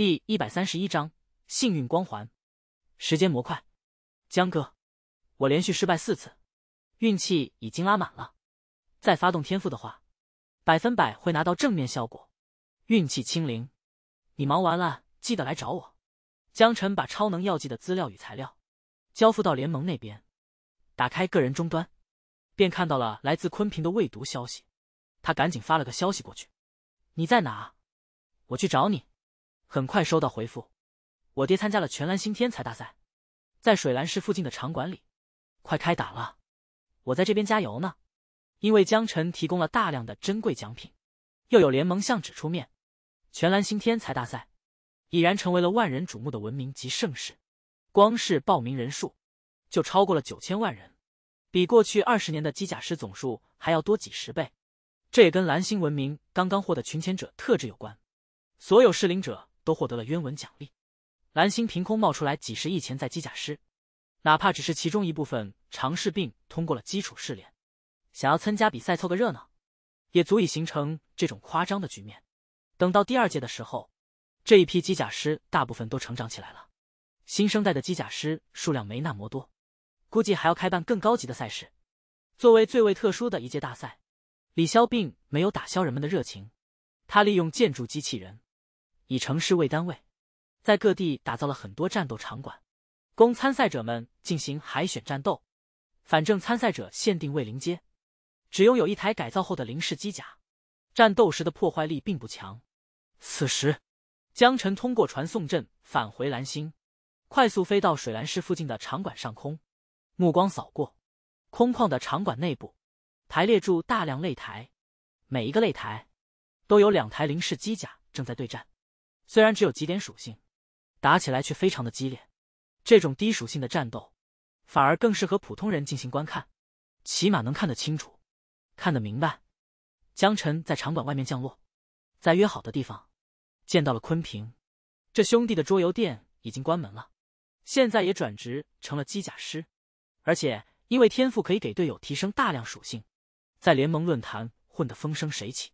第一百三十一章幸运光环，时间模块，江哥，我连续失败四次，运气已经拉满了，再发动天赋的话，百分百会拿到正面效果，运气清零。你忙完了记得来找我。江晨把超能药剂的资料与材料交付到联盟那边，打开个人终端，便看到了来自昆平的未读消息，他赶紧发了个消息过去：“你在哪？我去找你。”很快收到回复，我爹参加了全蓝星天才大赛，在水蓝市附近的场馆里，快开打了，我在这边加油呢。因为江晨提供了大量的珍贵奖品，又有联盟相纸出面，全蓝星天才大赛已然成为了万人瞩目的文明及盛世。光是报名人数就超过了九千万人，比过去二十年的机甲师总数还要多几十倍。这也跟蓝星文明刚刚获得群潜者特质有关，所有适龄者。都获得了渊文奖励，蓝星凭空冒出来几十亿潜在机甲师，哪怕只是其中一部分尝试并通过了基础试炼，想要参加比赛凑个热闹，也足以形成这种夸张的局面。等到第二届的时候，这一批机甲师大部分都成长起来了。新生代的机甲师数量没那么多，估计还要开办更高级的赛事。作为最为特殊的一届大赛，李潇并没有打消人们的热情，他利用建筑机器人。以城市为单位，在各地打造了很多战斗场馆，供参赛者们进行海选战斗。反正参赛者限定为零阶，只拥有一台改造后的零式机甲，战斗时的破坏力并不强。此时，江晨通过传送阵返回蓝星，快速飞到水蓝市附近的场馆上空，目光扫过空旷的场馆内部，排列住大量擂台，每一个擂台都有两台零式机甲正在对战。虽然只有几点属性，打起来却非常的激烈。这种低属性的战斗，反而更适合普通人进行观看，起码能看得清楚，看得明白。江晨在场馆外面降落，在约好的地方见到了昆平。这兄弟的桌游店已经关门了，现在也转职成了机甲师，而且因为天赋可以给队友提升大量属性，在联盟论坛混得风生水起，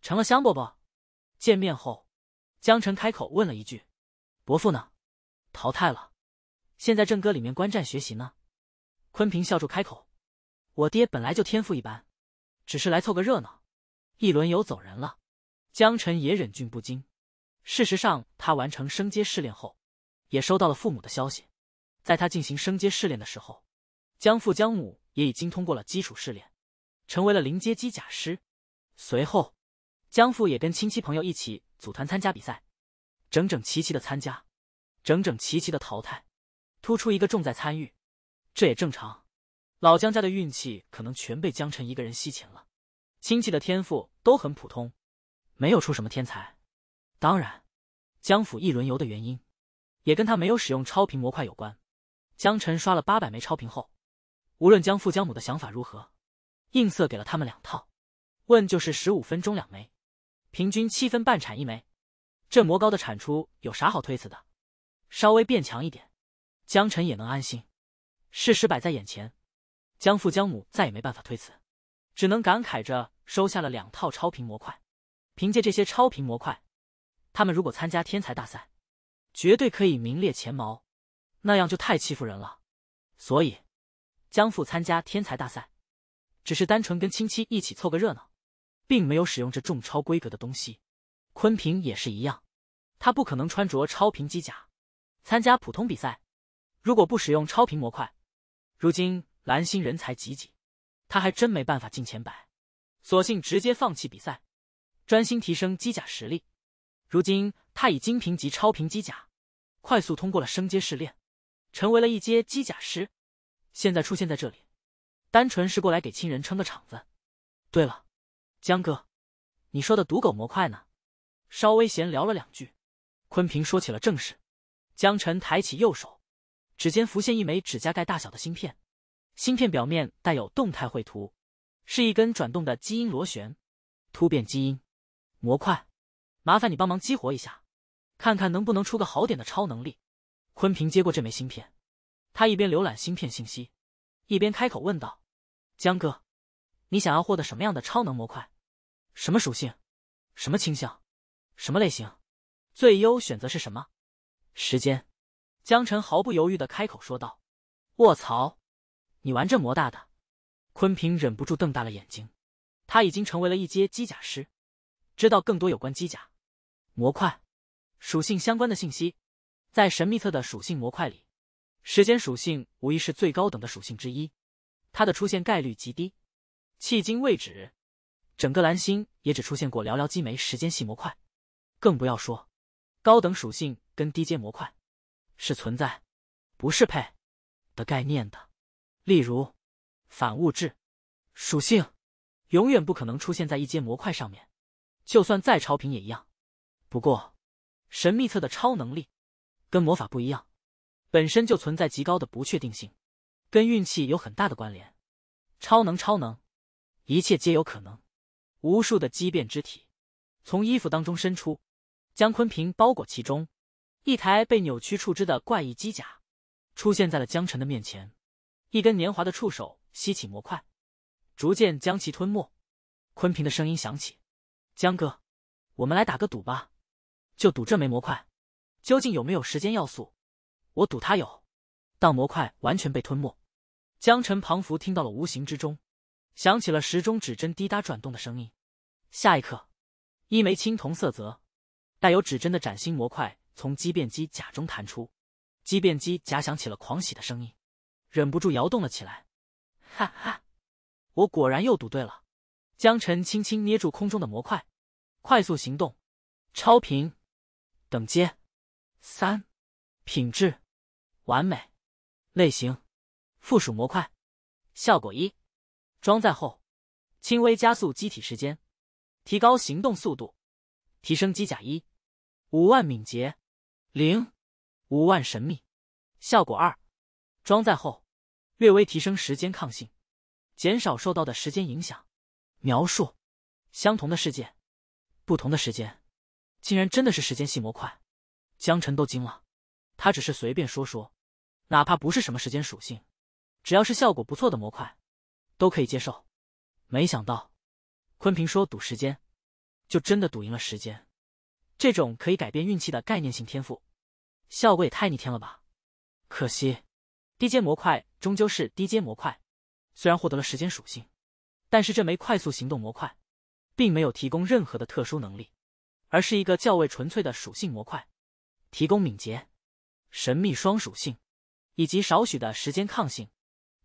成了香饽饽。见面后。江晨开口问了一句：“伯父呢？淘汰了，现在正搁里面观战学习呢。”坤平笑着开口：“我爹本来就天赋一般，只是来凑个热闹，一轮游走人了。”江晨也忍俊不禁。事实上，他完成升阶试炼后，也收到了父母的消息。在他进行升阶试炼的时候，江父江母也已经通过了基础试炼，成为了零阶机甲师。随后。江父也跟亲戚朋友一起组团参加比赛，整整齐齐的参加，整整齐齐的淘汰，突出一个重在参与。这也正常，老江家的运气可能全被江晨一个人吸钱了。亲戚的天赋都很普通，没有出什么天才。当然，江府一轮游的原因，也跟他没有使用超频模块有关。江晨刷了八百枚超频后，无论江父江母的想法如何，硬塞给了他们两套，问就是十五分钟两枚。平均七分半产一枚，这魔高的产出有啥好推辞的？稍微变强一点，江晨也能安心。事实摆在眼前，江父江母再也没办法推辞，只能感慨着收下了两套超频模块。凭借这些超频模块，他们如果参加天才大赛，绝对可以名列前茅。那样就太欺负人了。所以，江父参加天才大赛，只是单纯跟亲戚一起凑个热闹。并没有使用这重超规格的东西，昆平也是一样，他不可能穿着超频机甲参加普通比赛。如果不使用超频模块，如今蓝星人才济济，他还真没办法进前百，索性直接放弃比赛，专心提升机甲实力。如今他以金平级超频机甲快速通过了升阶试炼，成为了一阶机甲师。现在出现在这里，单纯是过来给亲人撑个场子。对了。江哥，你说的赌狗模块呢？稍微闲聊了两句，昆平说起了正事。江晨抬起右手，指尖浮现一枚指甲盖大小的芯片，芯片表面带有动态绘图，是一根转动的基因螺旋，突变基因模块，麻烦你帮忙激活一下，看看能不能出个好点的超能力。昆平接过这枚芯片，他一边浏览芯片信息，一边开口问道：“江哥，你想要获得什么样的超能模块？”什么属性？什么倾向？什么类型？最优选择是什么？时间？江晨毫不犹豫的开口说道：“卧槽，你玩这魔大的？”坤平忍不住瞪大了眼睛，他已经成为了一阶机甲师，知道更多有关机甲模块属性相关的信息。在神秘册的属性模块里，时间属性无疑是最高等的属性之一，它的出现概率极低，迄今为止。整个蓝星也只出现过寥寥几枚时间系模块，更不要说高等属性跟低阶模块是存在不适配的概念的。例如反物质属性，永远不可能出现在一阶模块上面，就算再超频也一样。不过神秘测的超能力跟魔法不一样，本身就存在极高的不确定性，跟运气有很大的关联。超能超能，一切皆有可能。无数的畸变肢体从衣服当中伸出，将坤平包裹其中。一台被扭曲触肢的怪异机甲出现在了江晨的面前。一根年华的触手吸起模块，逐渐将其吞没。坤平的声音响起：“江哥，我们来打个赌吧，就赌这枚模块究竟有没有时间要素。我赌它有。”当模块完全被吞没，江晨彷佛听到了无形之中响起了时钟指针滴答转动的声音。下一刻，一枚青铜色泽、带有指针的崭新模块从畸变机甲中弹出，畸变机甲响起了狂喜的声音，忍不住摇动了起来。哈哈，我果然又赌对了！江晨轻轻捏住空中的模块，快速行动。超频，等阶三，品质完美，类型附属模块，效果一：装载后，轻微加速机体时间。提高行动速度，提升机甲一五万敏捷零五万神秘效果二装载后略微提升时间抗性，减少受到的时间影响。描述：相同的事件，不同的时间，竟然真的是时间系模块，江晨都惊了。他只是随便说说，哪怕不是什么时间属性，只要是效果不错的模块，都可以接受。没想到。坤平说：“赌时间，就真的赌赢了时间。这种可以改变运气的概念性天赋，效果也太逆天了吧！可惜，低阶模块终究是低阶模块。虽然获得了时间属性，但是这枚快速行动模块，并没有提供任何的特殊能力，而是一个较为纯粹的属性模块，提供敏捷、神秘双属性以及少许的时间抗性。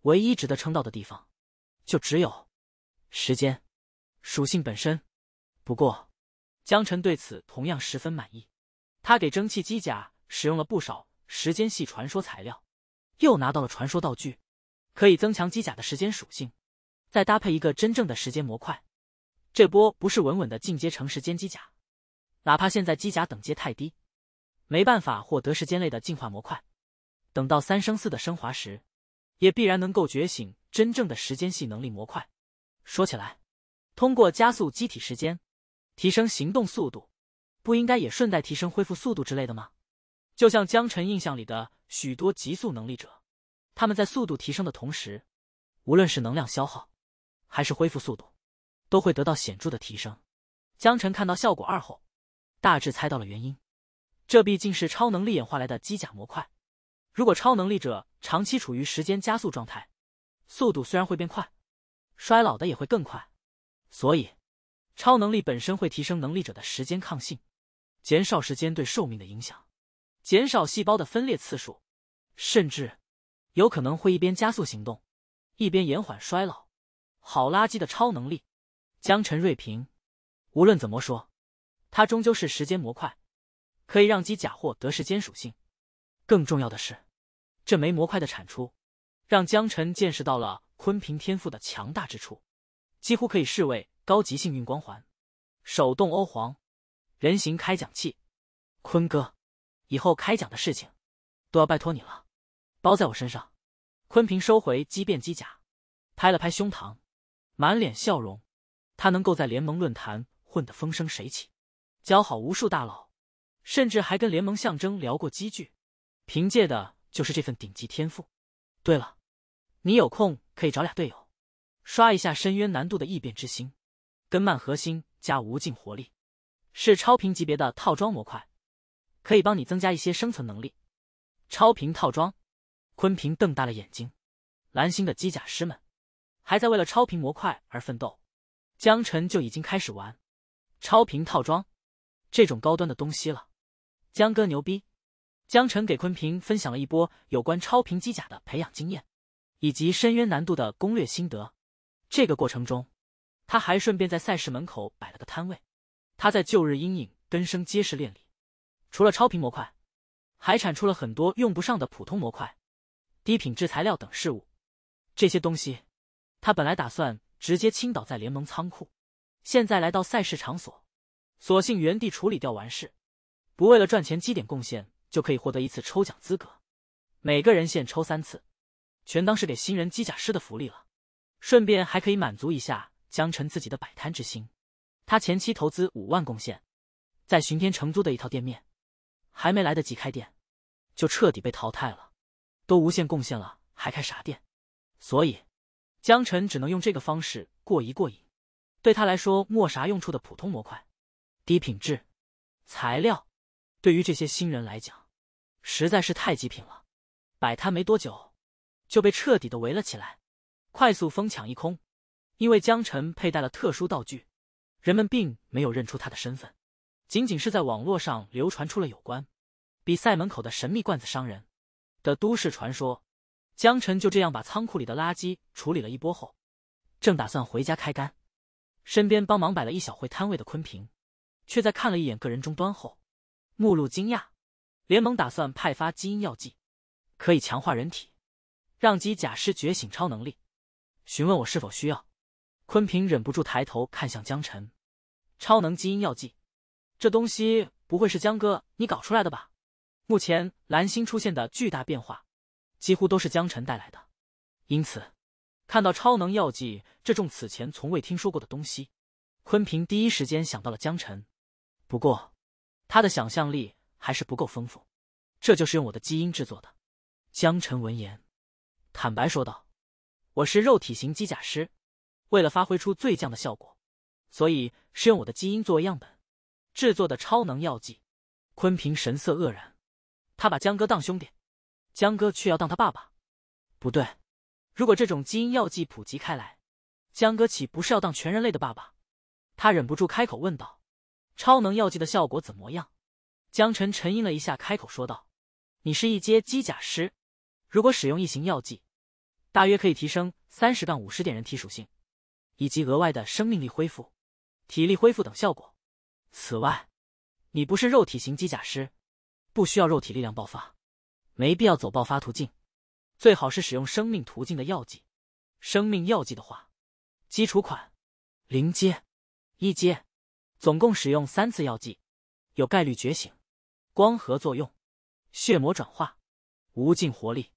唯一值得称道的地方，就只有时间。”属性本身，不过江晨对此同样十分满意。他给蒸汽机甲使用了不少时间系传说材料，又拿到了传说道具，可以增强机甲的时间属性。再搭配一个真正的时间模块，这波不是稳稳的进阶成时间机甲。哪怕现在机甲等级太低，没办法获得时间类的进化模块，等到三生四的升华时，也必然能够觉醒真正的时间系能力模块。说起来。通过加速机体时间，提升行动速度，不应该也顺带提升恢复速度之类的吗？就像江晨印象里的许多极速能力者，他们在速度提升的同时，无论是能量消耗，还是恢复速度，都会得到显著的提升。江晨看到效果二后，大致猜到了原因。这毕竟是超能力演化来的机甲模块，如果超能力者长期处于时间加速状态，速度虽然会变快，衰老的也会更快。所以，超能力本身会提升能力者的时间抗性，减少时间对寿命的影响，减少细胞的分裂次数，甚至有可能会一边加速行动，一边延缓衰老。好垃圾的超能力！江晨瑞平，无论怎么说，它终究是时间模块，可以让机甲获得时间属性。更重要的是，这枚模块的产出，让江晨见识到了昆平天赋的强大之处。几乎可以视为高级幸运光环，手动欧皇，人形开奖器，坤哥，以后开奖的事情都要拜托你了，包在我身上。坤平收回畸变机甲，拍了拍胸膛，满脸笑容。他能够在联盟论坛混得风生水起，交好无数大佬，甚至还跟联盟象征聊过几句，凭借的就是这份顶级天赋。对了，你有空可以找俩队友。刷一下深渊难度的异变之心，根曼核心加无尽活力，是超频级别的套装模块，可以帮你增加一些生存能力。超频套装，坤平瞪大了眼睛。蓝星的机甲师们还在为了超频模块而奋斗，江晨就已经开始玩超频套装这种高端的东西了。江哥牛逼！江晨给坤平分享了一波有关超频机甲的培养经验，以及深渊难度的攻略心得。这个过程中，他还顺便在赛事门口摆了个摊位。他在旧日阴影根生结实练里，除了超频模块，还产出了很多用不上的普通模块、低品质材料等事物。这些东西，他本来打算直接倾倒在联盟仓库，现在来到赛事场所，索性原地处理掉完事。不为了赚钱积点贡献，就可以获得一次抽奖资格，每个人限抽三次，全当是给新人机甲师的福利了。顺便还可以满足一下江晨自己的摆摊之心，他前期投资五万贡献，在巡天承租的一套店面，还没来得及开店，就彻底被淘汰了。都无限贡献了，还开啥店？所以江晨只能用这个方式过一过瘾。对他来说，没啥用处的普通模块、低品质材料，对于这些新人来讲，实在是太极品了。摆摊没多久，就被彻底的围了起来。快速疯抢一空，因为江晨佩戴了特殊道具，人们并没有认出他的身份，仅仅是在网络上流传出了有关比赛门口的神秘罐子商人的都市传说。江晨就这样把仓库里的垃圾处理了一波后，正打算回家开干，身边帮忙摆了一小会摊位的坤平，却在看了一眼个人终端后，目露惊讶。联盟打算派发基因药剂，可以强化人体，让机甲师觉醒超能力。询问我是否需要，坤平忍不住抬头看向江晨。超能基因药剂，这东西不会是江哥你搞出来的吧？目前蓝星出现的巨大变化，几乎都是江晨带来的，因此，看到超能药剂这种此前从未听说过的东西，坤平第一时间想到了江晨。不过，他的想象力还是不够丰富。这就是用我的基因制作的。江晨闻言，坦白说道。我是肉体型机甲师，为了发挥出最强的效果，所以是用我的基因作为样本，制作的超能药剂。坤平神色愕然，他把江哥当兄弟，江哥却要当他爸爸。不对，如果这种基因药剂普及开来，江哥岂不是要当全人类的爸爸？他忍不住开口问道：“超能药剂的效果怎么样？”江晨沉吟了一下，开口说道：“你是一阶机甲师，如果使用异形药剂。”大约可以提升三十杠五十点人体属性，以及额外的生命力恢复、体力恢复等效果。此外，你不是肉体型机甲师，不需要肉体力量爆发，没必要走爆发途径，最好是使用生命途径的药剂。生命药剂的话，基础款、零阶、一阶，总共使用三次药剂，有概率觉醒光合作用、血魔转化、无尽活力、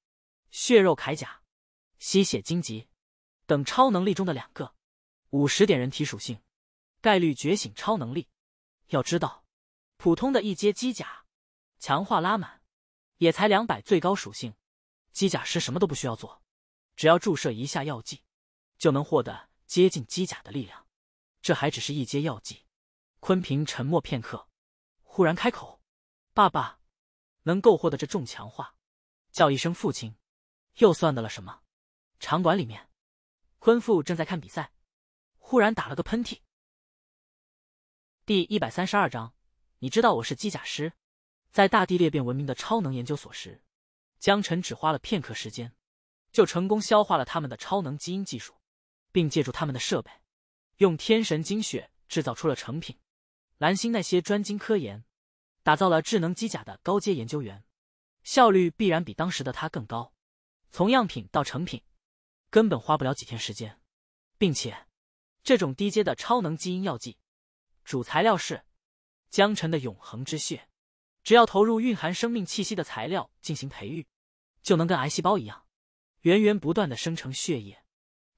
血肉铠甲。吸血荆棘，等超能力中的两个，五十点人体属性，概率觉醒超能力。要知道，普通的一阶机甲，强化拉满，也才两百最高属性。机甲师什么都不需要做，只要注射一下药剂，就能获得接近机甲的力量。这还只是一阶药剂。昆平沉默片刻，忽然开口：“爸爸，能够获得这重强化，叫一声父亲，又算得了什么？”场馆里面，坤父正在看比赛，忽然打了个喷嚏。第一百三十二章，你知道我是机甲师，在大地裂变文明的超能研究所时，江晨只花了片刻时间，就成功消化了他们的超能基因技术，并借助他们的设备，用天神精血制造出了成品。蓝星那些专精科研、打造了智能机甲的高阶研究员，效率必然比当时的他更高，从样品到成品。根本花不了几天时间，并且这种低阶的超能基因药剂，主材料是江晨的永恒之血，只要投入蕴含生命气息的材料进行培育，就能跟癌细胞一样，源源不断的生成血液。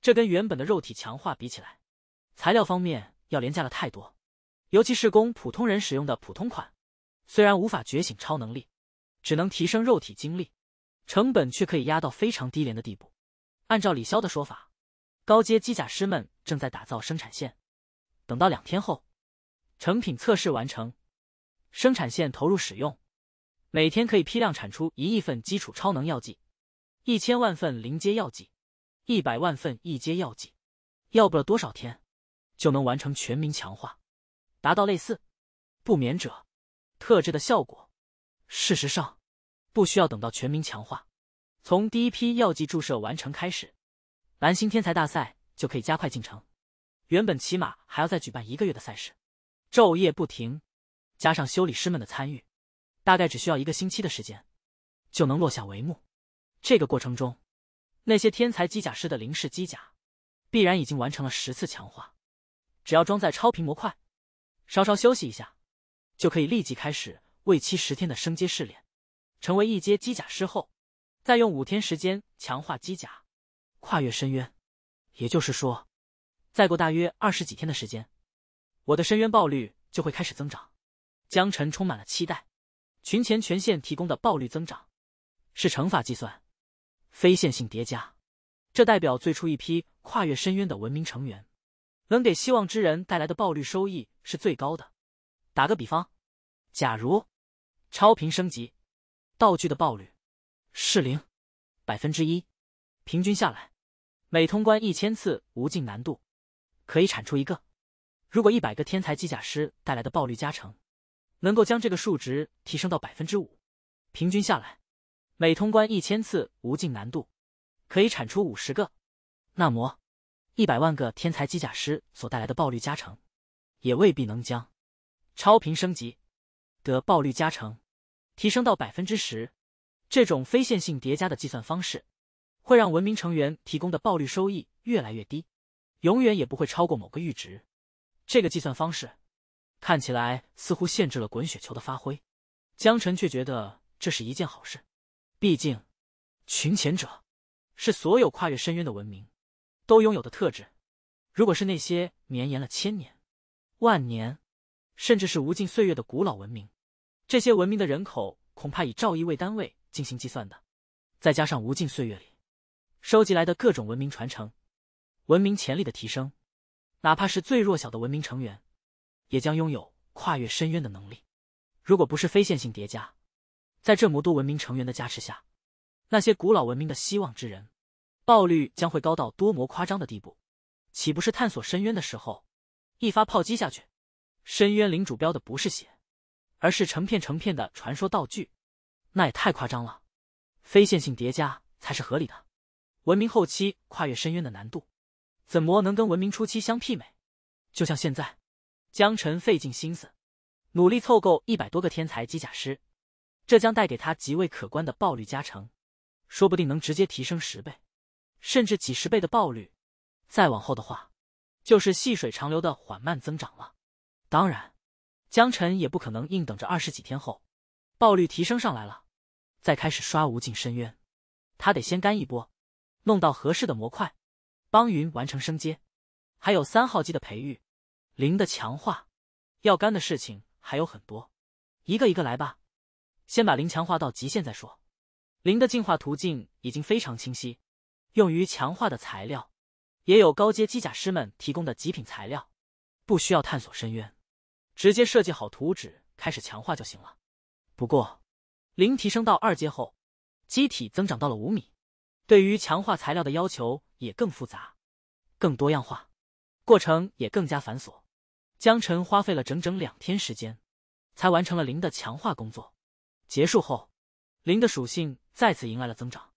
这跟原本的肉体强化比起来，材料方面要廉价了太多。尤其是供普通人使用的普通款，虽然无法觉醒超能力，只能提升肉体精力，成本却可以压到非常低廉的地步。按照李潇的说法，高阶机甲师们正在打造生产线，等到两天后，成品测试完成，生产线投入使用，每天可以批量产出一亿份基础超能药剂，一千万份临阶药剂，一百万份一阶药剂，要不了多少天，就能完成全民强化，达到类似不眠者特制的效果。事实上，不需要等到全民强化。从第一批药剂注射完成开始，蓝星天才大赛就可以加快进程。原本起码还要再举办一个月的赛事，昼夜不停，加上修理师们的参与，大概只需要一个星期的时间就能落下帷幕。这个过程中，那些天才机甲师的零式机甲必然已经完成了十次强化，只要装在超频模块，稍稍休息一下，就可以立即开始为期十天的升阶试炼。成为一阶机甲师后。再用五天时间强化机甲，跨越深渊，也就是说，再过大约二十几天的时间，我的深渊爆率就会开始增长。江晨充满了期待。群前权限提供的爆率增长是乘法计算，非线性叠加，这代表最初一批跨越深渊的文明成员，能给希望之人带来的爆率收益是最高的。打个比方，假如超频升级道具的爆率。是零，百分之一，平均下来，每通关一千次无尽难度，可以产出一个。如果一百个天才机甲师带来的暴率加成，能够将这个数值提升到百分之五，平均下来，每通关一千次无尽难度，可以产出五十个。那么，一百万个天才机甲师所带来的暴率加成，也未必能将超频升级的暴率加成提升到百分之十。这种非线性叠加的计算方式，会让文明成员提供的暴率收益越来越低，永远也不会超过某个阈值。这个计算方式看起来似乎限制了滚雪球的发挥，江晨却觉得这是一件好事。毕竟，群潜者是所有跨越深渊的文明都拥有的特质。如果是那些绵延了千年、万年，甚至是无尽岁月的古老文明，这些文明的人口恐怕以兆亿为单位。进行计算的，再加上无尽岁月里收集来的各种文明传承，文明潜力的提升，哪怕是最弱小的文明成员，也将拥有跨越深渊的能力。如果不是非线性叠加，在这么多文明成员的加持下，那些古老文明的希望之人，爆率将会高到多么夸张的地步？岂不是探索深渊的时候，一发炮击下去，深渊领主标的不是血，而是成片成片的传说道具？那也太夸张了，非线性叠加才是合理的。文明后期跨越深渊的难度，怎么能跟文明初期相媲美？就像现在，江晨费尽心思，努力凑够一百多个天才机甲师，这将带给他极为可观的暴率加成，说不定能直接提升十倍，甚至几十倍的暴率。再往后的话，就是细水长流的缓慢增长了。当然，江晨也不可能硬等着二十几天后，暴率提升上来了。再开始刷无尽深渊，他得先干一波，弄到合适的模块，帮云完成升阶，还有三号机的培育，零的强化，要干的事情还有很多，一个一个来吧，先把零强化到极限再说。零的进化途径已经非常清晰，用于强化的材料，也有高阶机甲师们提供的极品材料，不需要探索深渊，直接设计好图纸开始强化就行了。不过。零提升到二阶后，机体增长到了五米，对于强化材料的要求也更复杂、更多样化，过程也更加繁琐。江晨花费了整整两天时间，才完成了零的强化工作。结束后，零的属性再次迎来了增长，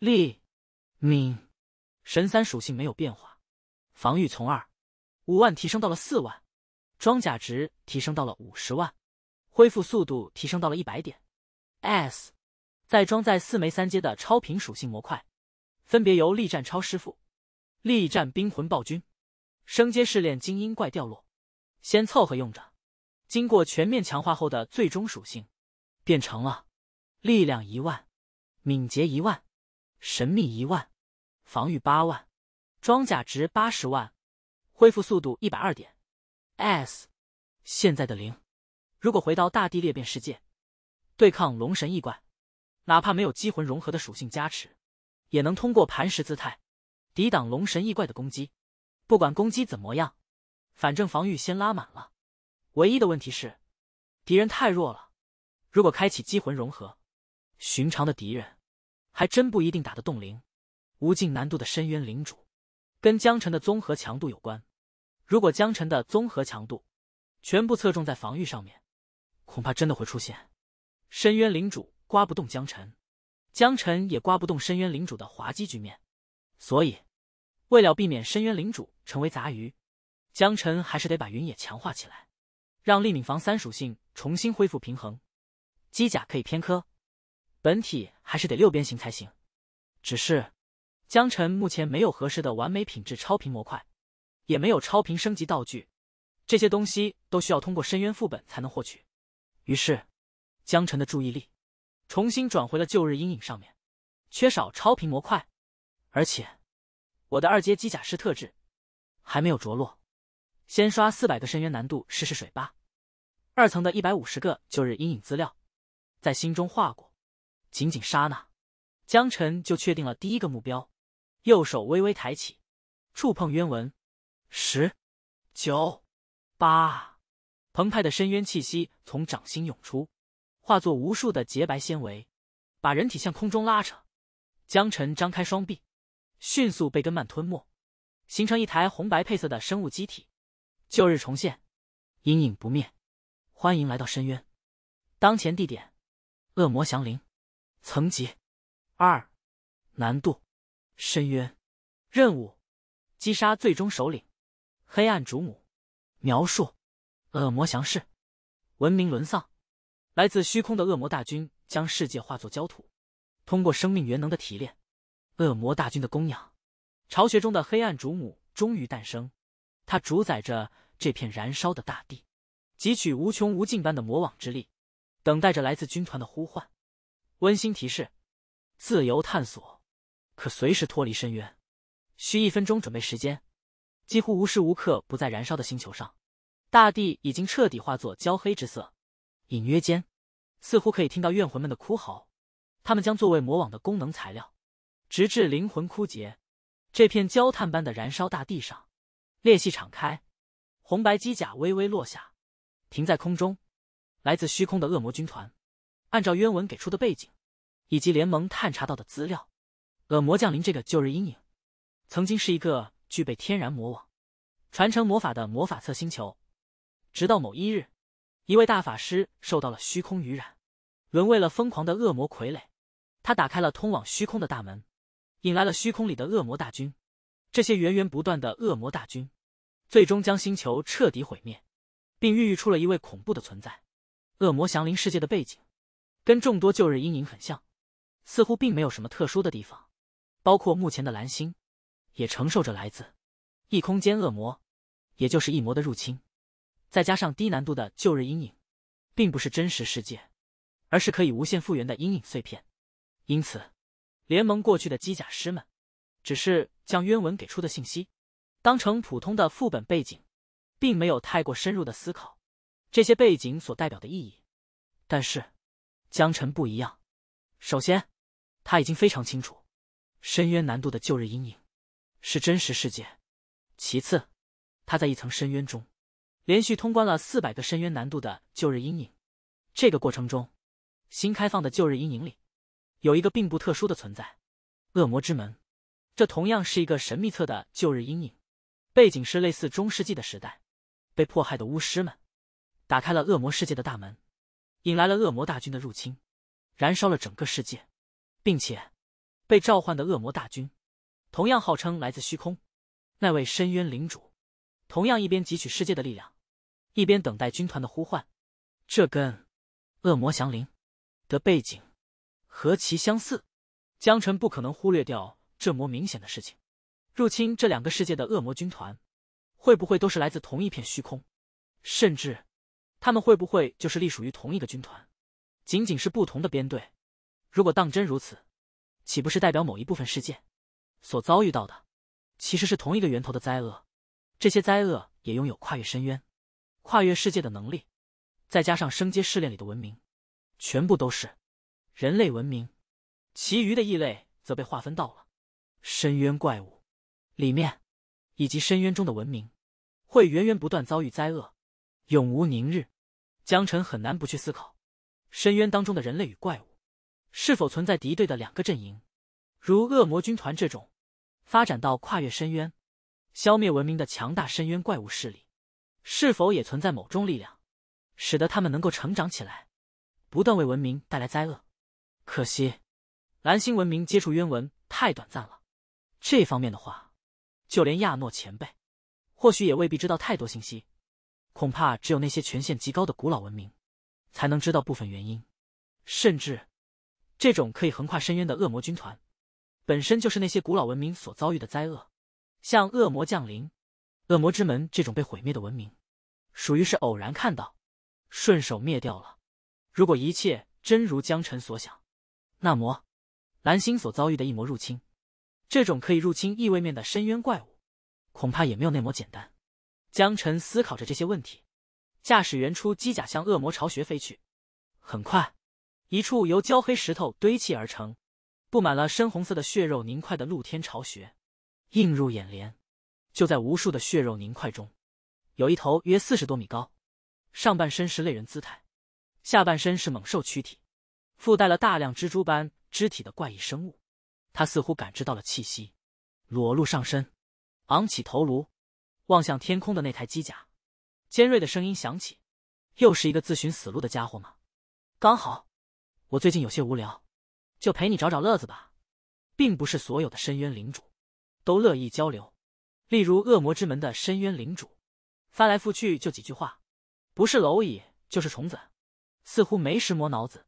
力、敏、神三属性没有变化，防御从二五万提升到了四万，装甲值提升到了五十万，恢复速度提升到了一百点。S，再装载四枚三阶的超频属性模块，分别由力战超师傅、力战冰魂暴君、升阶试炼精英怪掉落，先凑合用着。经过全面强化后的最终属性，变成了力量一万、敏捷一万、神秘一万、防御八万、装甲值八十万、恢复速度一百二点。S，现在的零，如果回到大地裂变世界。对抗龙神异怪，哪怕没有机魂融合的属性加持，也能通过磐石姿态抵挡龙神异怪的攻击。不管攻击怎么样，反正防御先拉满了。唯一的问题是，敌人太弱了。如果开启机魂融合，寻常的敌人还真不一定打得动灵。无尽难度的深渊领主，跟江辰的综合强度有关。如果江辰的综合强度全部侧重在防御上面，恐怕真的会出现。深渊领主刮不动江辰，江辰也刮不动深渊领主的滑稽局面，所以为了避免深渊领主成为杂鱼，江辰还是得把云野强化起来，让力敏防三属性重新恢复平衡。机甲可以偏科，本体还是得六边形才行。只是江辰目前没有合适的完美品质超频模块，也没有超频升级道具，这些东西都需要通过深渊副本才能获取。于是。江晨的注意力重新转回了旧日阴影上面，缺少超频模块，而且我的二阶机甲师特质还没有着落，先刷四百个深渊难度试试水吧。二层的一百五十个旧日阴影资料在心中划过，仅仅刹那，江晨就确定了第一个目标。右手微微抬起，触碰渊纹，十、九、八，澎湃的深渊气息从掌心涌出。化作无数的洁白纤维，把人体向空中拉扯。江晨张开双臂，迅速被根蔓吞没，形成一台红白配色的生物机体。旧日重现，阴影不灭。欢迎来到深渊。当前地点：恶魔降临。层级：二。难度：深渊。任务：击杀最终首领——黑暗主母。描述：恶魔降世，文明沦丧。来自虚空的恶魔大军将世界化作焦土，通过生命原能的提炼，恶魔大军的供养，巢穴中的黑暗主母终于诞生。它主宰着这片燃烧的大地，汲取无穷无尽般的魔网之力，等待着来自军团的呼唤。温馨提示：自由探索，可随时脱离深渊，需一分钟准备时间。几乎无时无刻不在燃烧的星球上，大地已经彻底化作焦黑之色。隐约间，似乎可以听到怨魂们的哭嚎。他们将作为魔网的功能材料，直至灵魂枯竭。这片焦炭般的燃烧大地上，裂隙敞开，红白机甲微微落下，停在空中。来自虚空的恶魔军团，按照渊文给出的背景，以及联盟探查到的资料，恶魔降临这个旧日阴影，曾经是一个具备天然魔网、传承魔法的魔法测星球，直到某一日。一位大法师受到了虚空污染，沦为了疯狂的恶魔傀儡。他打开了通往虚空的大门，引来了虚空里的恶魔大军。这些源源不断的恶魔大军，最终将星球彻底毁灭，并孕育出了一位恐怖的存在。恶魔降临世界的背景，跟众多旧日阴影很像，似乎并没有什么特殊的地方。包括目前的蓝星，也承受着来自异空间恶魔，也就是异魔的入侵。再加上低难度的旧日阴影，并不是真实世界，而是可以无限复原的阴影碎片。因此，联盟过去的机甲师们，只是将渊文给出的信息，当成普通的副本背景，并没有太过深入的思考这些背景所代表的意义。但是，江辰不一样。首先，他已经非常清楚，深渊难度的旧日阴影是真实世界。其次，他在一层深渊中。连续通关了四百个深渊难度的旧日阴影，这个过程中，新开放的旧日阴影里有一个并不特殊的存在——恶魔之门。这同样是一个神秘册的旧日阴影，背景是类似中世纪的时代，被迫害的巫师们打开了恶魔世界的大门，引来了恶魔大军的入侵，燃烧了整个世界，并且被召唤的恶魔大军同样号称来自虚空，那位深渊领主同样一边汲取世界的力量。一边等待军团的呼唤，这跟恶魔降灵的背景何其相似。江晨不可能忽略掉这魔明显的事情。入侵这两个世界的恶魔军团，会不会都是来自同一片虚空？甚至，他们会不会就是隶属于同一个军团，仅仅是不同的编队？如果当真如此，岂不是代表某一部分世界所遭遇到的，其实是同一个源头的灾厄？这些灾厄也拥有跨越深渊。跨越世界的能力，再加上升阶试炼里的文明，全部都是人类文明。其余的异类则被划分到了深渊怪物里面，以及深渊中的文明，会源源不断遭遇灾厄，永无宁日。江晨很难不去思考，深渊当中的人类与怪物是否存在敌对的两个阵营，如恶魔军团这种发展到跨越深渊、消灭文明的强大深渊怪物势力。是否也存在某种力量，使得他们能够成长起来，不断为文明带来灾厄？可惜，蓝星文明接触渊文太短暂了，这方面的话，就连亚诺前辈，或许也未必知道太多信息。恐怕只有那些权限极高的古老文明，才能知道部分原因。甚至，这种可以横跨深渊的恶魔军团，本身就是那些古老文明所遭遇的灾厄，像恶魔降临。恶魔之门这种被毁灭的文明，属于是偶然看到，顺手灭掉了。如果一切真如江晨所想，那么蓝星所遭遇的一魔入侵，这种可以入侵异位面的深渊怪物，恐怕也没有那么简单。江晨思考着这些问题，驾驶员出机甲向恶魔巢穴飞去。很快，一处由焦黑石头堆砌而成、布满了深红色的血肉凝块的露天巢穴，映入眼帘。就在无数的血肉凝块中，有一头约四十多米高，上半身是类人姿态，下半身是猛兽躯体，附带了大量蜘蛛般肢体的怪异生物。他似乎感知到了气息，裸露上身，昂起头颅，望向天空的那台机甲，尖锐的声音响起：“又是一个自寻死路的家伙吗？刚好，我最近有些无聊，就陪你找找乐子吧。”并不是所有的深渊领主都乐意交流。例如恶魔之门的深渊领主，翻来覆去就几句话，不是蝼蚁就是虫子，似乎没时磨脑子。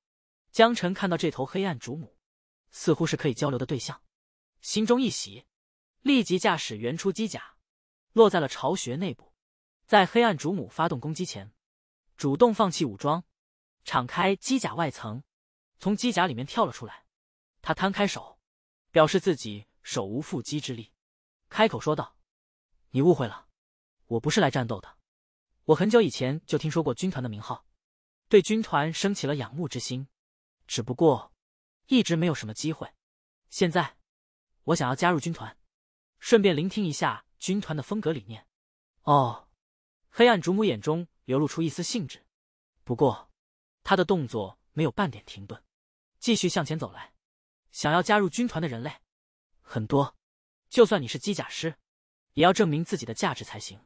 江晨看到这头黑暗主母，似乎是可以交流的对象，心中一喜，立即驾驶原初机甲落在了巢穴内部。在黑暗主母发动攻击前，主动放弃武装，敞开机甲外层，从机甲里面跳了出来。他摊开手，表示自己手无缚鸡之力，开口说道。你误会了，我不是来战斗的。我很久以前就听说过军团的名号，对军团升起了仰慕之心，只不过一直没有什么机会。现在，我想要加入军团，顺便聆听一下军团的风格理念。哦，黑暗主母眼中流露出一丝兴致，不过他的动作没有半点停顿，继续向前走来。想要加入军团的人类很多，就算你是机甲师。也要证明自己的价值才行。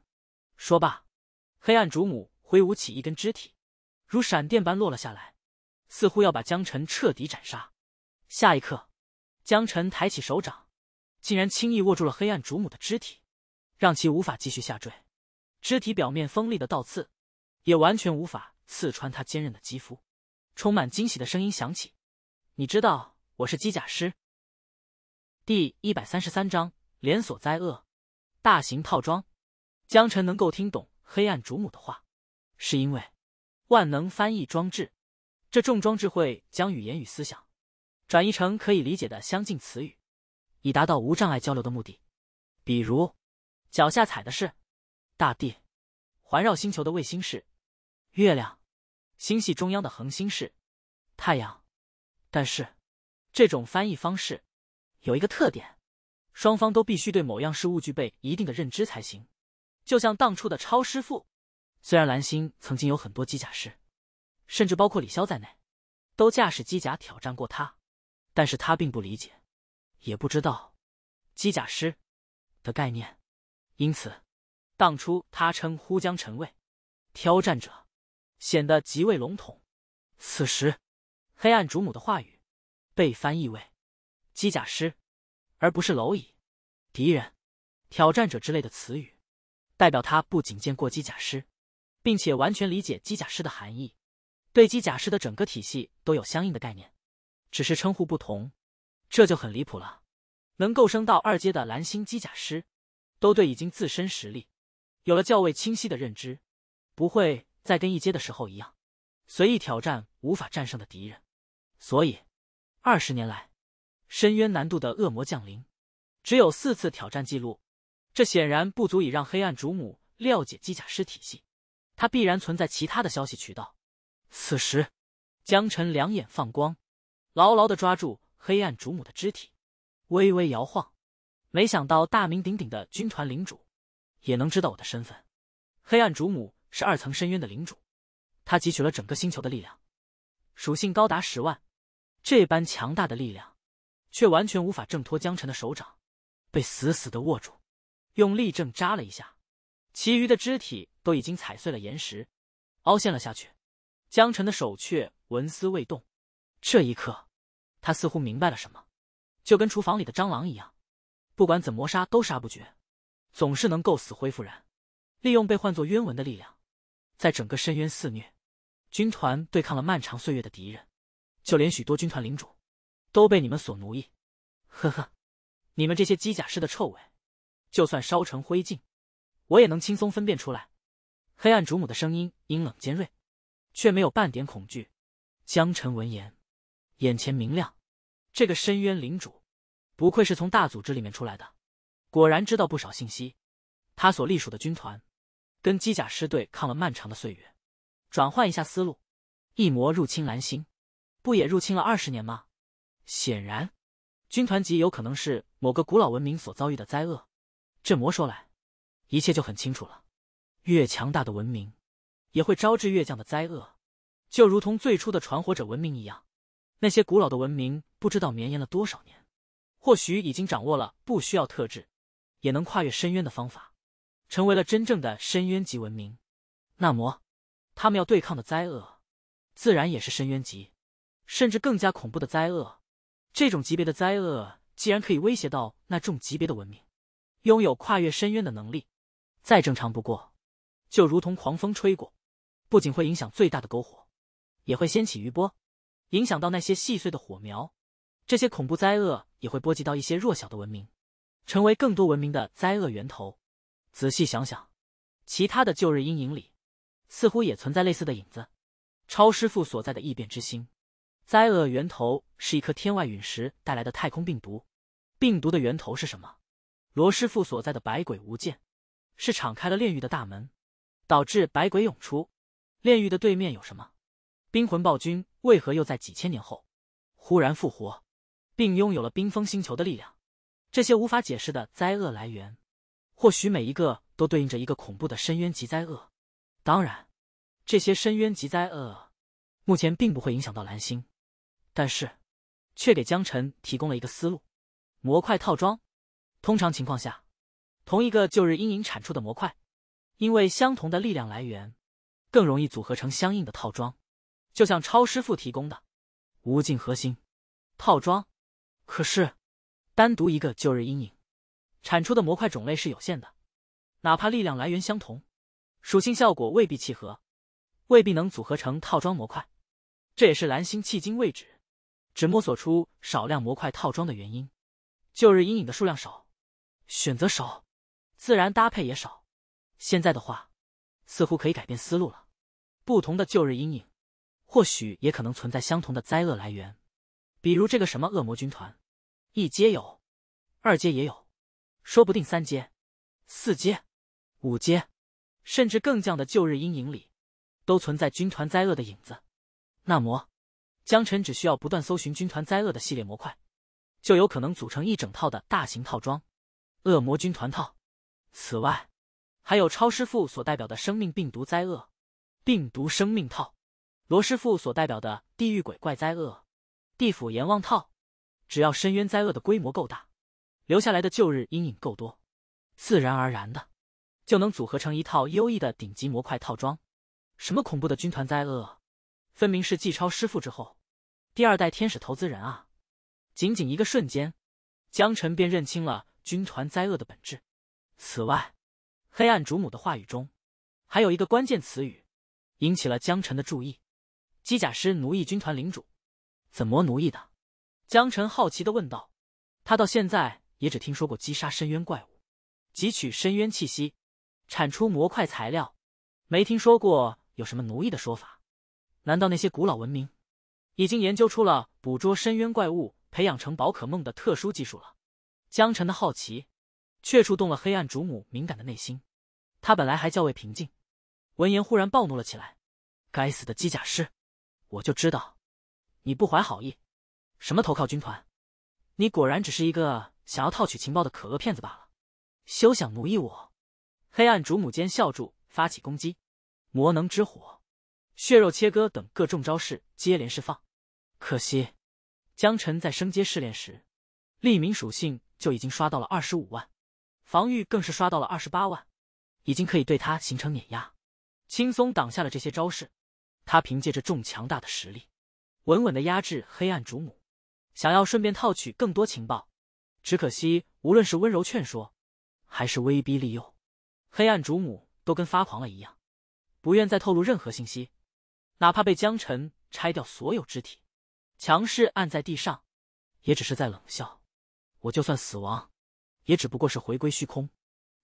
说罢，黑暗主母挥舞起一根肢体，如闪电般落了下来，似乎要把江晨彻底斩杀。下一刻，江晨抬起手掌，竟然轻易握住了黑暗主母的肢体，让其无法继续下坠。肢体表面锋利的倒刺，也完全无法刺穿他坚韧的肌肤。充满惊喜的声音响起：“你知道我是机甲师。”第一百三十三章：连锁灾厄。大型套装，江晨能够听懂黑暗主母的话，是因为万能翻译装置。这重装置会将语言与思想，转移成可以理解的相近词语，以达到无障碍交流的目的。比如，脚下踩的是大地，环绕星球的卫星是月亮，星系中央的恒星是太阳。但是，这种翻译方式有一个特点。双方都必须对某样事物具备一定的认知才行，就像当初的超师傅，虽然蓝星曾经有很多机甲师，甚至包括李潇在内，都驾驶机甲挑战过他，但是他并不理解，也不知道机甲师的概念，因此当初他称呼江辰为挑战者，显得极为笼统。此时，黑暗主母的话语被翻译为机甲师。而不是蝼蚁、敌人、挑战者之类的词语，代表他不仅见过机甲师，并且完全理解机甲师的含义，对机甲师的整个体系都有相应的概念，只是称呼不同，这就很离谱了。能够升到二阶的蓝星机甲师，都对已经自身实力有了较为清晰的认知，不会再跟一阶的时候一样，随意挑战无法战胜的敌人。所以，二十年来。深渊难度的恶魔降临，只有四次挑战记录，这显然不足以让黑暗主母了解机甲师体系。他必然存在其他的消息渠道。此时，江晨两眼放光，牢牢的抓住黑暗主母的肢体，微微摇晃。没想到大名鼎鼎的军团领主，也能知道我的身份。黑暗主母是二层深渊的领主，他汲取了整个星球的力量，属性高达十万。这般强大的力量。却完全无法挣脱江晨的手掌，被死死的握住，用力正扎了一下，其余的肢体都已经踩碎了岩石，凹陷了下去。江晨的手却纹丝未动。这一刻，他似乎明白了什么，就跟厨房里的蟑螂一样，不管怎么杀都杀不绝，总是能够死灰复燃。利用被唤作冤文的力量，在整个深渊肆虐，军团对抗了漫长岁月的敌人，就连许多军团领主。都被你们所奴役，呵呵，你们这些机甲师的臭味，就算烧成灰烬，我也能轻松分辨出来。黑暗主母的声音阴冷尖锐，却没有半点恐惧。江晨闻言，眼前明亮。这个深渊领主，不愧是从大组织里面出来的，果然知道不少信息。他所隶属的军团，跟机甲师对抗了漫长的岁月。转换一下思路，异魔入侵蓝星，不也入侵了二十年吗？显然，军团级有可能是某个古老文明所遭遇的灾厄。这魔说来，一切就很清楚了。越强大的文明，也会招致越降的灾厄，就如同最初的传火者文明一样。那些古老的文明不知道绵延了多少年，或许已经掌握了不需要特质，也能跨越深渊的方法，成为了真正的深渊级文明。那魔，他们要对抗的灾厄，自然也是深渊级，甚至更加恐怖的灾厄。这种级别的灾厄，既然可以威胁到那重级别的文明，拥有跨越深渊的能力，再正常不过。就如同狂风吹过，不仅会影响最大的篝火，也会掀起余波，影响到那些细碎的火苗。这些恐怖灾厄也会波及到一些弱小的文明，成为更多文明的灾厄源头。仔细想想，其他的旧日阴影里，似乎也存在类似的影子。超师傅所在的异变之星。灾厄源头是一颗天外陨石带来的太空病毒，病毒的源头是什么？罗师傅所在的百鬼无间，是敞开了炼狱的大门，导致百鬼涌出。炼狱的对面有什么？冰魂暴君为何又在几千年后忽然复活，并拥有了冰封星球的力量？这些无法解释的灾厄来源，或许每一个都对应着一个恐怖的深渊级灾厄。当然，这些深渊级灾厄目前并不会影响到蓝星。但是，却给江晨提供了一个思路：模块套装。通常情况下，同一个旧日阴影产出的模块，因为相同的力量来源，更容易组合成相应的套装，就像超师傅提供的无尽核心套装。可是，单独一个旧日阴影产出的模块种类是有限的，哪怕力量来源相同，属性效果未必契合，未必能组合成套装模块。这也是蓝星迄今为止。只摸索出少量模块套装的原因，旧日阴影的数量少，选择少，自然搭配也少。现在的话，似乎可以改变思路了。不同的旧日阴影，或许也可能存在相同的灾厄来源，比如这个什么恶魔军团，一阶有，二阶也有，说不定三阶、四阶、五阶，甚至更降的旧日阴影里，都存在军团灾厄的影子。那么。江辰只需要不断搜寻军团灾厄的系列模块，就有可能组成一整套的大型套装——恶魔军团套。此外，还有超师傅所代表的生命病毒灾厄、病毒生命套；罗师傅所代表的地狱鬼怪灾厄、地府阎王套。只要深渊灾厄的规模够大，留下来的旧日阴影够多，自然而然的就能组合成一套优异的顶级模块套装。什么恐怖的军团灾厄？分明是继超师父之后，第二代天使投资人啊！仅仅一个瞬间，江晨便认清了军团灾厄的本质。此外，黑暗主母的话语中，还有一个关键词语，引起了江晨的注意：机甲师奴役军团领主？怎么奴役的？江晨好奇的问道。他到现在也只听说过击杀深渊怪物，汲取深渊气息，产出模块材料，没听说过有什么奴役的说法。难道那些古老文明，已经研究出了捕捉深渊怪物、培养成宝可梦的特殊技术了？江晨的好奇，却触动了黑暗主母敏感的内心。他本来还较为平静，闻言忽然暴怒了起来：“该死的机甲师，我就知道你不怀好意！什么投靠军团，你果然只是一个想要套取情报的可恶骗子罢了！休想奴役我！”黑暗主母间笑住发起攻击，魔能之火。血肉切割等各种招式接连释放，可惜江晨在升阶试炼时，利民属性就已经刷到了二十五万，防御更是刷到了二十八万，已经可以对他形成碾压，轻松挡下了这些招式。他凭借着重强大的实力，稳稳的压制黑暗主母，想要顺便套取更多情报，只可惜无论是温柔劝说，还是威逼利诱，黑暗主母都跟发狂了一样，不愿再透露任何信息。哪怕被江辰拆掉所有肢体，强势按在地上，也只是在冷笑。我就算死亡，也只不过是回归虚空。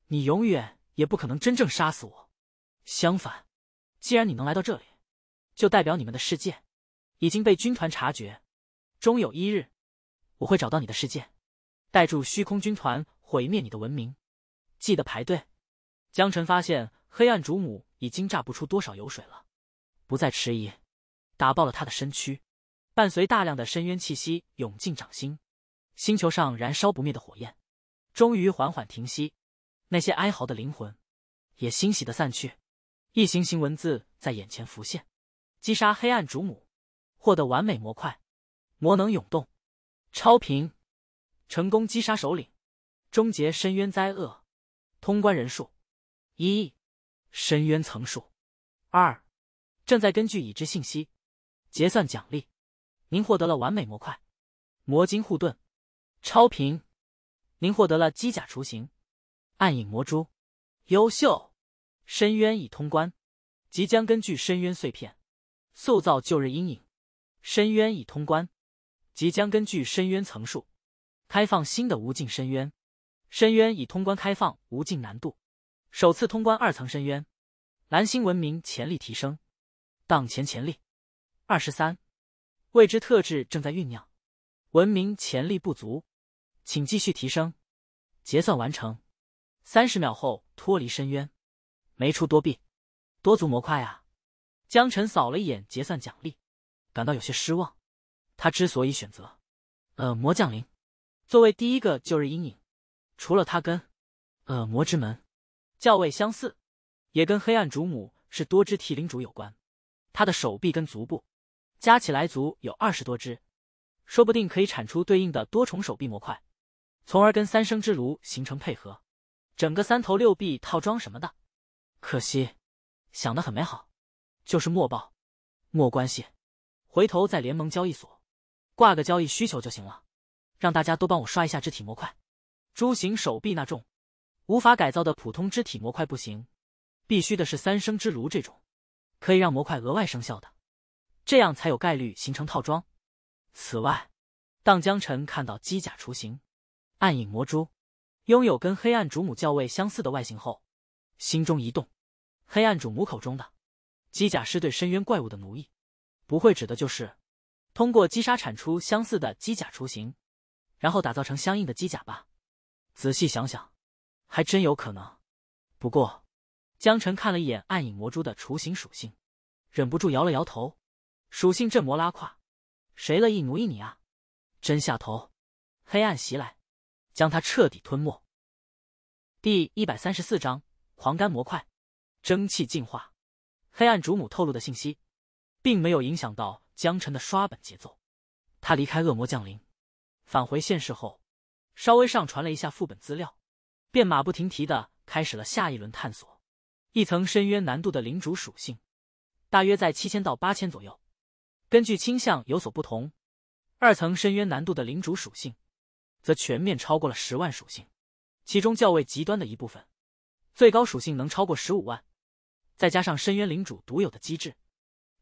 你永远也不可能真正杀死我。相反，既然你能来到这里，就代表你们的世界已经被军团察觉。终有一日，我会找到你的世界，带住虚空军团毁灭你的文明。记得排队。江辰发现，黑暗主母已经榨不出多少油水了。不再迟疑，打爆了他的身躯，伴随大量的深渊气息涌进掌心，星球上燃烧不灭的火焰，终于缓缓停息，那些哀嚎的灵魂，也欣喜的散去。一行行文字在眼前浮现：击杀黑暗主母，获得完美模块，魔能涌动，超频，成功击杀首领，终结深渊灾厄，通关人数一，深渊层数二。正在根据已知信息结算奖励，您获得了完美模块、魔晶护盾、超频。您获得了机甲雏形、暗影魔珠。优秀，深渊已通关，即将根据深渊碎片塑造旧日阴影。深渊已通关，即将根据深渊层数开放新的无尽深渊。深渊已通关，开放无尽难度。首次通关二层深渊，蓝星文明潜力提升。当前潜力二十三，未知特质正在酝酿，文明潜力不足，请继续提升。结算完成，三十秒后脱离深渊。没出多币多足模块啊！江晨扫了一眼结算奖励，感到有些失望。他之所以选择恶魔降临作为第一个旧日阴影，除了他跟恶魔之门教位相似，也跟黑暗主母是多只提灵主有关。他的手臂跟足部加起来足有二十多只，说不定可以产出对应的多重手臂模块，从而跟三生之炉形成配合，整个三头六臂套装什么的。可惜想的很美好，就是莫报，莫关系，回头在联盟交易所挂个交易需求就行了，让大家都帮我刷一下肢体模块，猪形手臂那种无法改造的普通肢体模块不行，必须的是三生之炉这种。可以让模块额外生效的，这样才有概率形成套装。此外，当江辰看到机甲雏形、暗影魔珠拥有跟黑暗主母教位相似的外形后，心中一动。黑暗主母口中的机甲师对深渊怪物的奴役，不会指的就是通过击杀产出相似的机甲雏形，然后打造成相应的机甲吧？仔细想想，还真有可能。不过……江晨看了一眼暗影魔珠的雏形属性，忍不住摇了摇头。属性镇魔拉胯，谁乐意奴役你啊？真下头，黑暗袭来，将他彻底吞没。第一百三十四章狂干模块，蒸汽进化。黑暗主母透露的信息，并没有影响到江晨的刷本节奏。他离开恶魔降临，返回现世后，稍微上传了一下副本资料，便马不停蹄的开始了下一轮探索。一层深渊难度的领主属性，大约在七千到八千左右，根据倾向有所不同。二层深渊难度的领主属性，则全面超过了十万属性，其中较为极端的一部分，最高属性能超过十五万。再加上深渊领主独有的机制，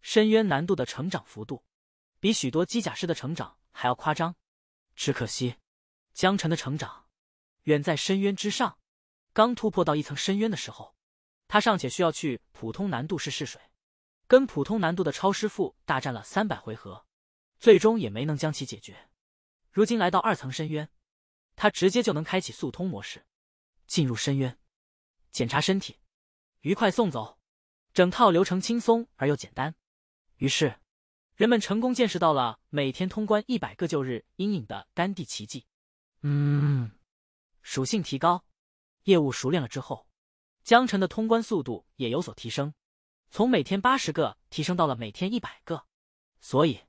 深渊难度的成长幅度，比许多机甲师的成长还要夸张。只可惜，江晨的成长，远在深渊之上。刚突破到一层深渊的时候。他尚且需要去普通难度试试水，跟普通难度的超师傅大战了三百回合，最终也没能将其解决。如今来到二层深渊，他直接就能开启速通模式，进入深渊，检查身体，愉快送走。整套流程轻松而又简单。于是，人们成功见识到了每天通关一百个旧日阴影的甘地奇迹。嗯，属性提高，业务熟练了之后。江辰的通关速度也有所提升，从每天八十个提升到了每天一百个，所以，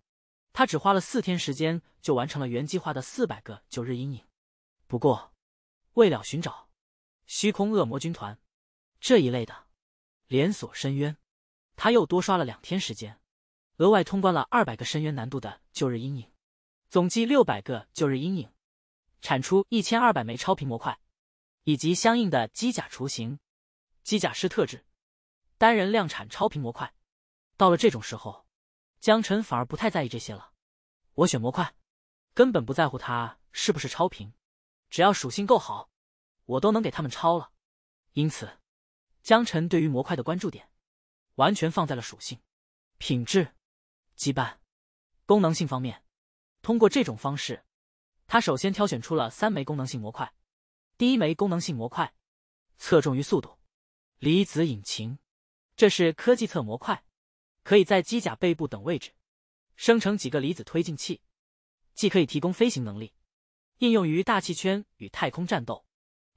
他只花了四天时间就完成了原计划的四百个旧日阴影。不过，为了寻找虚空恶魔军团这一类的连锁深渊，他又多刷了两天时间，额外通关了二百个深渊难度的旧日阴影，总计六百个旧日阴影，产出一千二百枚超频模块，以及相应的机甲雏形。机甲师特质，单人量产超频模块。到了这种时候，江晨反而不太在意这些了。我选模块，根本不在乎它是不是超频，只要属性够好，我都能给他们超了。因此，江晨对于模块的关注点，完全放在了属性、品质、羁绊、功能性方面。通过这种方式，他首先挑选出了三枚功能性模块。第一枚功能性模块，侧重于速度。离子引擎，这是科技测模块，可以在机甲背部等位置生成几个离子推进器，既可以提供飞行能力，应用于大气圈与太空战斗，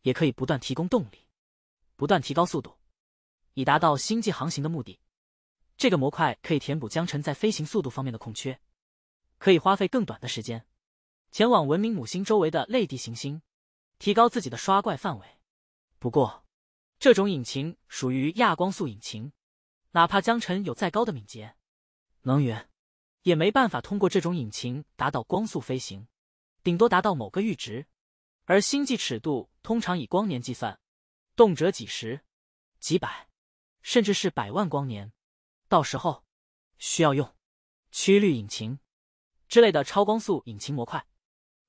也可以不断提供动力，不断提高速度，以达到星际航行的目的。这个模块可以填补江辰在飞行速度方面的空缺，可以花费更短的时间前往文明母星周围的类地行星，提高自己的刷怪范围。不过。这种引擎属于亚光速引擎，哪怕江晨有再高的敏捷，能源，也没办法通过这种引擎达到光速飞行，顶多达到某个阈值。而星际尺度通常以光年计算，动辄几十、几百，甚至是百万光年。到时候，需要用曲率引擎之类的超光速引擎模块，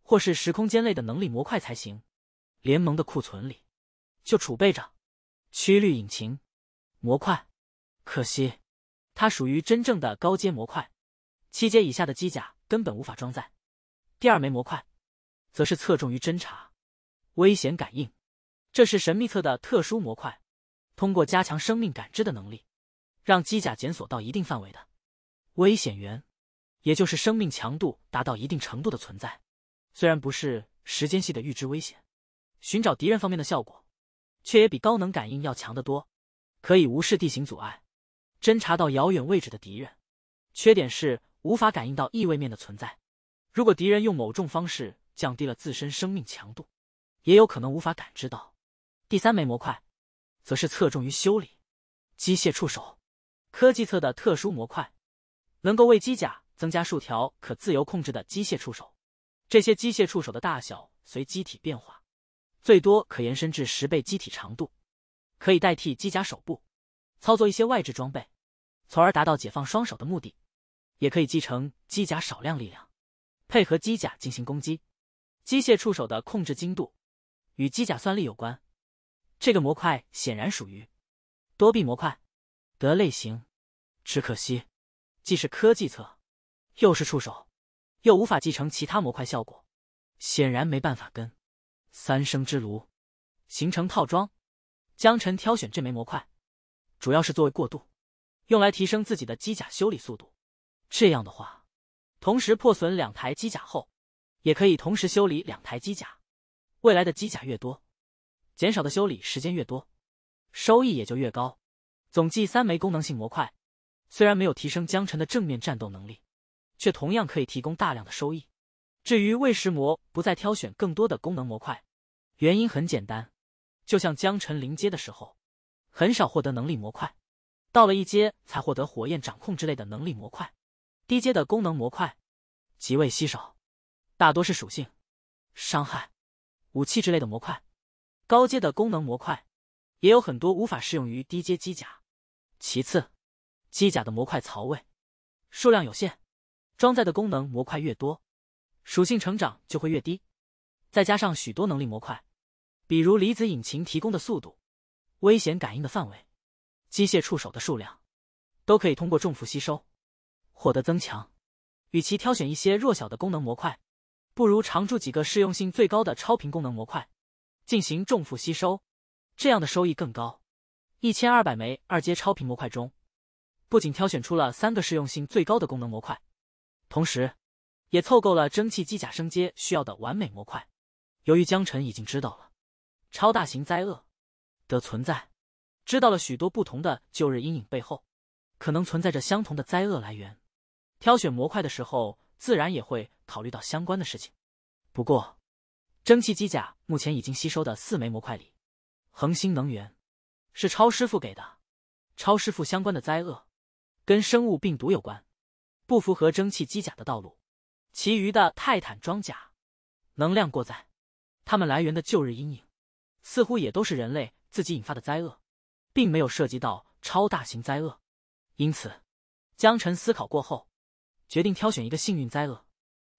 或是时空间类的能力模块才行。联盟的库存里，就储备着。曲率引擎模块，可惜它属于真正的高阶模块，七阶以下的机甲根本无法装载。第二枚模块，则是侧重于侦查、危险感应，这是神秘册的特殊模块，通过加强生命感知的能力，让机甲检索到一定范围的危险源，也就是生命强度达到一定程度的存在。虽然不是时间系的预知危险，寻找敌人方面的效果。却也比高能感应要强得多，可以无视地形阻碍，侦查到遥远位置的敌人。缺点是无法感应到异位面的存在，如果敌人用某种方式降低了自身生命强度，也有可能无法感知到。第三枚模块，则是侧重于修理，机械触手，科技侧的特殊模块，能够为机甲增加数条可自由控制的机械触手，这些机械触手的大小随机体变化。最多可延伸至十倍机体长度，可以代替机甲手部操作一些外置装备，从而达到解放双手的目的。也可以继承机甲少量力量，配合机甲进行攻击。机械触手的控制精度与机甲算力有关。这个模块显然属于多臂模块的类型。只可惜，既是科技测，又是触手，又无法继承其他模块效果，显然没办法跟。三生之炉，形成套装。江晨挑选这枚模块，主要是作为过渡，用来提升自己的机甲修理速度。这样的话，同时破损两台机甲后，也可以同时修理两台机甲。未来的机甲越多，减少的修理时间越多，收益也就越高。总计三枚功能性模块，虽然没有提升江晨的正面战斗能力，却同样可以提供大量的收益。至于魏石魔不再挑选更多的功能模块，原因很简单，就像江辰临阶的时候，很少获得能力模块，到了一阶才获得火焰掌控之类的能力模块。低阶的功能模块极为稀少，大多是属性、伤害、武器之类的模块。高阶的功能模块也有很多无法适用于低阶机甲。其次，机甲的模块槽位数量有限，装载的功能模块越多。属性成长就会越低，再加上许多能力模块，比如离子引擎提供的速度、危险感应的范围、机械触手的数量，都可以通过重负吸收获得增强。与其挑选一些弱小的功能模块，不如常驻几个适用性最高的超频功能模块进行重负吸收，这样的收益更高。一千二百枚二阶超频模块中，不仅挑选出了三个适用性最高的功能模块，同时。也凑够了蒸汽机甲升阶需要的完美模块。由于江辰已经知道了超大型灾厄的存在，知道了许多不同的旧日阴影背后可能存在着相同的灾厄来源，挑选模块的时候自然也会考虑到相关的事情。不过，蒸汽机甲目前已经吸收的四枚模块里，恒星能源是超师傅给的。超师傅相关的灾厄跟生物病毒有关，不符合蒸汽机甲的道路。其余的泰坦装甲，能量过载，它们来源的旧日阴影，似乎也都是人类自己引发的灾厄，并没有涉及到超大型灾厄。因此，江晨思考过后，决定挑选一个幸运灾厄，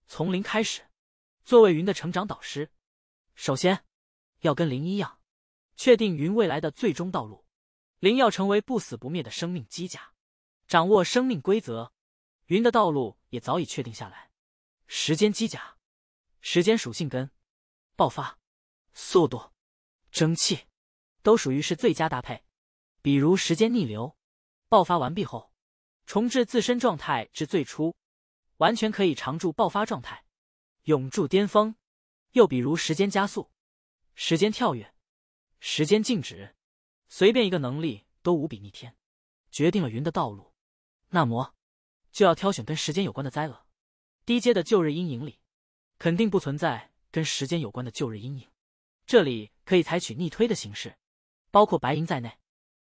从零开始，作为云的成长导师。首先，要跟零一样，确定云未来的最终道路。零要成为不死不灭的生命机甲，掌握生命规则。云的道路也早已确定下来。时间机甲，时间属性跟爆发、速度、蒸汽都属于是最佳搭配。比如时间逆流，爆发完毕后重置自身状态至最初，完全可以常驻爆发状态，永驻巅峰。又比如时间加速、时间跳跃、时间静止，随便一个能力都无比逆天，决定了云的道路。那么，就要挑选跟时间有关的灾厄。低阶的旧日阴影里，肯定不存在跟时间有关的旧日阴影。这里可以采取逆推的形式，包括白银在内，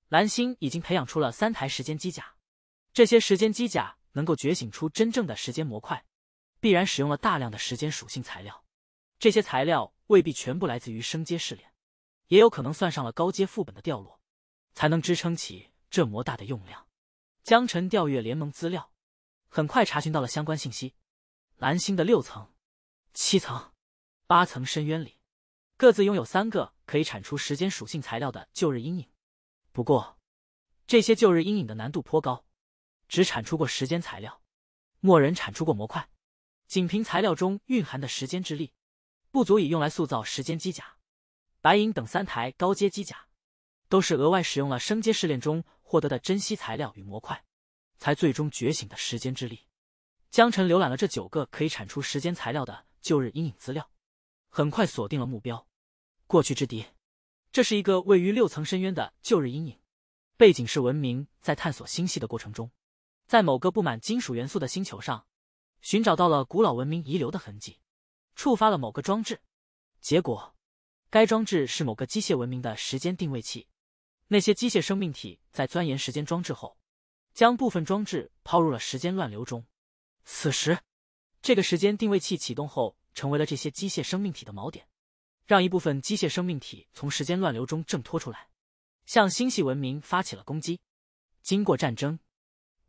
蓝星已经培养出了三台时间机甲。这些时间机甲能够觉醒出真正的时间模块，必然使用了大量的时间属性材料。这些材料未必全部来自于升阶试炼，也有可能算上了高阶副本的掉落，才能支撑起这么大的用量。江晨调阅联盟资料，很快查询到了相关信息。蓝星的六层、七层、八层深渊里，各自拥有三个可以产出时间属性材料的旧日阴影。不过，这些旧日阴影的难度颇高，只产出过时间材料，没人产出过模块。仅凭材料中蕴含的时间之力，不足以用来塑造时间机甲。白银等三台高阶机甲，都是额外使用了升阶试炼中获得的珍稀材料与模块，才最终觉醒的时间之力。江晨浏览了这九个可以产出时间材料的旧日阴影资料，很快锁定了目标：过去之敌。这是一个位于六层深渊的旧日阴影，背景是文明在探索星系的过程中，在某个布满金属元素的星球上，寻找到了古老文明遗留的痕迹，触发了某个装置。结果，该装置是某个机械文明的时间定位器。那些机械生命体在钻研时间装置后，将部分装置抛入了时间乱流中。此时，这个时间定位器启动后，成为了这些机械生命体的锚点，让一部分机械生命体从时间乱流中挣脱出来，向星系文明发起了攻击。经过战争，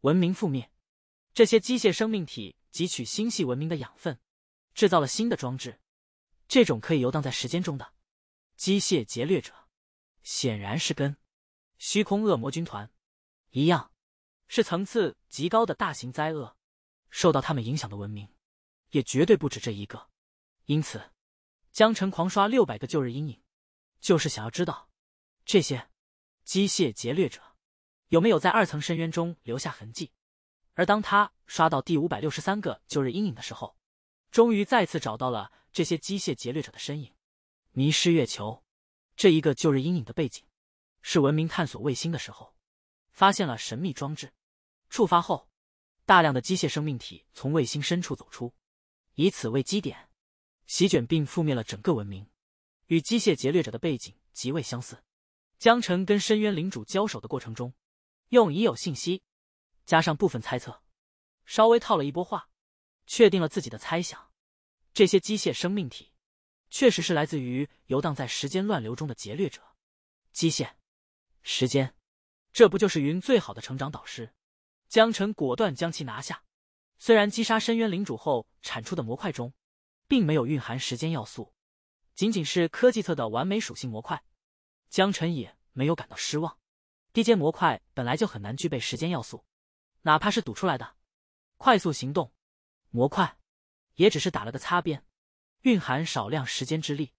文明覆灭，这些机械生命体汲取星系文明的养分，制造了新的装置。这种可以游荡在时间中的机械劫掠者，显然是跟虚空恶魔军团一样，是层次极高的大型灾厄。受到他们影响的文明，也绝对不止这一个。因此，江辰狂刷六百个旧日阴影，就是想要知道，这些机械劫掠者有没有在二层深渊中留下痕迹。而当他刷到第五百六十三个旧日阴影的时候，终于再次找到了这些机械劫掠者的身影。迷失月球，这一个旧日阴影的背景，是文明探索卫星的时候，发现了神秘装置，触发后。大量的机械生命体从卫星深处走出，以此为基点，席卷并覆灭了整个文明。与机械劫掠者的背景极为相似。江辰跟深渊领主交手的过程中，用已有信息加上部分猜测，稍微套了一波话，确定了自己的猜想：这些机械生命体确实是来自于游荡在时间乱流中的劫掠者。机械，时间，这不就是云最好的成长导师？江辰果断将其拿下。虽然击杀深渊领主后产出的模块中，并没有蕴含时间要素，仅仅是科技侧的完美属性模块，江辰也没有感到失望。低阶模块本来就很难具备时间要素，哪怕是赌出来的“快速行动”模块，也只是打了个擦边，蕴含少量时间之力。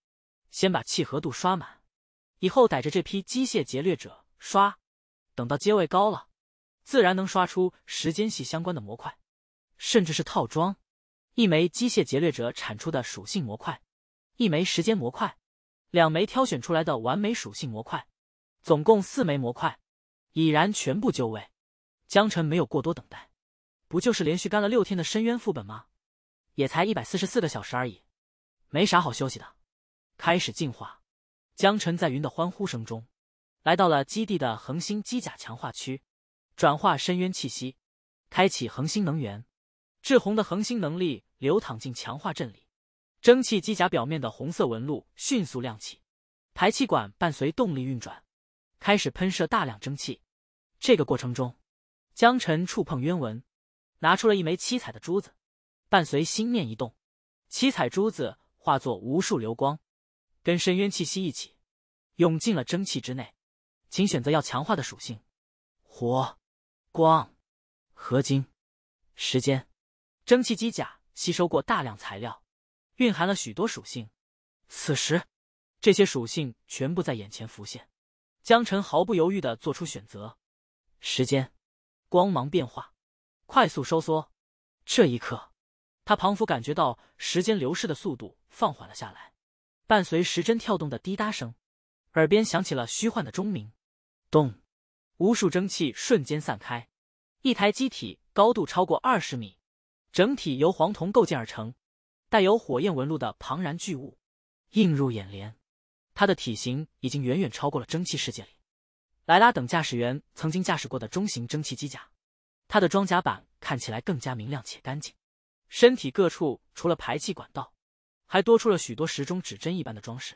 先把契合度刷满，以后逮着这批机械劫掠者刷，等到阶位高了。自然能刷出时间系相关的模块，甚至是套装。一枚机械劫掠者产出的属性模块，一枚时间模块，两枚挑选出来的完美属性模块，总共四枚模块已然全部就位。江辰没有过多等待，不就是连续干了六天的深渊副本吗？也才一百四十四个小时而已，没啥好休息的。开始进化。江辰在云的欢呼声中，来到了基地的恒星机甲强化区。转化深渊气息，开启恒星能源。志红的恒星能力流淌进强化阵里，蒸汽机甲表面的红色纹路迅速亮起，排气管伴随动力运转，开始喷射大量蒸汽。这个过程中，江晨触碰渊纹，拿出了一枚七彩的珠子，伴随心念一动，七彩珠子化作无数流光，跟深渊气息一起，涌进了蒸汽之内。请选择要强化的属性，火。光，合金，时间，蒸汽机甲吸收过大量材料，蕴含了许多属性。此时，这些属性全部在眼前浮现。江晨毫不犹豫的做出选择。时间，光芒变化，快速收缩。这一刻，他仿佛感觉到时间流逝的速度放缓了下来，伴随时针跳动的滴答声，耳边响起了虚幻的钟鸣，咚。无数蒸汽瞬间散开，一台机体高度超过二十米，整体由黄铜构建而成，带有火焰纹路的庞然巨物映入眼帘。它的体型已经远远超过了蒸汽世界里莱拉等驾驶员曾经驾驶过的中型蒸汽机甲。它的装甲板看起来更加明亮且干净，身体各处除了排气管道，还多出了许多时钟指针一般的装饰，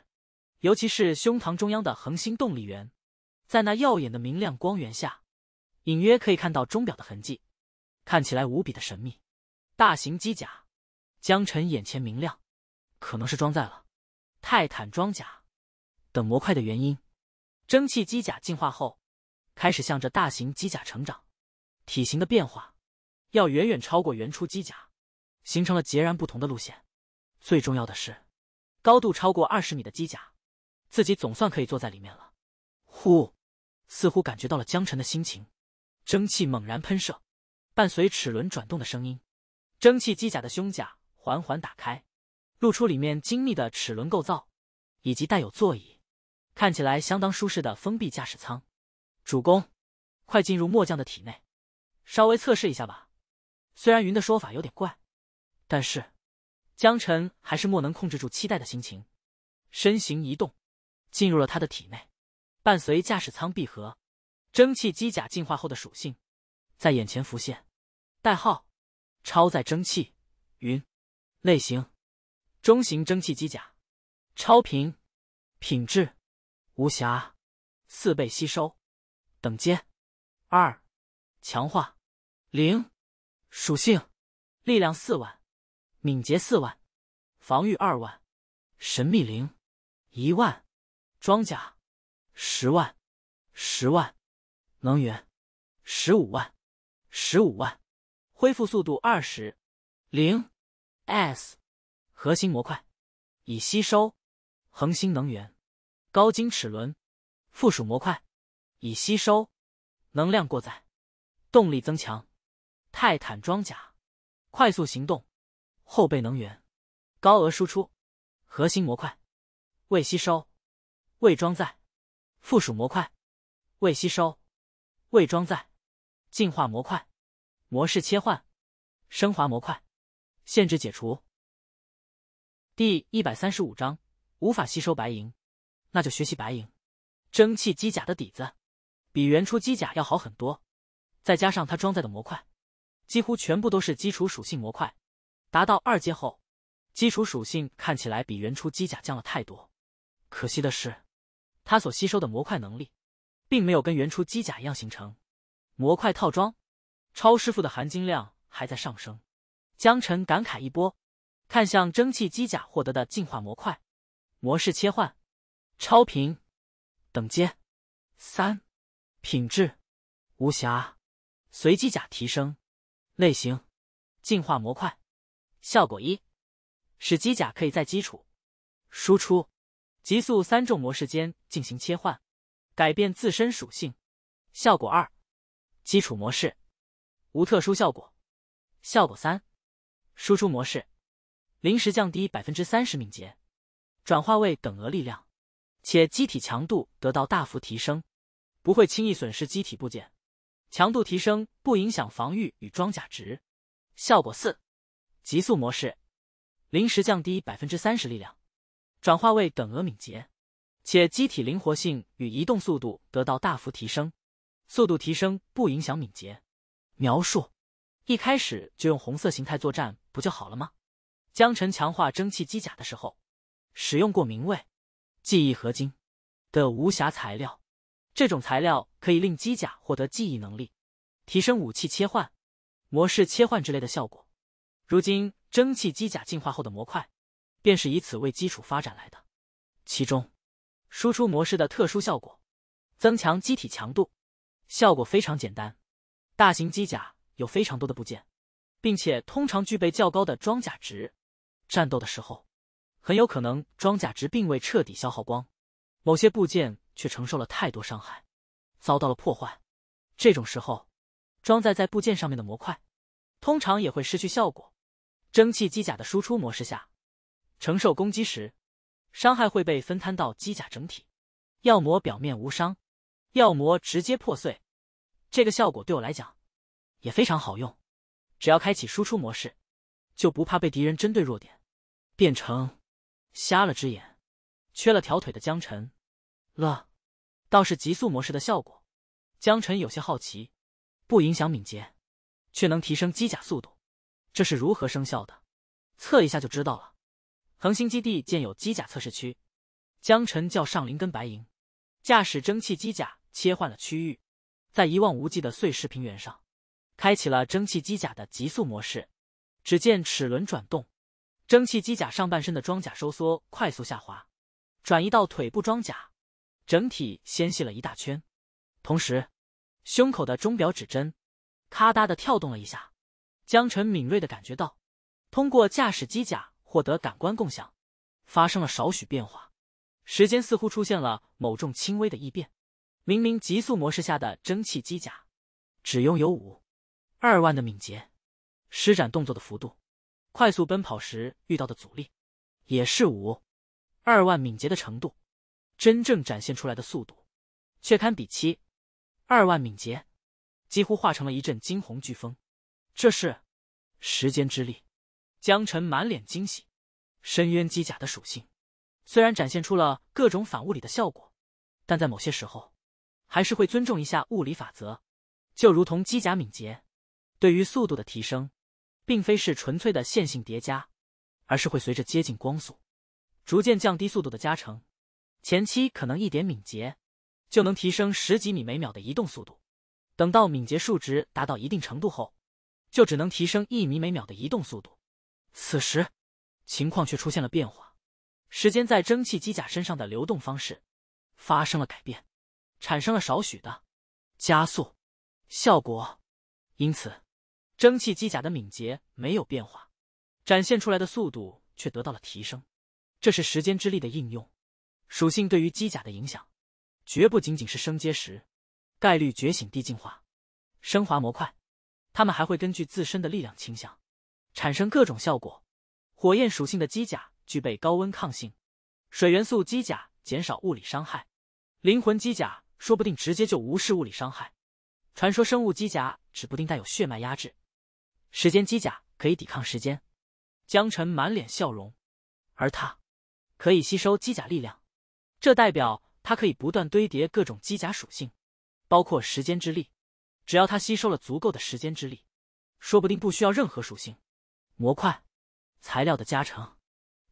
尤其是胸膛中央的恒星动力源。在那耀眼的明亮光源下，隐约可以看到钟表的痕迹，看起来无比的神秘。大型机甲，江晨眼前明亮，可能是装载了泰坦装甲等模块的原因。蒸汽机甲进化后，开始向着大型机甲成长，体型的变化要远远超过原初机甲，形成了截然不同的路线。最重要的是，高度超过二十米的机甲，自己总算可以坐在里面了。呼。似乎感觉到了江晨的心情，蒸汽猛然喷射，伴随齿轮转动的声音，蒸汽机甲的胸甲缓缓打开，露出里面精密的齿轮构造，以及带有座椅，看起来相当舒适的封闭驾驶舱。主公，快进入末将的体内，稍微测试一下吧。虽然云的说法有点怪，但是江晨还是莫能控制住期待的心情，身形一动，进入了他的体内。伴随驾驶舱闭合，蒸汽机甲进化后的属性在眼前浮现。代号：超载蒸汽云。类型：中型蒸汽机甲。超频，品质：无瑕。四倍吸收。等阶：二。强化：零。属性：力量四万，敏捷四万，防御二万，神秘零，一万。装甲。十万，十万，能源十五万，十五万，恢复速度二十零 s，核心模块已吸收，恒星能源，高精齿轮，附属模块已吸收，能量过载，动力增强，泰坦装甲，快速行动，后备能源，高额输出，核心模块未吸收，未装载。附属模块未吸收，未装载；进化模块模式切换，升华模块限制解除。第一百三十五章，无法吸收白银，那就学习白银。蒸汽机甲的底子比原初机甲要好很多，再加上它装载的模块几乎全部都是基础属性模块，达到二阶后，基础属性看起来比原初机甲降了太多。可惜的是。它所吸收的模块能力，并没有跟原初机甲一样形成模块套装。超师傅的含金量还在上升，江晨感慨一波，看向蒸汽机甲获得的进化模块。模式切换，超频，等阶三，品质无瑕，随机甲提升，类型进化模块，效果一，使机甲可以在基础输出。极速三种模式间进行切换，改变自身属性。效果二：基础模式，无特殊效果。效果三：输出模式，临时降低百分之三十敏捷，转化为等额力量，且机体强度得到大幅提升，不会轻易损失机体部件。强度提升不影响防御与装甲值。效果四：极速模式，临时降低百分之三十力量。转化为等额敏捷，且机体灵活性与移动速度得到大幅提升。速度提升不影响敏捷。描述：一开始就用红色形态作战不就好了吗？江辰强化蒸汽机甲的时候，使用过明为“记忆合金的无瑕材料。这种材料可以令机甲获得记忆能力，提升武器切换、模式切换之类的效果。如今蒸汽机甲进化后的模块。便是以此为基础发展来的，其中，输出模式的特殊效果，增强机体强度，效果非常简单。大型机甲有非常多的部件，并且通常具备较高的装甲值，战斗的时候，很有可能装甲值并未彻底消耗光，某些部件却承受了太多伤害，遭到了破坏。这种时候，装载在部件上面的模块，通常也会失去效果。蒸汽机甲的输出模式下。承受攻击时，伤害会被分摊到机甲整体，要么表面无伤，要么直接破碎。这个效果对我来讲也非常好用，只要开启输出模式，就不怕被敌人针对弱点，变成瞎了只眼、缺了条腿的江晨了。倒是极速模式的效果，江晨有些好奇，不影响敏捷，却能提升机甲速度，这是如何生效的？测一下就知道了。恒星基地建有机甲测试区，江晨叫上林跟白银，驾驶蒸汽机甲切换了区域，在一望无际的碎石平原上，开启了蒸汽机甲的极速模式。只见齿轮转动，蒸汽机甲上半身的装甲收缩，快速下滑，转移到腿部装甲，整体纤细了一大圈。同时，胸口的钟表指针咔嗒的跳动了一下，江晨敏锐的感觉到，通过驾驶机甲。获得感官共享，发生了少许变化，时间似乎出现了某种轻微的异变。明明极速模式下的蒸汽机甲，只拥有五二万的敏捷，施展动作的幅度，快速奔跑时遇到的阻力，也是五二万敏捷的程度，真正展现出来的速度，却堪比七二万敏捷，几乎化成了一阵惊鸿飓风。这是时间之力。江晨满脸惊喜，深渊机甲的属性虽然展现出了各种反物理的效果，但在某些时候还是会尊重一下物理法则。就如同机甲敏捷，对于速度的提升，并非是纯粹的线性叠加，而是会随着接近光速逐渐降低速度的加成。前期可能一点敏捷就能提升十几米每秒的移动速度，等到敏捷数值达到一定程度后，就只能提升一米每秒的移动速度。此时，情况却出现了变化。时间在蒸汽机甲身上的流动方式发生了改变，产生了少许的加速效果，因此，蒸汽机甲的敏捷没有变化，展现出来的速度却得到了提升。这是时间之力的应用属性对于机甲的影响，绝不仅仅是升阶时概率觉醒地进化、升华模块，他们还会根据自身的力量倾向。产生各种效果，火焰属性的机甲具备高温抗性，水元素机甲减少物理伤害，灵魂机甲说不定直接就无视物理伤害，传说生物机甲指不定带有血脉压制，时间机甲可以抵抗时间。江晨满脸笑容，而他可以吸收机甲力量，这代表他可以不断堆叠各种机甲属性，包括时间之力。只要他吸收了足够的时间之力，说不定不需要任何属性。模块，材料的加成，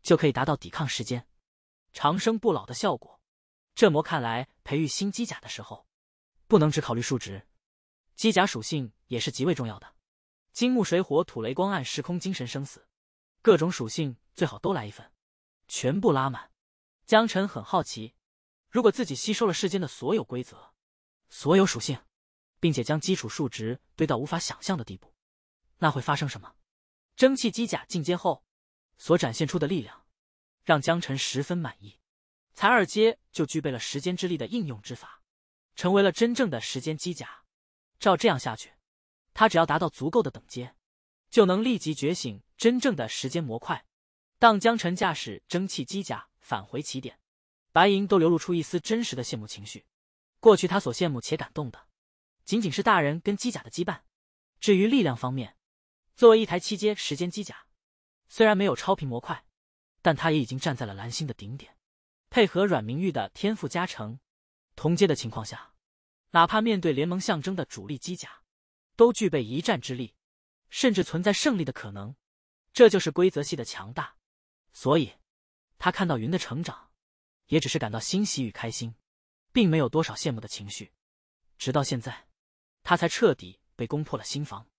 就可以达到抵抗时间、长生不老的效果。这模看来，培育新机甲的时候，不能只考虑数值，机甲属性也是极为重要的。金木水火土雷光暗时空精神生死，各种属性最好都来一份，全部拉满。江晨很好奇，如果自己吸收了世间的所有规则、所有属性，并且将基础数值堆到无法想象的地步，那会发生什么？蒸汽机甲进阶后，所展现出的力量，让江晨十分满意。才二阶就具备了时间之力的应用之法，成为了真正的时间机甲。照这样下去，他只要达到足够的等阶，就能立即觉醒真正的时间模块。当江晨驾驶蒸汽机甲返回起点，白银都流露出一丝真实的羡慕情绪。过去他所羡慕且感动的，仅仅是大人跟机甲的羁绊。至于力量方面，作为一台七阶时间机甲，虽然没有超频模块，但它也已经站在了蓝星的顶点。配合阮明玉的天赋加成，同阶的情况下，哪怕面对联盟象征的主力机甲，都具备一战之力，甚至存在胜利的可能。这就是规则系的强大。所以，他看到云的成长，也只是感到欣喜与开心，并没有多少羡慕的情绪。直到现在，他才彻底被攻破了心防。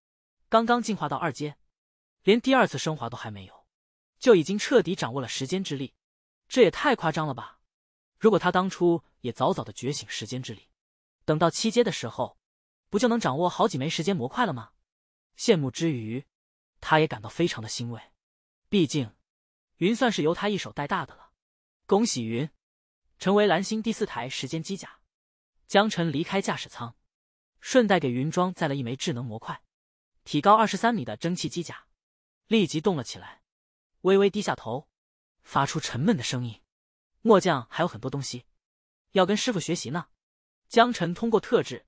刚刚进化到二阶，连第二次升华都还没有，就已经彻底掌握了时间之力，这也太夸张了吧！如果他当初也早早的觉醒时间之力，等到七阶的时候，不就能掌握好几枚时间模块了吗？羡慕之余，他也感到非常的欣慰，毕竟云算是由他一手带大的了。恭喜云，成为蓝星第四台时间机甲。江晨离开驾驶舱，顺带给云装载了一枚智能模块。体高二十三米的蒸汽机甲，立即动了起来，微微低下头，发出沉闷的声音。末将还有很多东西，要跟师傅学习呢。江晨通过特质，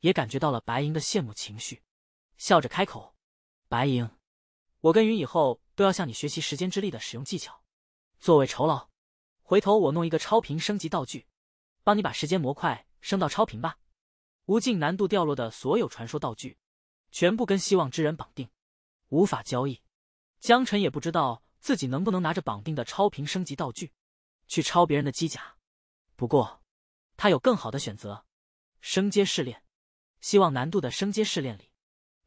也感觉到了白银的羡慕情绪，笑着开口：“白银，我跟云以后都要向你学习时间之力的使用技巧。作为酬劳，回头我弄一个超频升级道具，帮你把时间模块升到超频吧。无尽难度掉落的所有传说道具。”全部跟希望之人绑定，无法交易。江晨也不知道自己能不能拿着绑定的超频升级道具，去抄别人的机甲。不过，他有更好的选择：升阶试炼。希望难度的升阶试炼里，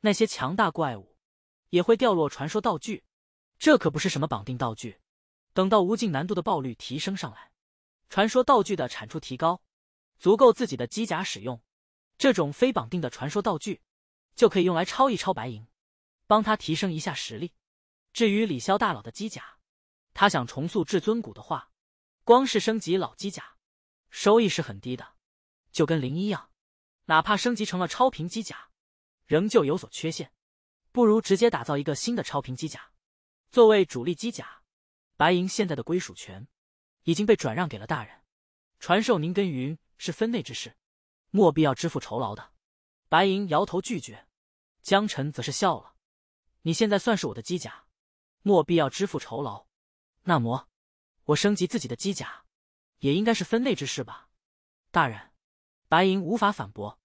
那些强大怪物也会掉落传说道具。这可不是什么绑定道具。等到无尽难度的爆率提升上来，传说道具的产出提高，足够自己的机甲使用。这种非绑定的传说道具。就可以用来抄一抄白银，帮他提升一下实力。至于李萧大佬的机甲，他想重塑至尊骨的话，光是升级老机甲，收益是很低的，就跟零一样。哪怕升级成了超频机甲，仍旧有所缺陷，不如直接打造一个新的超频机甲，作为主力机甲。白银现在的归属权，已经被转让给了大人。传授您跟云是分内之事，莫必要支付酬劳的。白银摇头拒绝，江晨则是笑了。你现在算是我的机甲，莫必要支付酬劳。那么，我升级自己的机甲，也应该是分内之事吧，大人。白银无法反驳，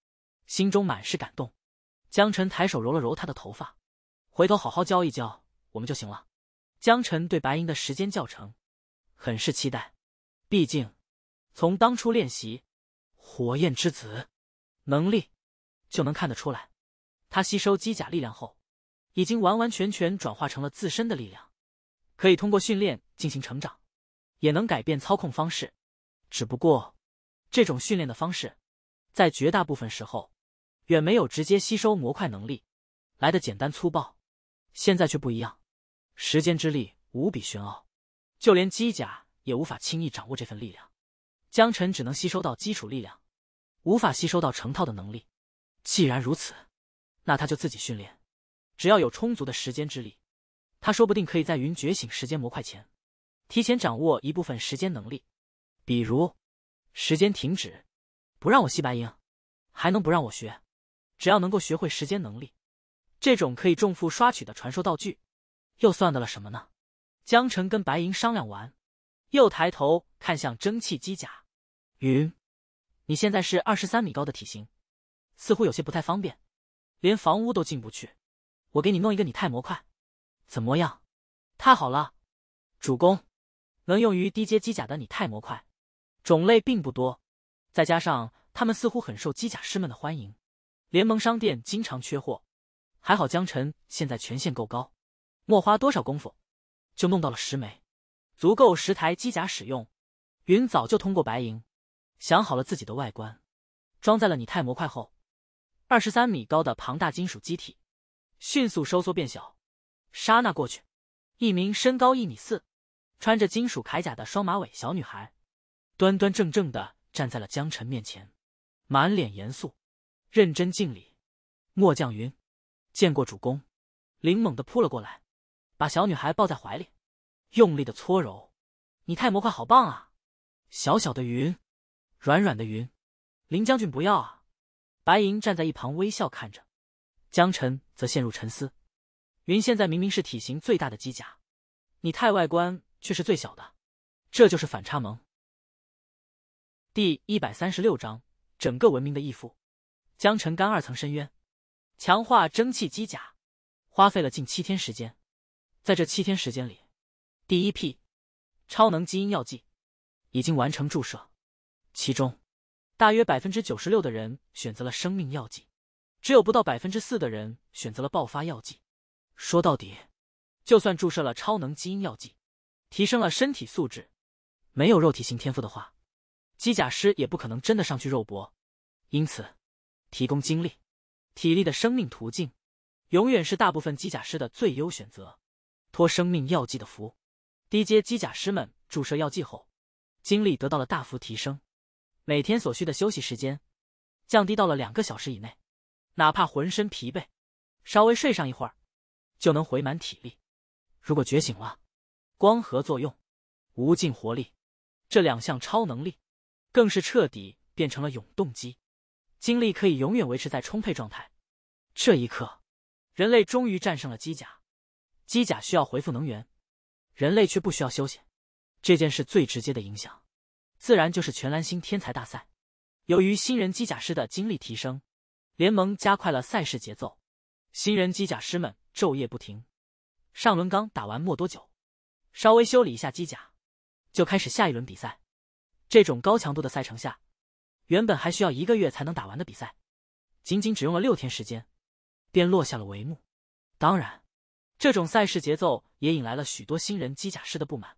心中满是感动。江晨抬手揉了揉他的头发，回头好好教一教我们就行了。江晨对白银的时间教程，很是期待。毕竟，从当初练习火焰之子能力。就能看得出来，他吸收机甲力量后，已经完完全全转化成了自身的力量，可以通过训练进行成长，也能改变操控方式。只不过，这种训练的方式，在绝大部分时候，远没有直接吸收模块能力来的简单粗暴。现在却不一样，时间之力无比玄奥，就连机甲也无法轻易掌握这份力量。江晨只能吸收到基础力量，无法吸收到成套的能力。既然如此，那他就自己训练。只要有充足的时间之力，他说不定可以在云觉醒时间模块前，提前掌握一部分时间能力，比如时间停止，不让我吸白银，还能不让我学。只要能够学会时间能力，这种可以重复刷取的传说道具，又算得了什么呢？江晨跟白银商量完，又抬头看向蒸汽机甲云：“你现在是二十三米高的体型。”似乎有些不太方便，连房屋都进不去。我给你弄一个拟态模块，怎么样？太好了，主公，能用于低阶机甲的拟态模块种类并不多，再加上他们似乎很受机甲师们的欢迎，联盟商店经常缺货。还好江晨现在权限够高，莫花多少功夫就弄到了十枚，足够十台机甲使用。云早就通过白银想好了自己的外观，装在了拟态模块后。二十三米高的庞大金属机体，迅速收缩变小。刹那过去，一名身高一米四、穿着金属铠甲的双马尾小女孩，端端正正的站在了江晨面前，满脸严肃，认真敬礼。末将云，见过主公。林猛的扑了过来，把小女孩抱在怀里，用力的搓揉。你太魔快，好棒啊！小小的云，软软的云。林将军不要啊！白银站在一旁微笑看着，江晨则陷入沉思。云现在明明是体型最大的机甲，你太外观却是最小的，这就是反差萌。第一百三十六章整个文明的义父。江晨干二层深渊，强化蒸汽机甲，花费了近七天时间。在这七天时间里，第一批超能基因药剂已经完成注射，其中。大约百分之九十六的人选择了生命药剂，只有不到百分之四的人选择了爆发药剂。说到底，就算注射了超能基因药剂，提升了身体素质，没有肉体型天赋的话，机甲师也不可能真的上去肉搏。因此，提供精力、体力的生命途径，永远是大部分机甲师的最优选择。托生命药剂的福，低阶机甲师们注射药剂后，精力得到了大幅提升。每天所需的休息时间，降低到了两个小时以内。哪怕浑身疲惫，稍微睡上一会儿，就能回满体力。如果觉醒了光合作用、无尽活力这两项超能力，更是彻底变成了永动机，精力可以永远维持在充沛状态。这一刻，人类终于战胜了机甲。机甲需要回复能源，人类却不需要休息。这件事最直接的影响。自然就是全蓝星天才大赛。由于新人机甲师的精力提升，联盟加快了赛事节奏。新人机甲师们昼夜不停，上轮刚打完没多久，稍微修理一下机甲，就开始下一轮比赛。这种高强度的赛程下，原本还需要一个月才能打完的比赛，仅仅只用了六天时间，便落下了帷幕。当然，这种赛事节奏也引来了许多新人机甲师的不满，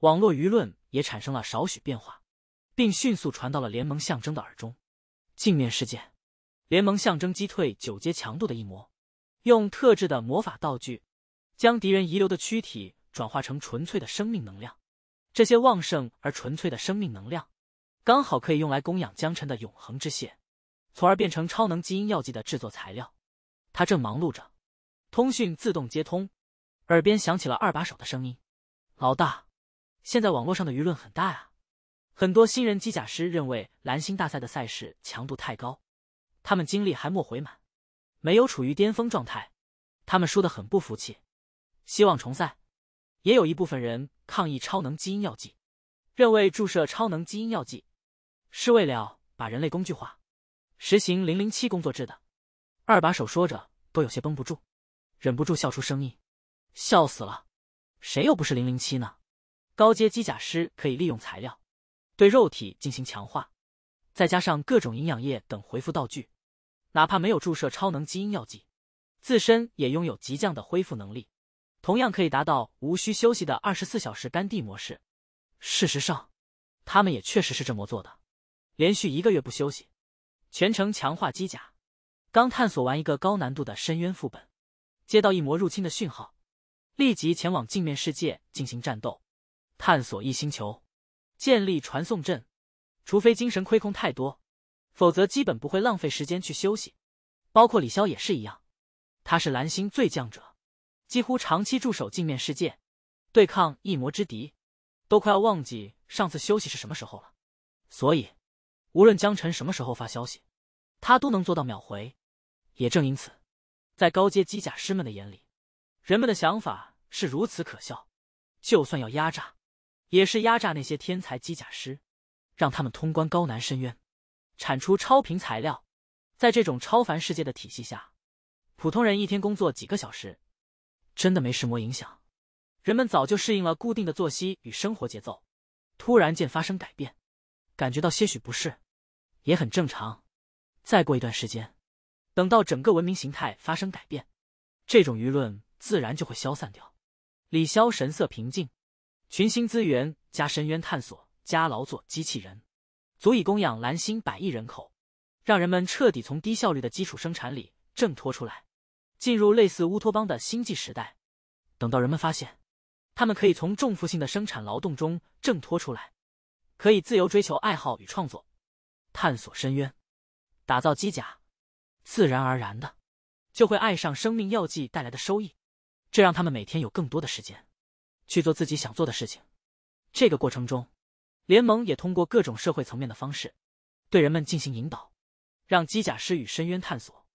网络舆论也产生了少许变化。并迅速传到了联盟象征的耳中。镜面事件，联盟象征击退九阶强度的一魔，用特制的魔法道具，将敌人遗留的躯体转化成纯粹的生命能量。这些旺盛而纯粹的生命能量，刚好可以用来供养江晨的永恒之血，从而变成超能基因药剂的制作材料。他正忙碌着，通讯自动接通，耳边响起了二把手的声音：“老大，现在网络上的舆论很大啊。”很多新人机甲师认为蓝星大赛的赛事强度太高，他们精力还没回满，没有处于巅峰状态，他们输得很不服气，希望重赛。也有一部分人抗议超能基因药剂，认为注射超能基因药剂是为了把人类工具化，实行零零七工作制的二把手说着都有些绷不住，忍不住笑出声音，笑死了，谁又不是零零七呢？高阶机甲师可以利用材料。对肉体进行强化，再加上各种营养液等恢复道具，哪怕没有注射超能基因药剂，自身也拥有极强的恢复能力，同样可以达到无需休息的二十四小时干地模式。事实上，他们也确实是这么做的，连续一个月不休息，全程强化机甲。刚探索完一个高难度的深渊副本，接到一魔入侵的讯号，立即前往镜面世界进行战斗，探索一星球。建立传送阵，除非精神亏空太多，否则基本不会浪费时间去休息。包括李潇也是一样，他是蓝星最将者，几乎长期驻守镜面世界，对抗异魔之敌，都快要忘记上次休息是什么时候了。所以，无论江晨什么时候发消息，他都能做到秒回。也正因此，在高阶机甲师们的眼里，人们的想法是如此可笑。就算要压榨。也是压榨那些天才机甲师，让他们通关高难深渊，产出超频材料。在这种超凡世界的体系下，普通人一天工作几个小时，真的没什么影响。人们早就适应了固定的作息与生活节奏，突然间发生改变，感觉到些许不适，也很正常。再过一段时间，等到整个文明形态发生改变，这种舆论自然就会消散掉。李潇神色平静。群星资源加深渊探索加劳作机器人，足以供养蓝星百亿人口，让人们彻底从低效率的基础生产里挣脱出来，进入类似乌托邦的星际时代。等到人们发现，他们可以从重复性的生产劳动中挣脱出来，可以自由追求爱好与创作，探索深渊，打造机甲，自然而然的，就会爱上生命药剂带来的收益，这让他们每天有更多的时间。去做自己想做的事情。这个过程中，联盟也通过各种社会层面的方式，对人们进行引导，让机甲师与深渊探索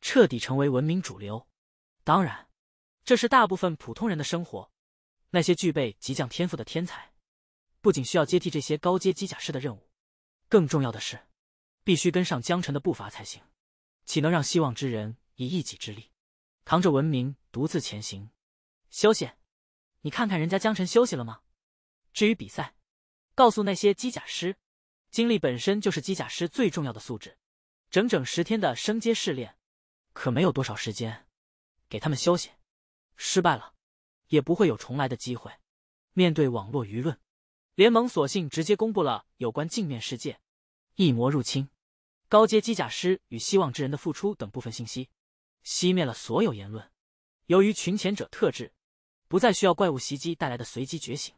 彻底成为文明主流。当然，这是大部分普通人的生活。那些具备极将天赋的天才，不仅需要接替这些高阶机甲师的任务，更重要的是，必须跟上江辰的步伐才行。岂能让希望之人以一己之力，扛着文明独自前行？休仙？你看看人家江晨休息了吗？至于比赛，告诉那些机甲师，精力本身就是机甲师最重要的素质。整整十天的升阶试炼，可没有多少时间给他们休息。失败了，也不会有重来的机会。面对网络舆论，联盟索性直接公布了有关镜面世界、异魔入侵、高阶机甲师与希望之人的付出等部分信息，熄灭了所有言论。由于群潜者特质。不再需要怪物袭击带来的随机觉醒，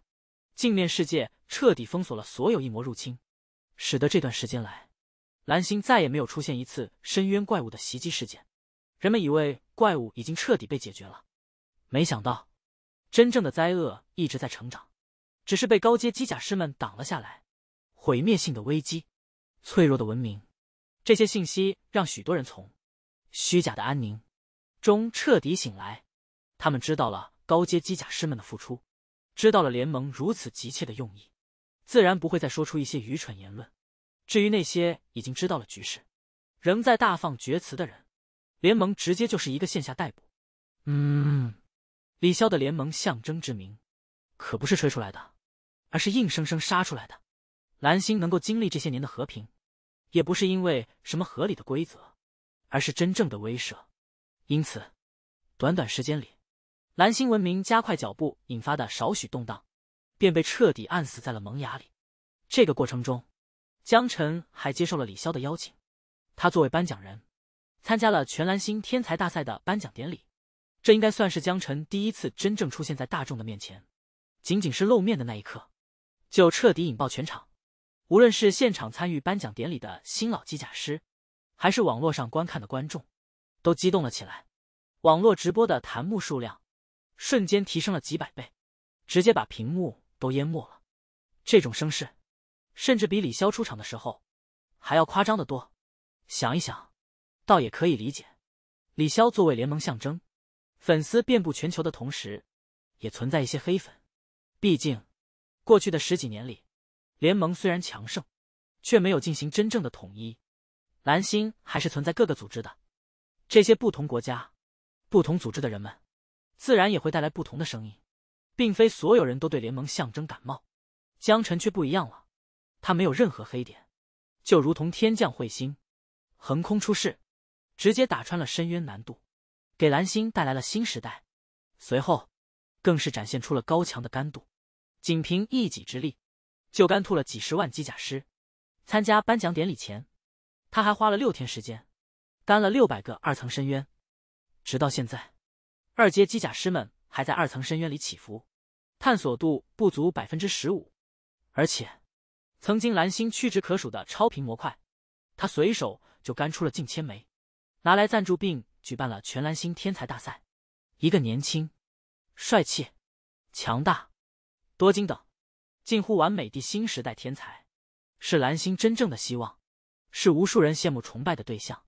镜面世界彻底封锁了所有异魔入侵，使得这段时间来，蓝星再也没有出现一次深渊怪物的袭击事件。人们以为怪物已经彻底被解决了，没想到，真正的灾厄一直在成长，只是被高阶机甲师们挡了下来。毁灭性的危机，脆弱的文明，这些信息让许多人从虚假的安宁中彻底醒来，他们知道了。高阶机甲师们的付出，知道了联盟如此急切的用意，自然不会再说出一些愚蠢言论。至于那些已经知道了局势，仍在大放厥词的人，联盟直接就是一个线下逮捕。嗯，李潇的联盟象征之名，可不是吹出来的，而是硬生生杀出来的。蓝星能够经历这些年的和平，也不是因为什么合理的规则，而是真正的威慑。因此，短短时间里。蓝星文明加快脚步引发的少许动荡，便被彻底按死在了萌芽里。这个过程中，江晨还接受了李潇的邀请，他作为颁奖人，参加了全蓝星天才大赛的颁奖典礼。这应该算是江晨第一次真正出现在大众的面前。仅仅是露面的那一刻，就彻底引爆全场。无论是现场参与颁奖典礼的新老机甲师，还是网络上观看的观众，都激动了起来。网络直播的弹幕数量。瞬间提升了几百倍，直接把屏幕都淹没了。这种声势，甚至比李潇出场的时候还要夸张的多。想一想，倒也可以理解。李潇作为联盟象征，粉丝遍布全球的同时，也存在一些黑粉。毕竟，过去的十几年里，联盟虽然强盛，却没有进行真正的统一。蓝星还是存在各个组织的。这些不同国家、不同组织的人们。自然也会带来不同的声音，并非所有人都对联盟象征感冒。江晨却不一样了，他没有任何黑点，就如同天降彗星，横空出世，直接打穿了深渊难度，给蓝星带来了新时代。随后，更是展现出了高强的干度，仅凭一己之力就干吐了几十万机甲师。参加颁奖典礼前，他还花了六天时间干了六百个二层深渊，直到现在。二阶机甲师们还在二层深渊里起伏，探索度不足百分之十五。而且，曾经蓝星屈指可数的超频模块，他随手就干出了近千枚，拿来赞助并举办了全蓝星天才大赛。一个年轻、帅气、强大、多金等，近乎完美的新时代天才，是蓝星真正的希望，是无数人羡慕崇拜的对象，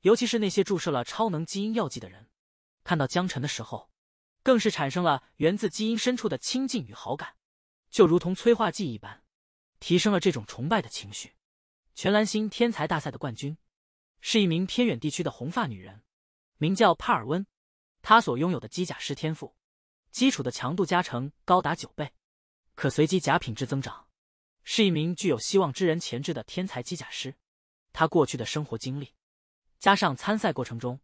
尤其是那些注射了超能基因药剂的人。看到江晨的时候，更是产生了源自基因深处的亲近与好感，就如同催化剂一般，提升了这种崇拜的情绪。全蓝星天才大赛的冠军，是一名偏远地区的红发女人，名叫帕尔温。她所拥有的机甲师天赋，基础的强度加成高达九倍，可随机甲品质增长，是一名具有希望之人潜质的天才机甲师。她过去的生活经历，加上参赛过程中。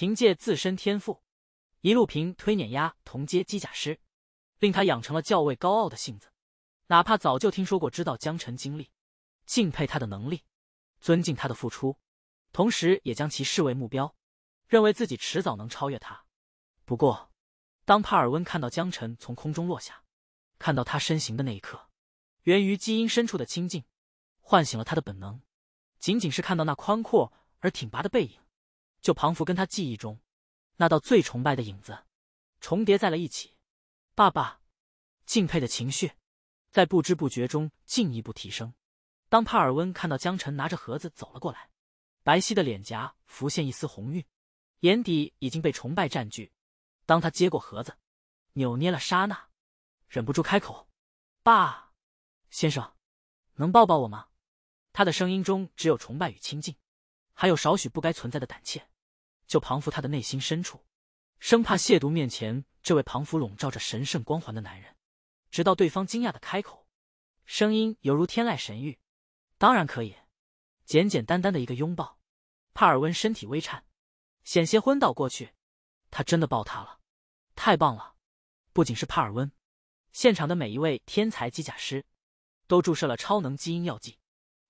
凭借自身天赋，一路平推碾压同阶机甲师，令他养成了较为高傲的性子。哪怕早就听说过，知道江晨经历，敬佩他的能力，尊敬他的付出，同时也将其视为目标，认为自己迟早能超越他。不过，当帕尔温看到江晨从空中落下，看到他身形的那一刻，源于基因深处的亲近，唤醒了他的本能。仅仅是看到那宽阔而挺拔的背影。就彷佛跟他记忆中那道最崇拜的影子重叠在了一起，爸爸，敬佩的情绪在不知不觉中进一步提升。当帕尔温看到江晨拿着盒子走了过来，白皙的脸颊浮现一丝红晕，眼底已经被崇拜占据。当他接过盒子，扭捏了刹那，忍不住开口：“爸，先生，能抱抱我吗？”他的声音中只有崇拜与亲近，还有少许不该存在的胆怯。就庞福，他的内心深处，生怕亵渎面前这位庞福笼罩着神圣光环的男人。直到对方惊讶的开口，声音犹如天籁神谕：“当然可以。”简简单单的一个拥抱，帕尔温身体微颤，险些昏倒过去。他真的抱他了，太棒了！不仅是帕尔温，现场的每一位天才机甲师，都注射了超能基因药剂，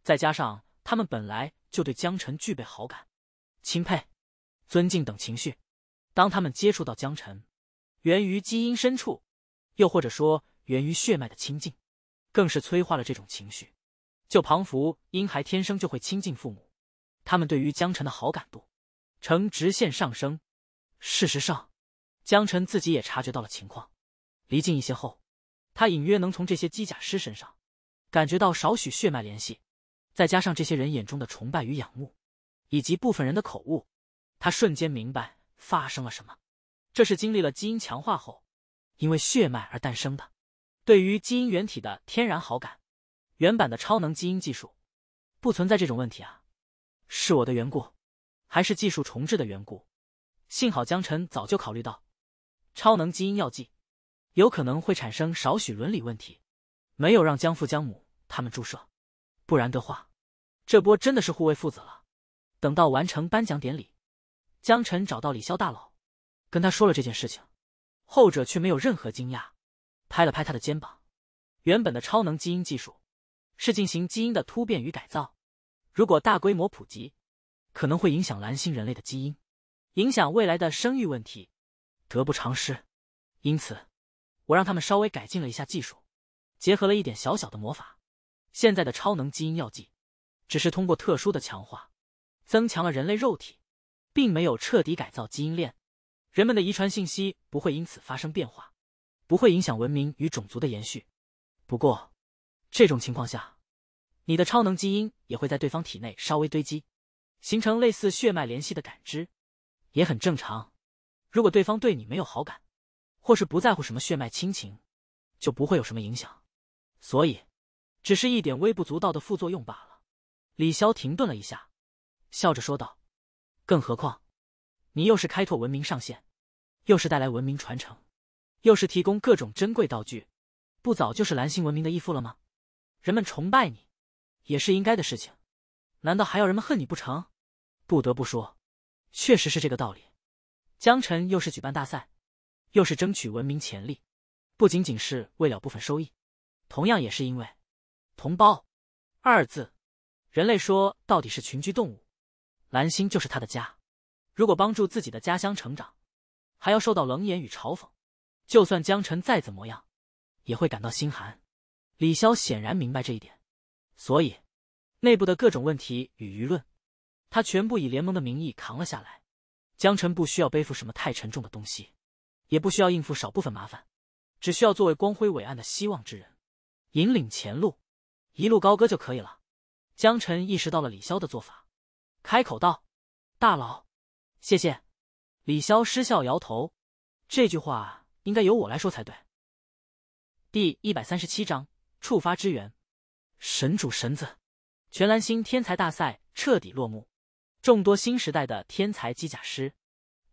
再加上他们本来就对江晨具备好感、钦佩。尊敬等情绪，当他们接触到江晨，源于基因深处，又或者说源于血脉的亲近，更是催化了这种情绪。就庞福婴孩天生就会亲近父母，他们对于江晨的好感度呈直线上升。事实上，江晨自己也察觉到了情况。离近一些后，他隐约能从这些机甲师身上感觉到少许血脉联系，再加上这些人眼中的崇拜与仰慕，以及部分人的口误。他瞬间明白发生了什么，这是经历了基因强化后，因为血脉而诞生的，对于基因原体的天然好感。原版的超能基因技术，不存在这种问题啊！是我的缘故，还是技术重置的缘故？幸好江晨早就考虑到，超能基因药剂有可能会产生少许伦理问题，没有让江父江母他们注射，不然的话，这波真的是护卫父子了。等到完成颁奖典礼。江晨找到李潇大佬，跟他说了这件事情，后者却没有任何惊讶，拍了拍他的肩膀。原本的超能基因技术，是进行基因的突变与改造，如果大规模普及，可能会影响蓝星人类的基因，影响未来的生育问题，得不偿失。因此，我让他们稍微改进了一下技术，结合了一点小小的魔法。现在的超能基因药剂，只是通过特殊的强化，增强了人类肉体。并没有彻底改造基因链，人们的遗传信息不会因此发生变化，不会影响文明与种族的延续。不过，这种情况下，你的超能基因也会在对方体内稍微堆积，形成类似血脉联系的感知，也很正常。如果对方对你没有好感，或是不在乎什么血脉亲情，就不会有什么影响。所以，只是一点微不足道的副作用罢了。李潇停顿了一下，笑着说道。更何况，你又是开拓文明上限，又是带来文明传承，又是提供各种珍贵道具，不早就是蓝星文明的义父了吗？人们崇拜你，也是应该的事情。难道还要人们恨你不成？不得不说，确实是这个道理。江晨又是举办大赛，又是争取文明潜力，不仅仅是为了部分收益，同样也是因为“同胞”二字。人类说到底是群居动物。兰心就是他的家，如果帮助自己的家乡成长，还要受到冷眼与嘲讽，就算江晨再怎么样，也会感到心寒。李潇显然明白这一点，所以，内部的各种问题与舆论，他全部以联盟的名义扛了下来。江晨不需要背负什么太沉重的东西，也不需要应付少部分麻烦，只需要作为光辉伟岸的希望之人，引领前路，一路高歌就可以了。江晨意识到了李潇的做法。开口道：“大佬，谢谢。”李潇失笑摇头：“这句话应该由我来说才对。”第一百三十七章触发之源。神主神子，全蓝星天才大赛彻底落幕。众多新时代的天才机甲师，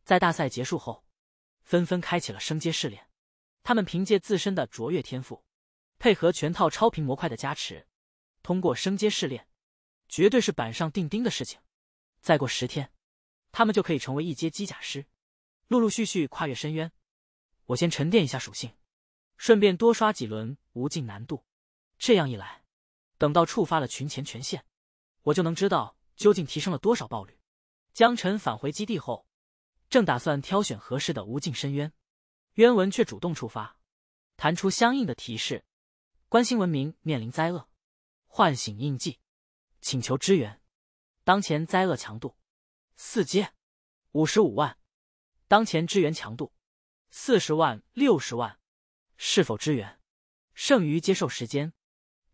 在大赛结束后，纷纷开启了升阶试炼。他们凭借自身的卓越天赋，配合全套超频模块的加持，通过升阶试炼，绝对是板上钉钉的事情。再过十天，他们就可以成为一阶机甲师，陆陆续续跨越深渊。我先沉淀一下属性，顺便多刷几轮无尽难度。这样一来，等到触发了群前权限，我就能知道究竟提升了多少爆率。江晨返回基地后，正打算挑选合适的无尽深渊，渊文却主动触发，弹出相应的提示：关心文明面临灾厄，唤醒印记，请求支援。当前灾厄强度四阶，五十五万。当前支援强度四十万、六十万。是否支援？剩余接受时间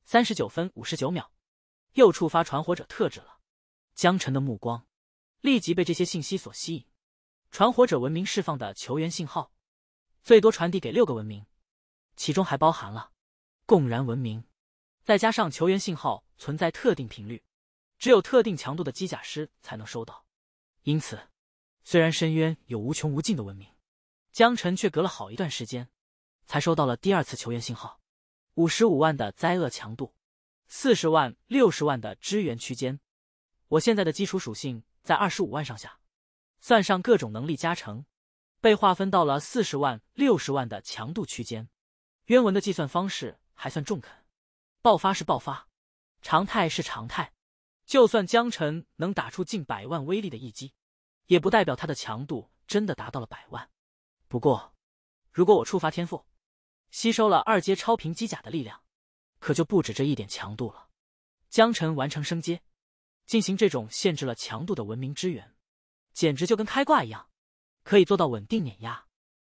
三十九分五十九秒。又触发传火者特质了。江晨的目光立即被这些信息所吸引。传火者文明释放的求援信号，最多传递给六个文明，其中还包含了共燃文明。再加上求援信号存在特定频率。只有特定强度的机甲师才能收到，因此，虽然深渊有无穷无尽的文明，江辰却隔了好一段时间，才收到了第二次求援信号。五十五万的灾厄强度，四十万、六十万的支援区间。我现在的基础属性在二十五万上下，算上各种能力加成，被划分到了四十万、六十万的强度区间。渊文的计算方式还算中肯，爆发是爆发，常态是常态。就算江辰能打出近百万威力的一击，也不代表他的强度真的达到了百万。不过，如果我触发天赋，吸收了二阶超频机甲的力量，可就不止这一点强度了。江辰完成升阶，进行这种限制了强度的文明支援，简直就跟开挂一样，可以做到稳定碾压，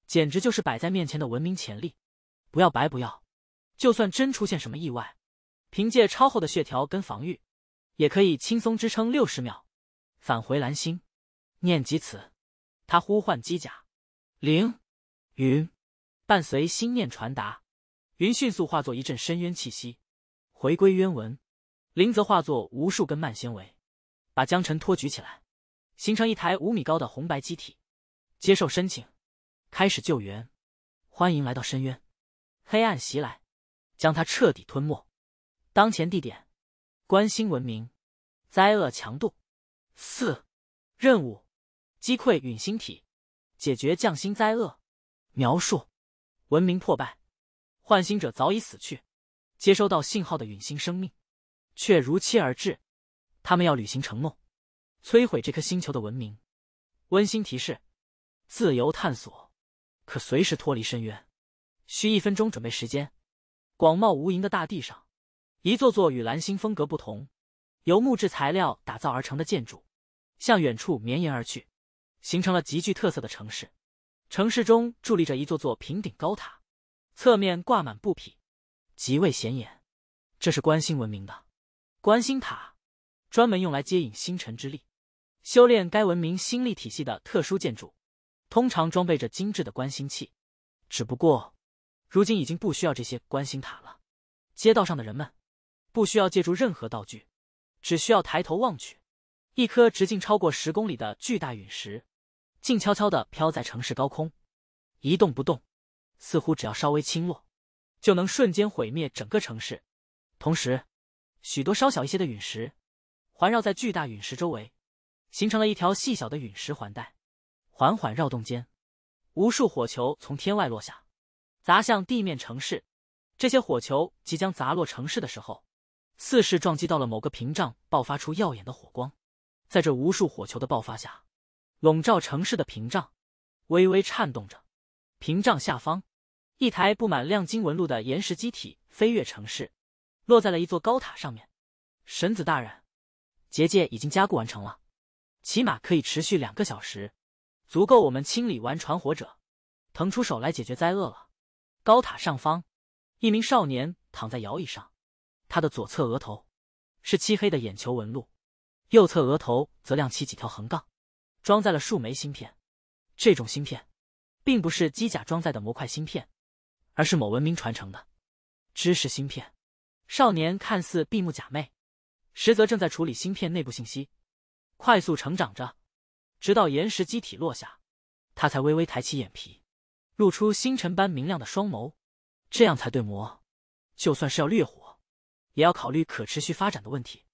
简直就是摆在面前的文明潜力，不要白不要。就算真出现什么意外，凭借超厚的血条跟防御。也可以轻松支撑六十秒，返回蓝星。念及此，他呼唤机甲，灵云伴随心念传达，云迅速化作一阵深渊气息，回归渊文，灵则化作无数根慢纤维，把江晨托举起来，形成一台五米高的红白机体，接受申请，开始救援。欢迎来到深渊，黑暗袭来，将他彻底吞没。当前地点。关心文明，灾厄强度四，任务：击溃陨星体，解决降星灾厄。描述：文明破败，唤醒者早已死去，接收到信号的陨星生命却如期而至，他们要履行承诺，摧毁这颗星球的文明。温馨提示：自由探索，可随时脱离深渊，需一分钟准备时间。广袤无垠的大地上。一座座与蓝星风格不同，由木质材料打造而成的建筑，向远处绵延而去，形成了极具特色的城市。城市中伫立着一座座平顶高塔，侧面挂满布匹，极为显眼。这是关心文明的关心塔，专门用来接引星辰之力，修炼该文明心力体系的特殊建筑。通常装备着精致的关心器，只不过，如今已经不需要这些关心塔了。街道上的人们。不需要借助任何道具，只需要抬头望去，一颗直径超过十公里的巨大陨石，静悄悄的飘在城市高空，一动不动，似乎只要稍微轻落，就能瞬间毁灭整个城市。同时，许多稍小一些的陨石环绕在巨大陨石周围，形成了一条细小的陨石环带，缓缓绕动间，无数火球从天外落下，砸向地面城市。这些火球即将砸落城市的时候。似是撞击到了某个屏障，爆发出耀眼的火光。在这无数火球的爆发下，笼罩城市的屏障微微颤动着。屏障下方，一台布满亮晶纹路的岩石机体飞跃城市，落在了一座高塔上面。神子大人，结界已经加固完成了，起码可以持续两个小时，足够我们清理完传火者，腾出手来解决灾厄了。高塔上方，一名少年躺在摇椅上。他的左侧额头，是漆黑的眼球纹路，右侧额头则亮起几条横杠，装载了数枚芯片。这种芯片，并不是机甲装载的模块芯片，而是某文明传承的知识芯片。少年看似闭目假寐，实则正在处理芯片内部信息，快速成长着。直到岩石机体落下，他才微微抬起眼皮，露出星辰般明亮的双眸。这样才对魔，就算是要掠火。也要考虑可持续发展的问题。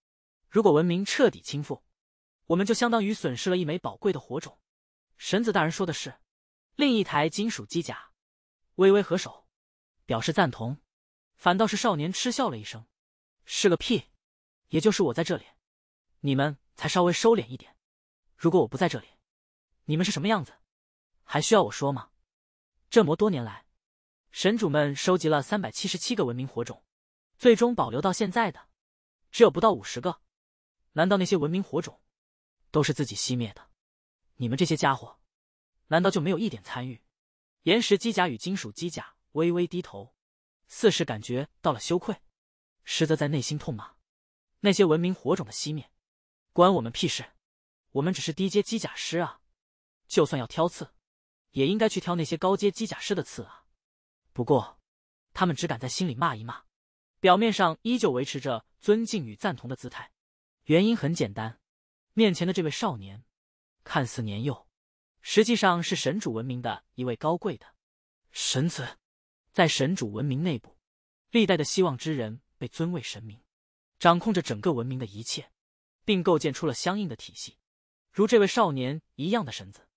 如果文明彻底倾覆，我们就相当于损失了一枚宝贵的火种。神子大人说的是，另一台金属机甲微微合手，表示赞同。反倒是少年嗤笑了一声：“是个屁！也就是我在这里，你们才稍微收敛一点。如果我不在这里，你们是什么样子？还需要我说吗？”这么多年来，神主们收集了三百七十七个文明火种。最终保留到现在的，只有不到五十个。难道那些文明火种，都是自己熄灭的？你们这些家伙，难道就没有一点参与？岩石机甲与金属机甲微微低头，似是感觉到了羞愧，实则在内心痛骂：那些文明火种的熄灭，关我们屁事？我们只是低阶机甲师啊！就算要挑刺，也应该去挑那些高阶机甲师的刺啊！不过，他们只敢在心里骂一骂。表面上依旧维持着尊敬与赞同的姿态，原因很简单：面前的这位少年看似年幼，实际上是神主文明的一位高贵的神子。在神主文明内部，历代的希望之人被尊为神明，掌控着整个文明的一切，并构建出了相应的体系。如这位少年一样的神子，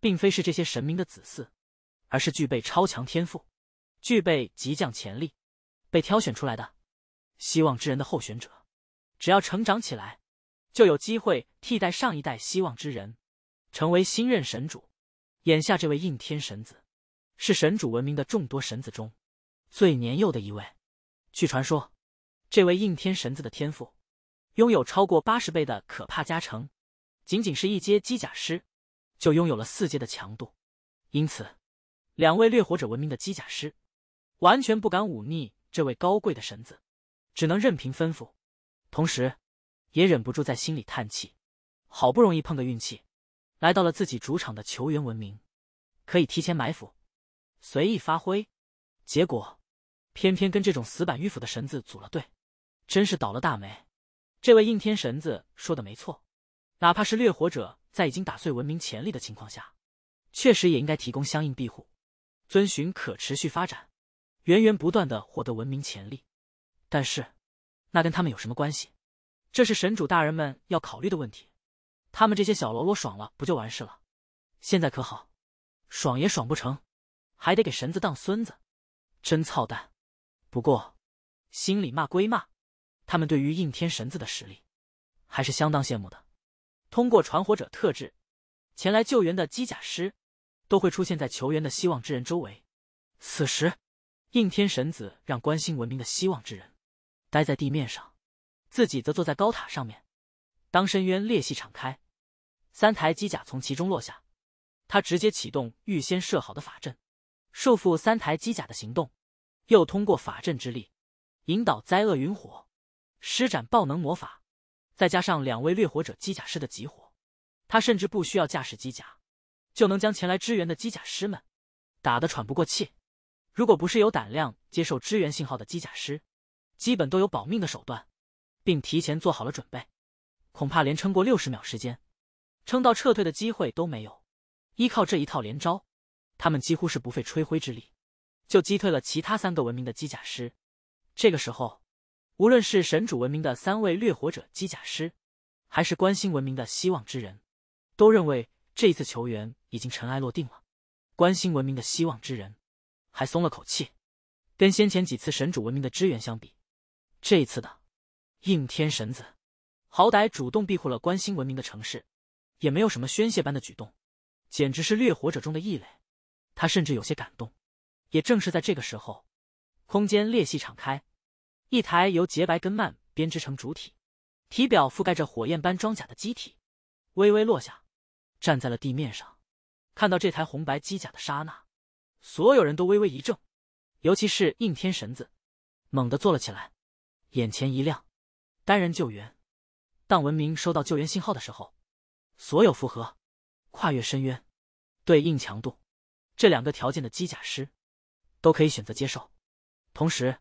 并非是这些神明的子嗣，而是具备超强天赋，具备极强潜力。被挑选出来的希望之人的候选者，只要成长起来，就有机会替代上一代希望之人，成为新任神主。眼下这位应天神子，是神主文明的众多神子中最年幼的一位。据传说，这位应天神子的天赋拥有超过八十倍的可怕加成，仅仅是一阶机甲师，就拥有了四阶的强度。因此，两位掠火者文明的机甲师完全不敢忤逆。这位高贵的神子，只能任凭吩咐，同时，也忍不住在心里叹气。好不容易碰个运气，来到了自己主场的球员文明，可以提前埋伏，随意发挥，结果，偏偏跟这种死板迂腐的神子组了队，真是倒了大霉。这位应天神子说的没错，哪怕是掠火者在已经打碎文明潜力的情况下，确实也应该提供相应庇护，遵循可持续发展。源源不断的获得文明潜力，但是，那跟他们有什么关系？这是神主大人们要考虑的问题。他们这些小喽啰爽了不就完事了？现在可好，爽也爽不成，还得给神子当孙子，真操蛋！不过，心里骂归骂，他们对于应天神子的实力，还是相当羡慕的。通过传火者特质，前来救援的机甲师，都会出现在求援的希望之人周围。此时。应天神子让关心文明的希望之人待在地面上，自己则坐在高塔上面。当深渊裂隙敞开，三台机甲从其中落下，他直接启动预先设好的法阵，束缚三台机甲的行动，又通过法阵之力引导灾厄云火施展爆能魔法，再加上两位掠火者机甲师的集火，他甚至不需要驾驶机甲，就能将前来支援的机甲师们打得喘不过气。如果不是有胆量接受支援信号的机甲师，基本都有保命的手段，并提前做好了准备，恐怕连撑过六十秒时间、撑到撤退的机会都没有。依靠这一套连招，他们几乎是不费吹灰之力，就击退了其他三个文明的机甲师。这个时候，无论是神主文明的三位掠火者机甲师，还是关心文明的希望之人都认为，这一次求援已经尘埃落定了。关心文明的希望之人。还松了口气，跟先前几次神主文明的支援相比，这一次的应天神子，好歹主动庇护了关心文明的城市，也没有什么宣泄般的举动，简直是掠火者中的异类。他甚至有些感动。也正是在这个时候，空间裂隙敞开，一台由洁白根蔓编织成主体，体表覆盖着火焰般装甲的机体，微微落下，站在了地面上。看到这台红白机甲的刹那。所有人都微微一怔，尤其是应天神子，猛地坐了起来，眼前一亮。单人救援，当文明收到救援信号的时候，所有符合跨越深渊、对应强度这两个条件的机甲师，都可以选择接受，同时，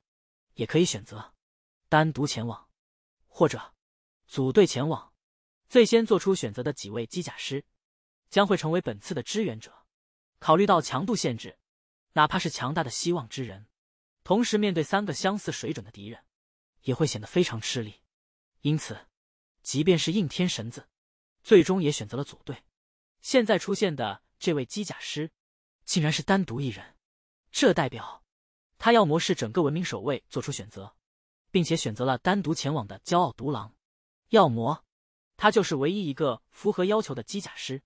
也可以选择单独前往，或者组队前往。最先做出选择的几位机甲师，将会成为本次的支援者。考虑到强度限制。哪怕是强大的希望之人，同时面对三个相似水准的敌人，也会显得非常吃力。因此，即便是应天神子，最终也选择了组队。现在出现的这位机甲师，竟然是单独一人，这代表他要么是整个文明守卫做出选择，并且选择了单独前往的骄傲独狼，要么他就是唯一一个符合要求的机甲师。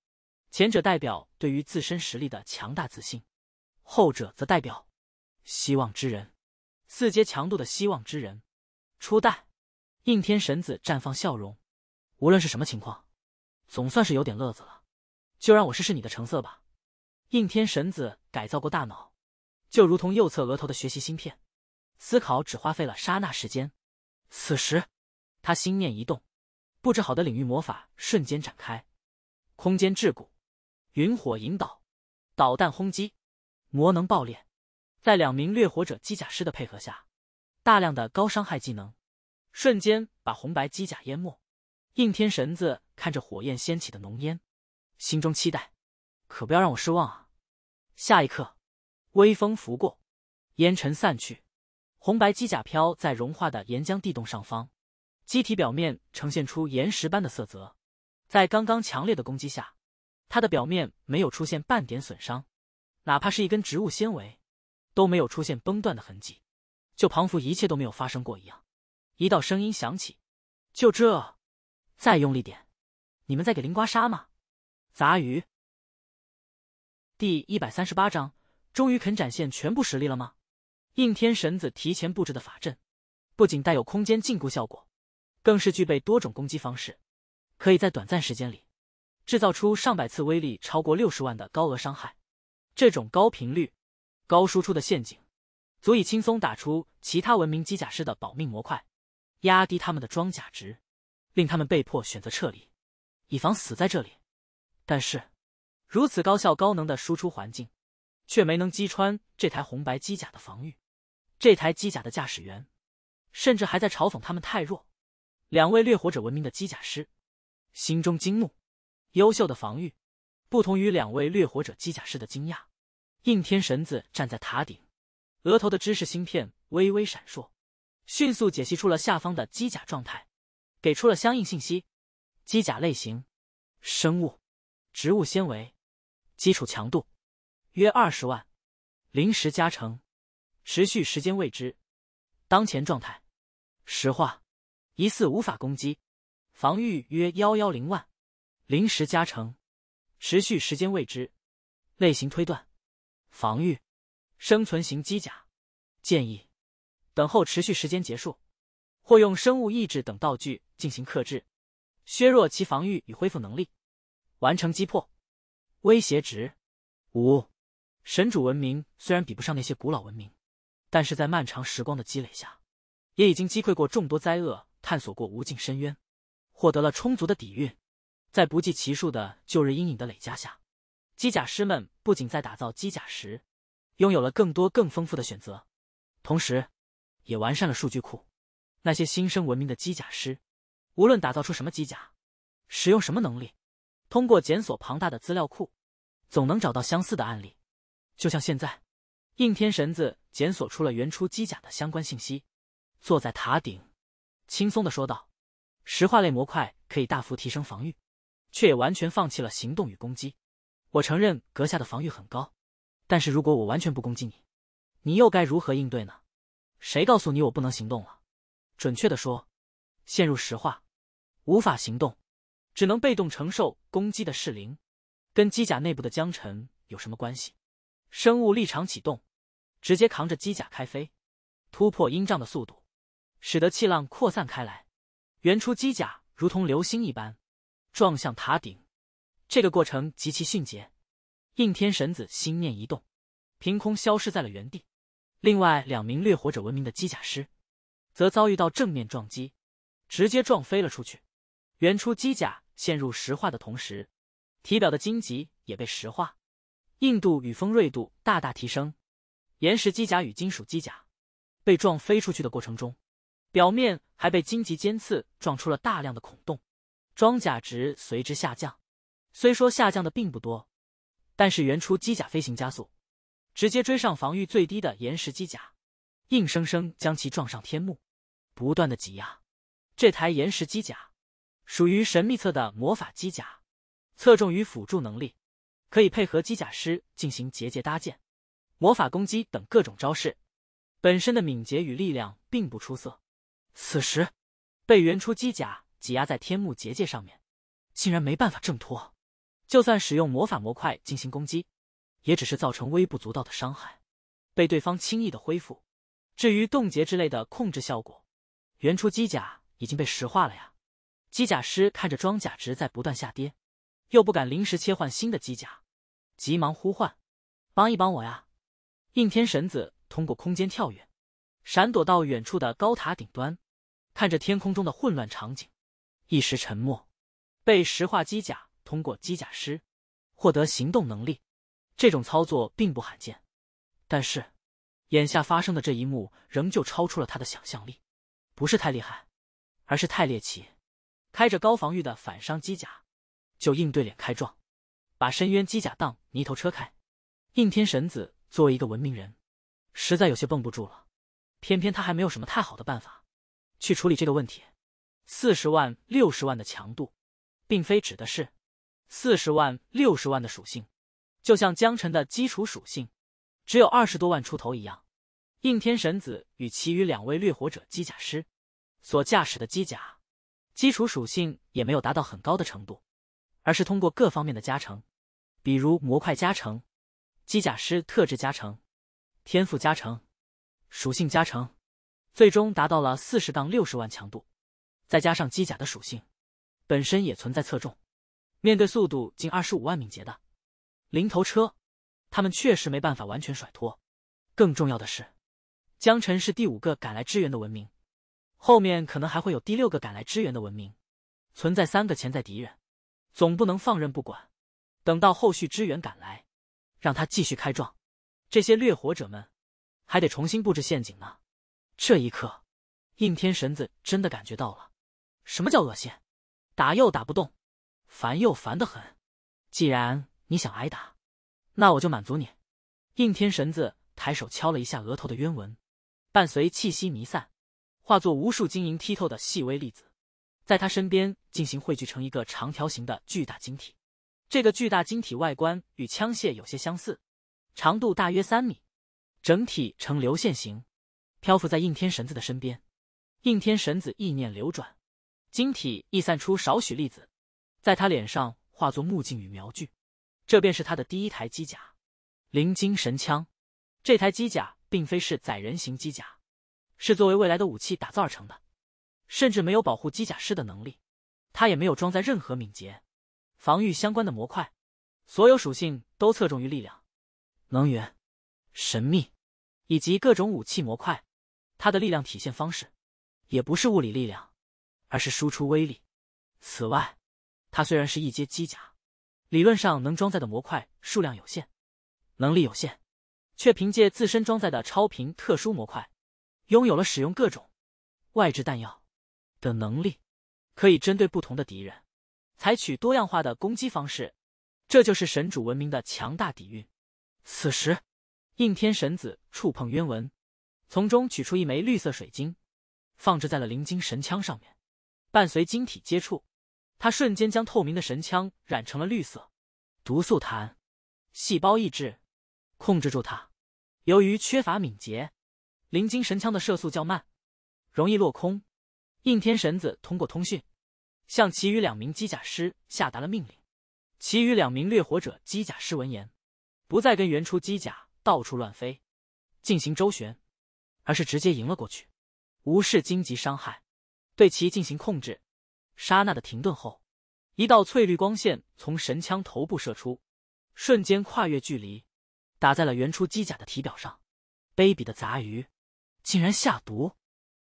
前者代表对于自身实力的强大自信。后者则代表希望之人，四阶强度的希望之人，初代应天神子绽放笑容。无论是什么情况，总算是有点乐子了。就让我试试你的成色吧。应天神子改造过大脑，就如同右侧额头的学习芯片，思考只花费了刹那时间。此时，他心念一动，布置好的领域魔法瞬间展开，空间桎梏、云火引导、导弹轰击。魔能爆裂，在两名掠火者机甲师的配合下，大量的高伤害技能瞬间把红白机甲淹没。应天神子看着火焰掀起的浓烟，心中期待，可不要让我失望啊！下一刻，微风拂过，烟尘散去，红白机甲飘在融化的岩浆地洞上方，机体表面呈现出岩石般的色泽。在刚刚强烈的攻击下，它的表面没有出现半点损伤。哪怕是一根植物纤维，都没有出现崩断的痕迹，就仿佛一切都没有发生过一样。一道声音响起：“就这，再用力点，你们在给林刮痧吗？”杂鱼。第一百三十八章，终于肯展现全部实力了吗？应天神子提前布置的法阵，不仅带有空间禁锢效果，更是具备多种攻击方式，可以在短暂时间里制造出上百次威力超过六十万的高额伤害。这种高频率、高输出的陷阱，足以轻松打出其他文明机甲师的保命模块，压低他们的装甲值，令他们被迫选择撤离，以防死在这里。但是，如此高效高能的输出环境，却没能击穿这台红白机甲的防御。这台机甲的驾驶员，甚至还在嘲讽他们太弱。两位掠火者文明的机甲师，心中惊怒。优秀的防御。不同于两位掠火者机甲师的惊讶，应天神子站在塔顶，额头的知识芯片微微闪烁，迅速解析出了下方的机甲状态，给出了相应信息：机甲类型，生物，植物纤维，基础强度约二十万，临时加成，持续时间未知。当前状态，石化，疑似无法攻击，防御约幺幺零万，临时加成。持续时间未知，类型推断，防御、生存型机甲，建议，等候持续时间结束，或用生物意志等道具进行克制，削弱其防御与恢复能力，完成击破。威胁值五，神主文明虽然比不上那些古老文明，但是在漫长时光的积累下，也已经击溃过众多灾厄，探索过无尽深渊，获得了充足的底蕴。在不计其数的旧日阴影的累加下，机甲师们不仅在打造机甲时拥有了更多更丰富的选择，同时，也完善了数据库。那些新生文明的机甲师，无论打造出什么机甲，使用什么能力，通过检索庞大的资料库，总能找到相似的案例。就像现在，应天神子检索出了原初机甲的相关信息，坐在塔顶，轻松的说道：“石化类模块可以大幅提升防御。”却也完全放弃了行动与攻击。我承认阁下的防御很高，但是如果我完全不攻击你，你又该如何应对呢？谁告诉你我不能行动了？准确的说，陷入石化，无法行动，只能被动承受攻击的噬灵，跟机甲内部的江尘有什么关系？生物立场启动，直接扛着机甲开飞，突破音障的速度，使得气浪扩散开来，原初机甲如同流星一般。撞向塔顶，这个过程极其迅捷。应天神子心念一动，凭空消失在了原地。另外两名掠火者文明的机甲师，则遭遇到正面撞击，直接撞飞了出去。原初机甲陷入石化的同时，体表的荆棘也被石化，硬度与锋锐度大大提升。岩石机甲与金属机甲被撞飞出去的过程中，表面还被荆棘尖刺撞出了大量的孔洞。装甲值随之下降，虽说下降的并不多，但是原初机甲飞行加速，直接追上防御最低的岩石机甲，硬生生将其撞上天幕，不断的挤压。这台岩石机甲属于神秘侧的魔法机甲，侧重于辅助能力，可以配合机甲师进行结界搭建、魔法攻击等各种招式。本身的敏捷与力量并不出色。此时，被原初机甲。挤压在天幕结界上面，竟然没办法挣脱。就算使用魔法模块进行攻击，也只是造成微不足道的伤害，被对方轻易的恢复。至于冻结之类的控制效果，原初机甲已经被石化了呀。机甲师看着装甲值在不断下跌，又不敢临时切换新的机甲，急忙呼唤：“帮一帮我呀！”应天神子通过空间跳跃，闪躲到远处的高塔顶端，看着天空中的混乱场景。一时沉默，被石化机甲通过机甲师获得行动能力，这种操作并不罕见。但是，眼下发生的这一幕仍旧超出了他的想象力，不是太厉害，而是太猎奇。开着高防御的反伤机甲，就硬对脸开撞，把深渊机甲当泥头车开。应天神子作为一个文明人，实在有些绷不住了。偏偏他还没有什么太好的办法去处理这个问题。四十万、六十万的强度，并非指的是四十万、六十万的属性，就像江晨的基础属性只有二十多万出头一样。应天神子与其余两位掠火者机甲师所驾驶的机甲，基础属性也没有达到很高的程度，而是通过各方面的加成，比如模块加成、机甲师特质加成、天赋加成、属性加成，最终达到了四十到六十万强度。再加上机甲的属性，本身也存在侧重。面对速度近二十五万、敏捷的零头车，他们确实没办法完全甩脱。更重要的是，江辰是第五个赶来支援的文明，后面可能还会有第六个赶来支援的文明。存在三个潜在敌人，总不能放任不管，等到后续支援赶来，让他继续开撞。这些掠火者们，还得重新布置陷阱呢。这一刻，应天神子真的感觉到了。什么叫恶心？打又打不动，烦又烦得很。既然你想挨打，那我就满足你。应天神子抬手敲了一下额头的冤纹，伴随气息弥散，化作无数晶莹剔透的细微粒子，在他身边进行汇聚成一个长条形的巨大晶体。这个巨大晶体外观与枪械有些相似，长度大约三米，整体呈流线型，漂浮在应天神子的身边。应天神子意念流转。晶体溢散出少许粒子，在他脸上化作目镜与瞄具，这便是他的第一台机甲——灵晶神枪。这台机甲并非是载人型机甲，是作为未来的武器打造而成的，甚至没有保护机甲师的能力。它也没有装载任何敏捷、防御相关的模块，所有属性都侧重于力量、能源、神秘以及各种武器模块。它的力量体现方式，也不是物理力量。而是输出威力。此外，它虽然是一阶机甲，理论上能装载的模块数量有限，能力有限，却凭借自身装载的超频特殊模块，拥有了使用各种外置弹药的能力，可以针对不同的敌人，采取多样化的攻击方式。这就是神主文明的强大底蕴。此时，应天神子触碰渊文，从中取出一枚绿色水晶，放置在了灵晶神枪上面。伴随晶体接触，他瞬间将透明的神枪染成了绿色，毒素弹，细胞抑制，控制住它。由于缺乏敏捷，灵晶神枪的射速较慢，容易落空。应天神子通过通讯，向其余两名机甲师下达了命令。其余两名掠火者机甲师闻言，不再跟原初机甲到处乱飞，进行周旋，而是直接迎了过去，无视荆棘伤害。对其进行控制。刹那的停顿后，一道翠绿光线从神枪头部射出，瞬间跨越距离，打在了原初机甲的体表上。卑鄙的杂鱼，竟然下毒！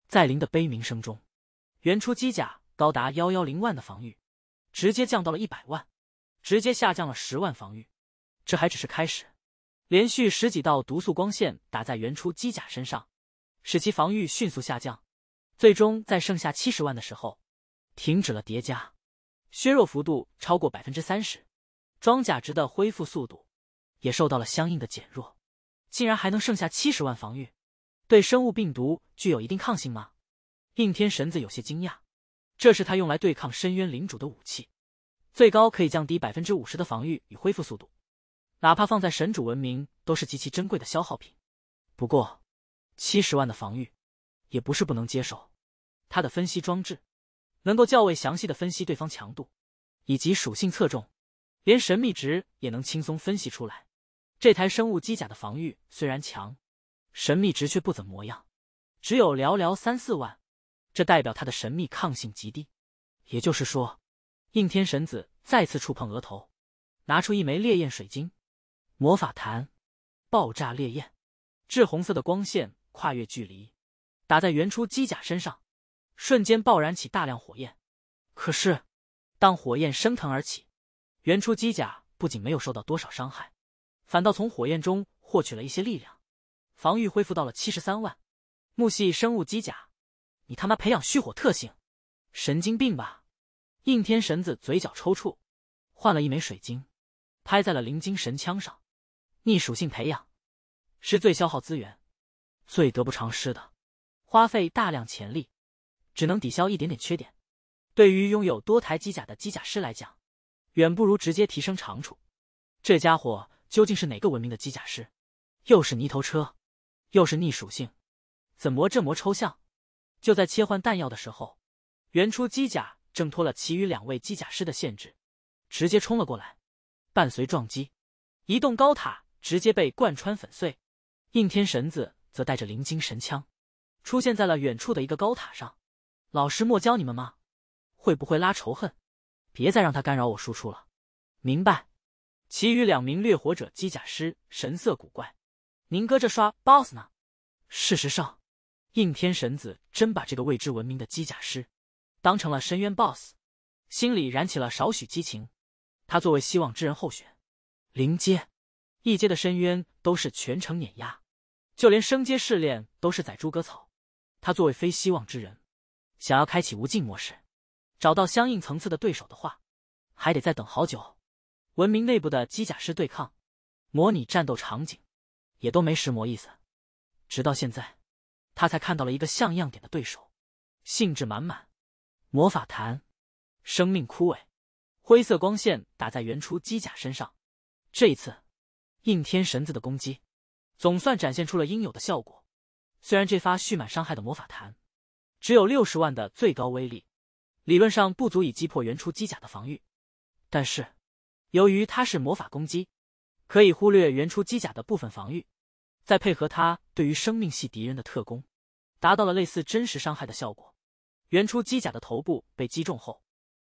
在林的悲鸣声中，原初机甲高达幺幺零万的防御，直接降到了一百万，直接下降了十万防御。这还只是开始，连续十几道毒素光线打在原初机甲身上，使其防御迅速下降。最终在剩下七十万的时候，停止了叠加，削弱幅度超过百分之三十，装甲值的恢复速度也受到了相应的减弱。竟然还能剩下七十万防御，对生物病毒具有一定抗性吗？应天神子有些惊讶。这是他用来对抗深渊领主的武器，最高可以降低百分之五十的防御与恢复速度，哪怕放在神主文明都是极其珍贵的消耗品。不过，七十万的防御。也不是不能接受，他的分析装置能够较为详细的分析对方强度以及属性侧重，连神秘值也能轻松分析出来。这台生物机甲的防御虽然强，神秘值却不怎么样，只有寥寥三四万，这代表他的神秘抗性极低。也就是说，应天神子再次触碰额头，拿出一枚烈焰水晶，魔法弹，爆炸烈焰，炽红色的光线跨越距离。打在原初机甲身上，瞬间爆燃起大量火焰。可是，当火焰升腾而起，原初机甲不仅没有受到多少伤害，反倒从火焰中获取了一些力量，防御恢复到了七十三万。木系生物机甲，你他妈培养虚火特性，神经病吧！应天神子嘴角抽搐，换了一枚水晶，拍在了灵晶神枪上。逆属性培养，是最消耗资源、最得不偿失的。花费大量潜力，只能抵消一点点缺点。对于拥有多台机甲的机甲师来讲，远不如直接提升长处。这家伙究竟是哪个文明的机甲师？又是泥头车，又是逆属性，怎么这么抽象？就在切换弹药的时候，原初机甲挣脱了其余两位机甲师的限制，直接冲了过来。伴随撞击，一栋高塔直接被贯穿粉碎。应天神子则带着灵晶神枪。出现在了远处的一个高塔上，老师莫教你们吗？会不会拉仇恨？别再让他干扰我输出了。明白。其余两名掠火者机甲师神色古怪，宁哥这刷 boss 呢？事实上，应天神子真把这个未知文明的机甲师当成了深渊 boss，心里燃起了少许激情。他作为希望之人候选，零阶、一阶的深渊都是全程碾压，就连升阶试炼都是宰猪割草。他作为非希望之人，想要开启无尽模式，找到相应层次的对手的话，还得再等好久。文明内部的机甲师对抗，模拟战斗场景，也都没什么意思。直到现在，他才看到了一个像样点的对手，兴致满满。魔法弹，生命枯萎，灰色光线打在原初机甲身上。这一次，应天神子的攻击，总算展现出了应有的效果。虽然这发蓄满伤害的魔法弹只有六十万的最高威力，理论上不足以击破原初机甲的防御，但是由于它是魔法攻击，可以忽略原初机甲的部分防御，再配合它对于生命系敌人的特攻，达到了类似真实伤害的效果。原初机甲的头部被击中后，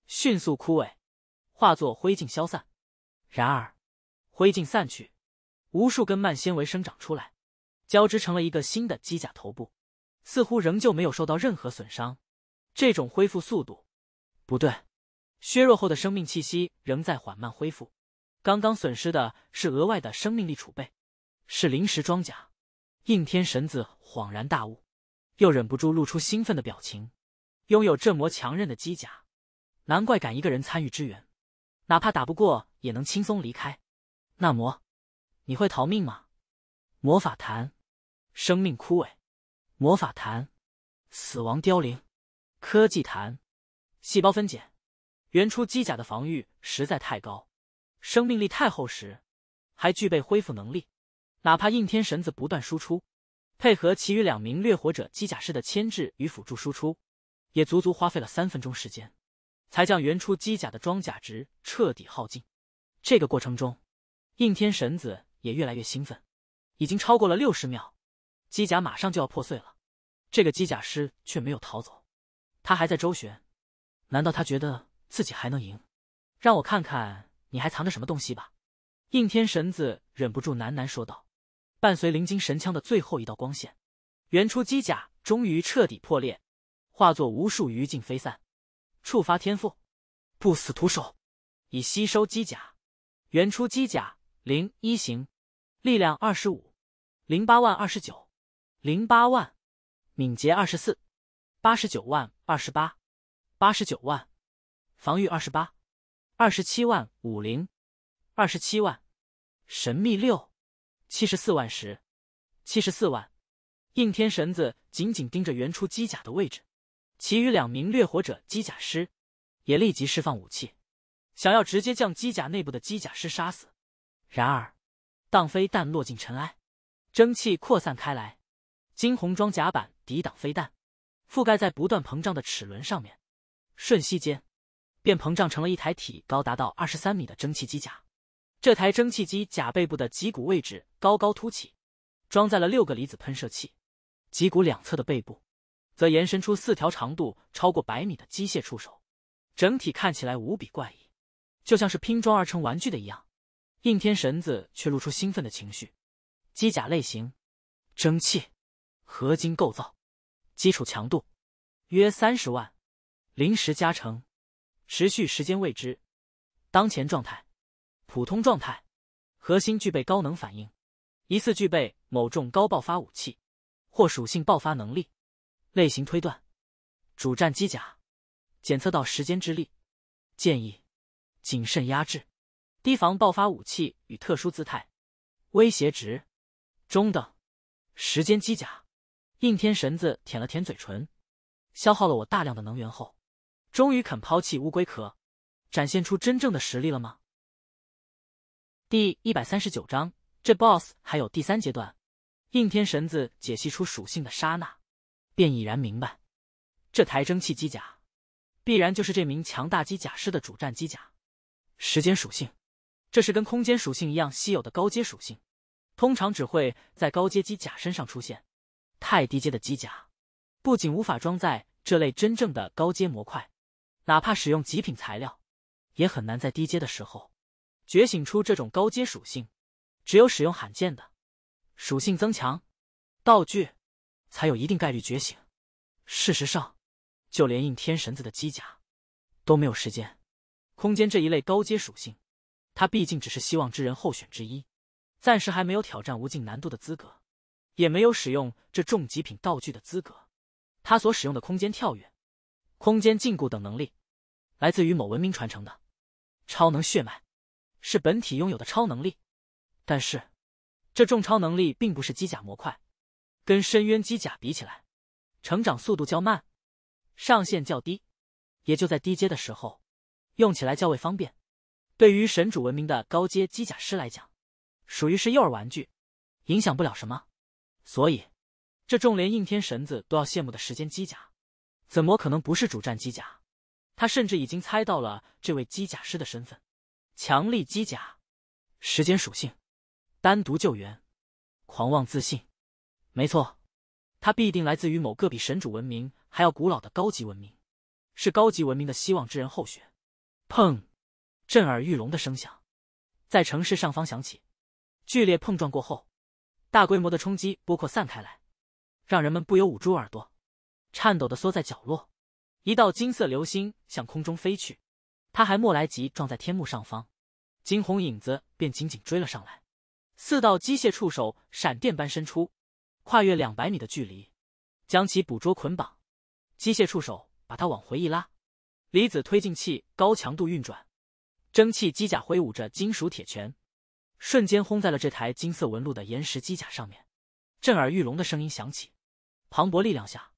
迅速枯萎，化作灰烬消散。然而，灰烬散去，无数根蔓纤维生长出来。交织成了一个新的机甲头部，似乎仍旧没有受到任何损伤。这种恢复速度，不对，削弱后的生命气息仍在缓慢恢复。刚刚损失的是额外的生命力储备，是临时装甲。应天神子恍然大悟，又忍不住露出兴奋的表情。拥有镇魔强韧的机甲，难怪敢一个人参与支援，哪怕打不过也能轻松离开。那魔，你会逃命吗？魔法坛。生命枯萎，魔法坛，死亡凋零，科技坛，细胞分解。原初机甲的防御实在太高，生命力太厚实，还具备恢复能力。哪怕应天神子不断输出，配合其余两名掠火者机甲师的牵制与辅助输出，也足足花费了三分钟时间，才将原初机甲的装甲值彻底耗尽。这个过程中，应天神子也越来越兴奋，已经超过了六十秒。机甲马上就要破碎了，这个机甲师却没有逃走，他还在周旋。难道他觉得自己还能赢？让我看看你还藏着什么东西吧！应天神子忍不住喃喃说道。伴随灵晶神枪的最后一道光线，原初机甲终于彻底破裂，化作无数余烬飞散。触发天赋，不死徒手，以吸收机甲。原初机甲零一型，力量二十五零八万二十九。零八万，敏捷二十四，八十九万二十八，八十九万，防御二十八，二十七万五零，二十七万，神秘六，七十四万十，七十四万，应天神子紧紧盯着原初机甲的位置，其余两名掠火者机甲师也立即释放武器，想要直接将机甲内部的机甲师杀死。然而，当飞弹落进尘埃，蒸汽扩散开来。金红装甲板抵挡飞弹，覆盖在不断膨胀的齿轮上面，瞬息间，便膨胀成了一台体高达到二十三米的蒸汽机甲。这台蒸汽机甲背部的脊骨位置高高凸起，装载了六个离子喷射器。脊骨两侧的背部，则延伸出四条长度超过百米的机械触手，整体看起来无比怪异，就像是拼装而成玩具的一样。应天神子却露出兴奋的情绪。机甲类型：蒸汽。合金构造，基础强度约三十万，临时加成，持续时间未知。当前状态：普通状态。核心具备高能反应，疑似具备某种高爆发武器或属性爆发能力。类型推断：主战机甲。检测到时间之力，建议谨慎压制，提防爆发武器与特殊姿态。威胁值：中等。时间机甲。应天神子舔了舔嘴唇，消耗了我大量的能源后，终于肯抛弃乌龟壳，展现出真正的实力了吗？第一百三十九章，这 boss 还有第三阶段。应天神子解析出属性的刹那，便已然明白，这台蒸汽机甲，必然就是这名强大机甲师的主战机甲。时间属性，这是跟空间属性一样稀有的高阶属性，通常只会在高阶机甲身上出现。太低阶的机甲，不仅无法装载这类真正的高阶模块，哪怕使用极品材料，也很难在低阶的时候觉醒出这种高阶属性。只有使用罕见的属性增强道具，才有一定概率觉醒。事实上，就连应天神子的机甲，都没有时间、空间这一类高阶属性。他毕竟只是希望之人候选之一，暂时还没有挑战无尽难度的资格。也没有使用这重极品道具的资格，他所使用的空间跳跃、空间禁锢等能力，来自于某文明传承的超能血脉，是本体拥有的超能力。但是，这重超能力并不是机甲模块，跟深渊机甲比起来，成长速度较慢，上限较低，也就在低阶的时候用起来较为方便。对于神主文明的高阶机甲师来讲，属于是幼儿玩具，影响不了什么。所以，这众连应天神子都要羡慕的时间机甲，怎么可能不是主战机甲？他甚至已经猜到了这位机甲师的身份：强力机甲，时间属性，单独救援，狂妄自信。没错，他必定来自于某个比神主文明还要古老的高级文明，是高级文明的希望之人候选。砰！震耳欲聋的声响在城市上方响起，剧烈碰撞过后。大规模的冲击波扩散开来，让人们不由捂住耳朵，颤抖的缩在角落。一道金色流星向空中飞去，它还莫来及撞在天幕上方，惊鸿影子便紧紧追了上来。四道机械触手闪电般伸出，跨越两百米的距离，将其捕捉捆绑。机械触手把它往回一拉，离子推进器高强度运转，蒸汽机甲挥舞着金属铁拳。瞬间轰在了这台金色纹路的岩石机甲上面，震耳欲聋的声音响起。磅礴力量下，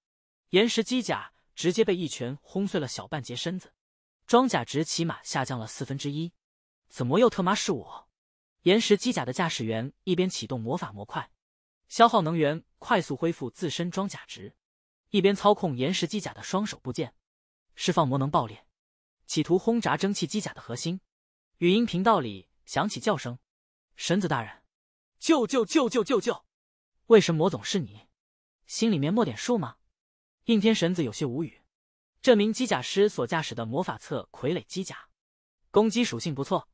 岩石机甲直接被一拳轰碎了小半截身子，装甲值起码下降了四分之一。怎么又特妈是我？岩石机甲的驾驶员一边启动魔法模块，消耗能源快速恢复自身装甲值，一边操控岩石机甲的双手部件，释放魔能爆裂，企图轰炸蒸汽机甲的核心。语音频道里响起叫声。神子大人，救救救救救救！为什么总是你？心里面默点数吗？应天神子有些无语。这名机甲师所驾驶的魔法测傀儡机甲，攻击属性不错，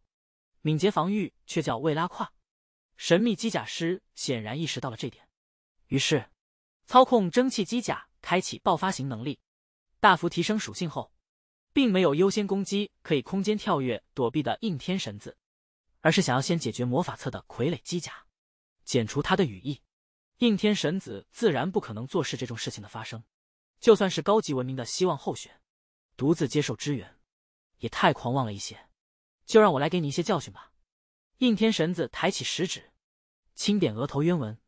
敏捷防御却叫未拉胯。神秘机甲师显然意识到了这点，于是操控蒸汽机甲开启爆发型能力，大幅提升属性后，并没有优先攻击可以空间跳跃躲避的应天神子。而是想要先解决魔法册的傀儡机甲，剪除他的羽翼。应天神子自然不可能坐视这种事情的发生，就算是高级文明的希望候选，独自接受支援，也太狂妄了一些。就让我来给你一些教训吧。应天神子抬起食指，轻点额头渊纹，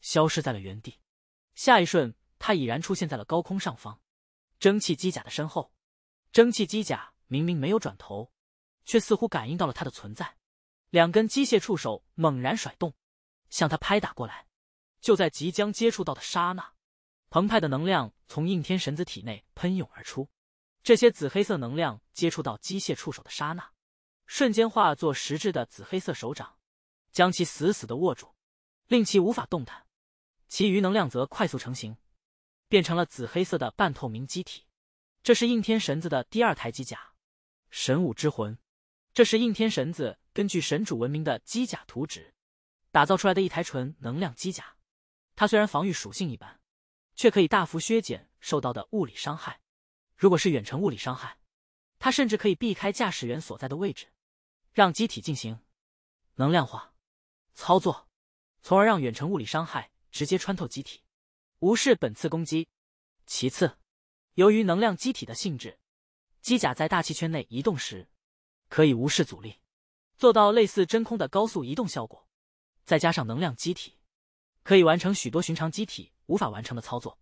消失在了原地。下一瞬，他已然出现在了高空上方，蒸汽机甲的身后。蒸汽机甲明明没有转头，却似乎感应到了他的存在。两根机械触手猛然甩动，向他拍打过来。就在即将接触到的刹那，澎湃的能量从应天神子体内喷涌而出。这些紫黑色能量接触到机械触手的刹那，瞬间化作实质的紫黑色手掌，将其死死的握住，令其无法动弹。其余能量则快速成型，变成了紫黑色的半透明机体。这是应天神子的第二台机甲——神武之魂。这是应天神子根据神主文明的机甲图纸，打造出来的一台纯能量机甲。它虽然防御属性一般，却可以大幅削减受到的物理伤害。如果是远程物理伤害，它甚至可以避开驾驶员所在的位置，让机体进行能量化操作，从而让远程物理伤害直接穿透机体，无视本次攻击。其次，由于能量机体的性质，机甲在大气圈内移动时。可以无视阻力，做到类似真空的高速移动效果，再加上能量机体，可以完成许多寻常机体无法完成的操作。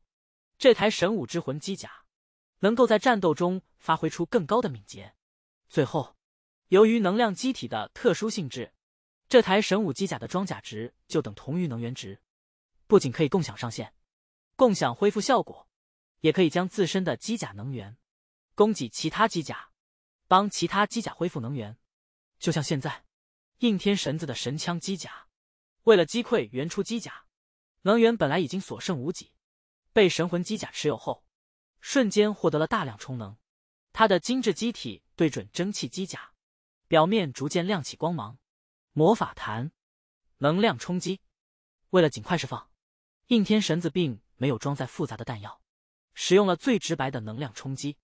这台神武之魂机甲，能够在战斗中发挥出更高的敏捷。最后，由于能量机体的特殊性质，这台神武机甲的装甲值就等同于能源值，不仅可以共享上限、共享恢复效果，也可以将自身的机甲能源供给其他机甲。帮其他机甲恢复能源，就像现在，应天神子的神枪机甲，为了击溃原初机甲，能源本来已经所剩无几，被神魂机甲持有后，瞬间获得了大量充能。它的精致机体对准蒸汽机甲，表面逐渐亮起光芒。魔法弹，能量冲击。为了尽快释放，应天神子并没有装载复杂的弹药，使用了最直白的能量冲击。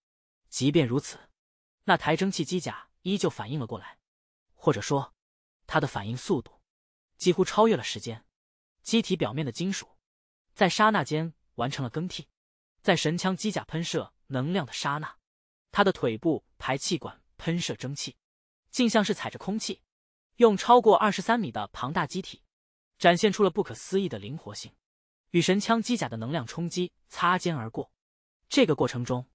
即便如此。那台蒸汽机甲依旧反应了过来，或者说，它的反应速度几乎超越了时间。机体表面的金属在刹那间完成了更替。在神枪机甲喷射能量的刹那，它的腿部排气管喷射蒸汽，竟像是踩着空气，用超过二十三米的庞大机体展现出了不可思议的灵活性，与神枪机甲的能量冲击擦肩而过。这个过程中。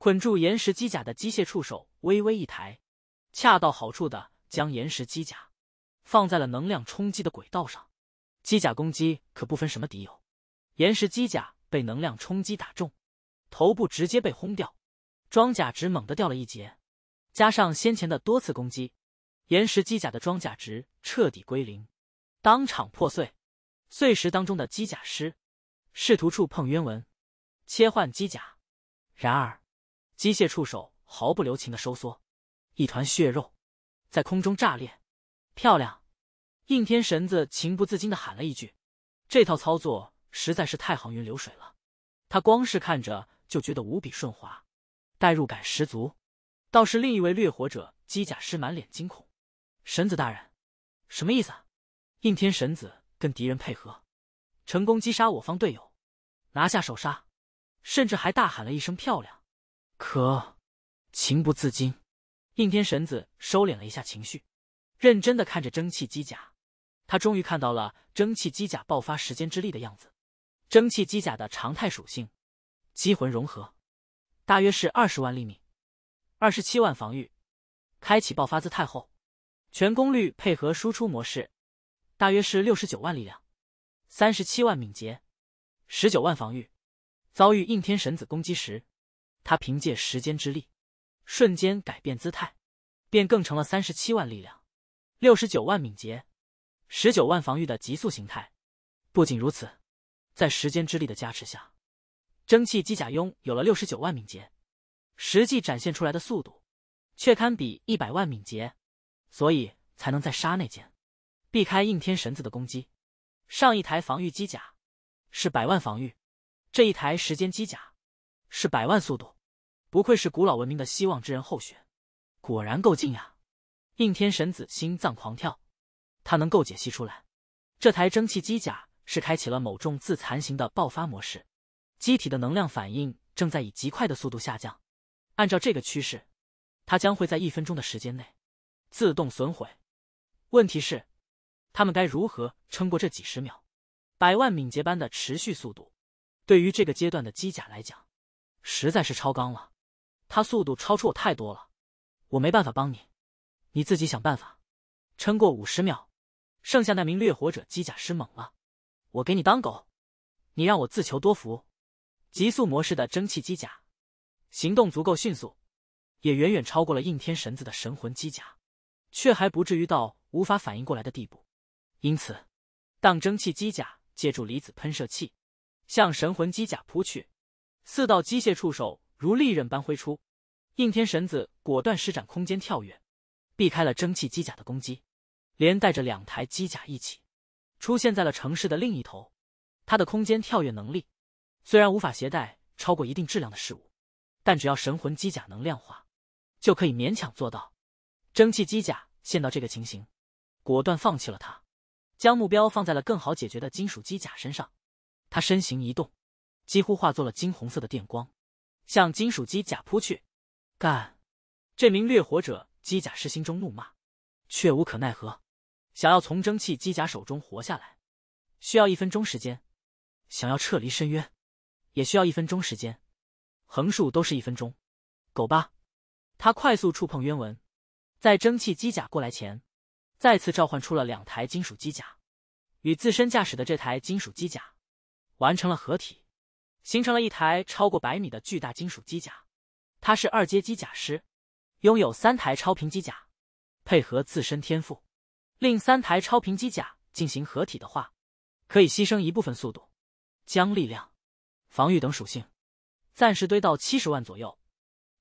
捆住岩石机甲的机械触手微微一抬，恰到好处的将岩石机甲放在了能量冲击的轨道上。机甲攻击可不分什么敌友，岩石机甲被能量冲击打中，头部直接被轰掉，装甲值猛地掉了一截。加上先前的多次攻击，岩石机甲的装甲值彻底归零，当场破碎。碎石当中的机甲师试图触碰渊文，切换机甲，然而。机械触手毫不留情的收缩，一团血肉，在空中炸裂。漂亮！应天神子情不自禁的喊了一句：“这套操作实在是太行云流水了，他光是看着就觉得无比顺滑，代入感十足。”倒是另一位掠火者机甲师满脸惊恐：“神子大人，什么意思？”应天神子跟敌人配合，成功击杀我方队友，拿下首杀，甚至还大喊了一声：“漂亮！”可，情不自禁，应天神子收敛了一下情绪，认真的看着蒸汽机甲。他终于看到了蒸汽机甲爆发时间之力的样子。蒸汽机甲的常态属性，机魂融合，大约是二十万力米，二十七万防御。开启爆发姿态后，全功率配合输出模式，大约是六十九万力量，三十七万敏捷，十九万防御。遭遇应天神子攻击时。他凭借时间之力，瞬间改变姿态，便更成了三十七万力量、六十九万敏捷、十九万防御的极速形态。不仅如此，在时间之力的加持下，蒸汽机甲拥有了六十九万敏捷，实际展现出来的速度却堪比一百万敏捷，所以才能在杀那间避开应天神子的攻击。上一台防御机甲是百万防御，这一台时间机甲。是百万速度，不愧是古老文明的希望之人候选，果然够劲呀！应天神子心脏狂跳，他能够解析出来，这台蒸汽机甲是开启了某种自残型的爆发模式，机体的能量反应正在以极快的速度下降，按照这个趋势，它将会在一分钟的时间内自动损毁。问题是，他们该如何撑过这几十秒？百万敏捷般的持续速度，对于这个阶段的机甲来讲。实在是超纲了，他速度超出我太多了，我没办法帮你，你自己想办法，撑过五十秒。剩下那名掠火者机甲师懵了，我给你当狗，你让我自求多福。极速模式的蒸汽机甲行动足够迅速，也远远超过了应天神子的神魂机甲，却还不至于到无法反应过来的地步。因此，当蒸汽机甲借助离子喷射器向神魂机甲扑去。四道机械触手如利刃般挥出，应天神子果断施展空间跳跃，避开了蒸汽机甲的攻击，连带着两台机甲一起出现在了城市的另一头。他的空间跳跃能力虽然无法携带超过一定质量的事物，但只要神魂机甲能量化，就可以勉强做到。蒸汽机甲见到这个情形，果断放弃了他，将目标放在了更好解决的金属机甲身上。他身形一动。几乎化作了金红色的电光，向金属机甲扑去。干！这名掠火者机甲师心中怒骂，却无可奈何。想要从蒸汽机甲手中活下来，需要一分钟时间；想要撤离深渊，也需要一分钟时间。横竖都是一分钟，狗吧！他快速触碰渊纹，在蒸汽机甲过来前，再次召唤出了两台金属机甲，与自身驾驶的这台金属机甲完成了合体。形成了一台超过百米的巨大金属机甲，他是二阶机甲师，拥有三台超频机甲，配合自身天赋，令三台超频机甲进行合体的话，可以牺牲一部分速度、将力量、防御等属性暂时堆到七十万左右，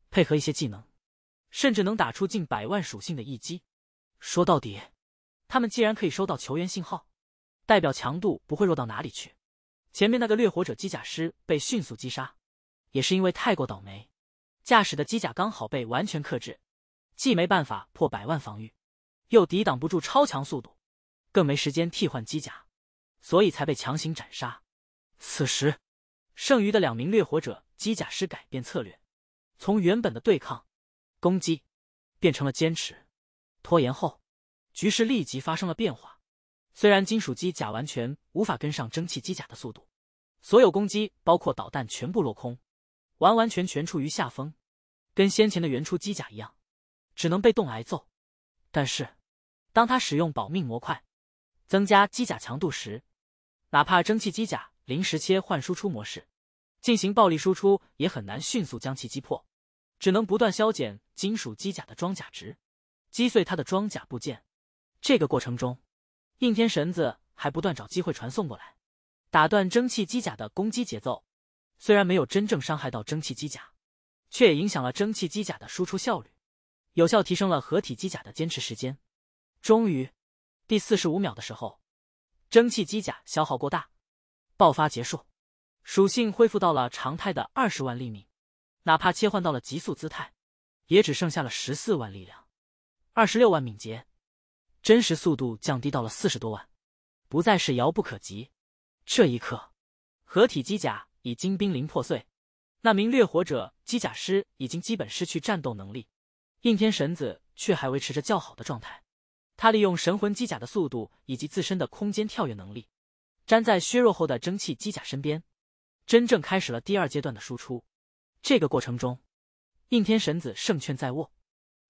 配合一些技能，甚至能打出近百万属性的一击。说到底，他们既然可以收到球员信号，代表强度不会弱到哪里去。前面那个掠火者机甲师被迅速击杀，也是因为太过倒霉，驾驶的机甲刚好被完全克制，既没办法破百万防御，又抵挡不住超强速度，更没时间替换机甲，所以才被强行斩杀。此时，剩余的两名掠火者机甲师改变策略，从原本的对抗、攻击，变成了坚持、拖延后，局势立即发生了变化。虽然金属机甲完全无法跟上蒸汽机甲的速度，所有攻击包括导弹全部落空，完完全全处于下风，跟先前的原初机甲一样，只能被动挨揍。但是，当他使用保命模块，增加机甲强度时，哪怕蒸汽机甲临时切换输出模式，进行暴力输出也很难迅速将其击破，只能不断削减金属机甲的装甲值，击碎它的装甲部件。这个过程中，应天神子还不断找机会传送过来，打断蒸汽机甲的攻击节奏。虽然没有真正伤害到蒸汽机甲，却也影响了蒸汽机甲的输出效率，有效提升了合体机甲的坚持时间。终于，第四十五秒的时候，蒸汽机甲消耗过大，爆发结束，属性恢复到了常态的二十万力米。哪怕切换到了极速姿态，也只剩下了十四万力量，二十六万敏捷。真实速度降低到了四十多万，不再是遥不可及。这一刻，合体机甲已经濒临破碎，那名掠火者机甲师已经基本失去战斗能力。应天神子却还维持着较好的状态，他利用神魂机甲的速度以及自身的空间跳跃能力，粘在削弱后的蒸汽机甲身边，真正开始了第二阶段的输出。这个过程中，应天神子胜券在握，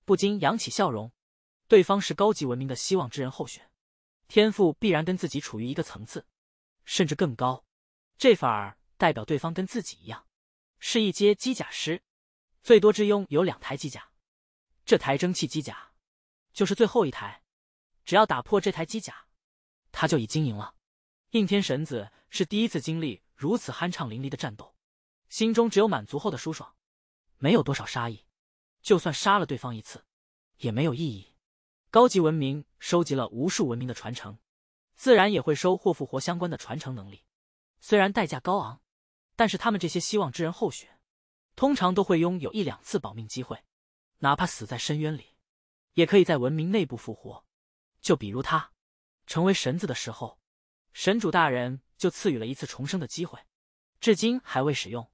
不禁扬起笑容。对方是高级文明的希望之人候选，天赋必然跟自己处于一个层次，甚至更高。这反而代表对方跟自己一样，是一阶机甲师，最多只拥有两台机甲。这台蒸汽机甲就是最后一台，只要打破这台机甲，他就已经赢了。应天神子是第一次经历如此酣畅淋漓的战斗，心中只有满足后的舒爽，没有多少杀意。就算杀了对方一次，也没有意义。高级文明收集了无数文明的传承，自然也会收获复活相关的传承能力。虽然代价高昂，但是他们这些希望之人候选，通常都会拥有一两次保命机会。哪怕死在深渊里，也可以在文明内部复活。就比如他成为神子的时候，神主大人就赐予了一次重生的机会，至今还未使用。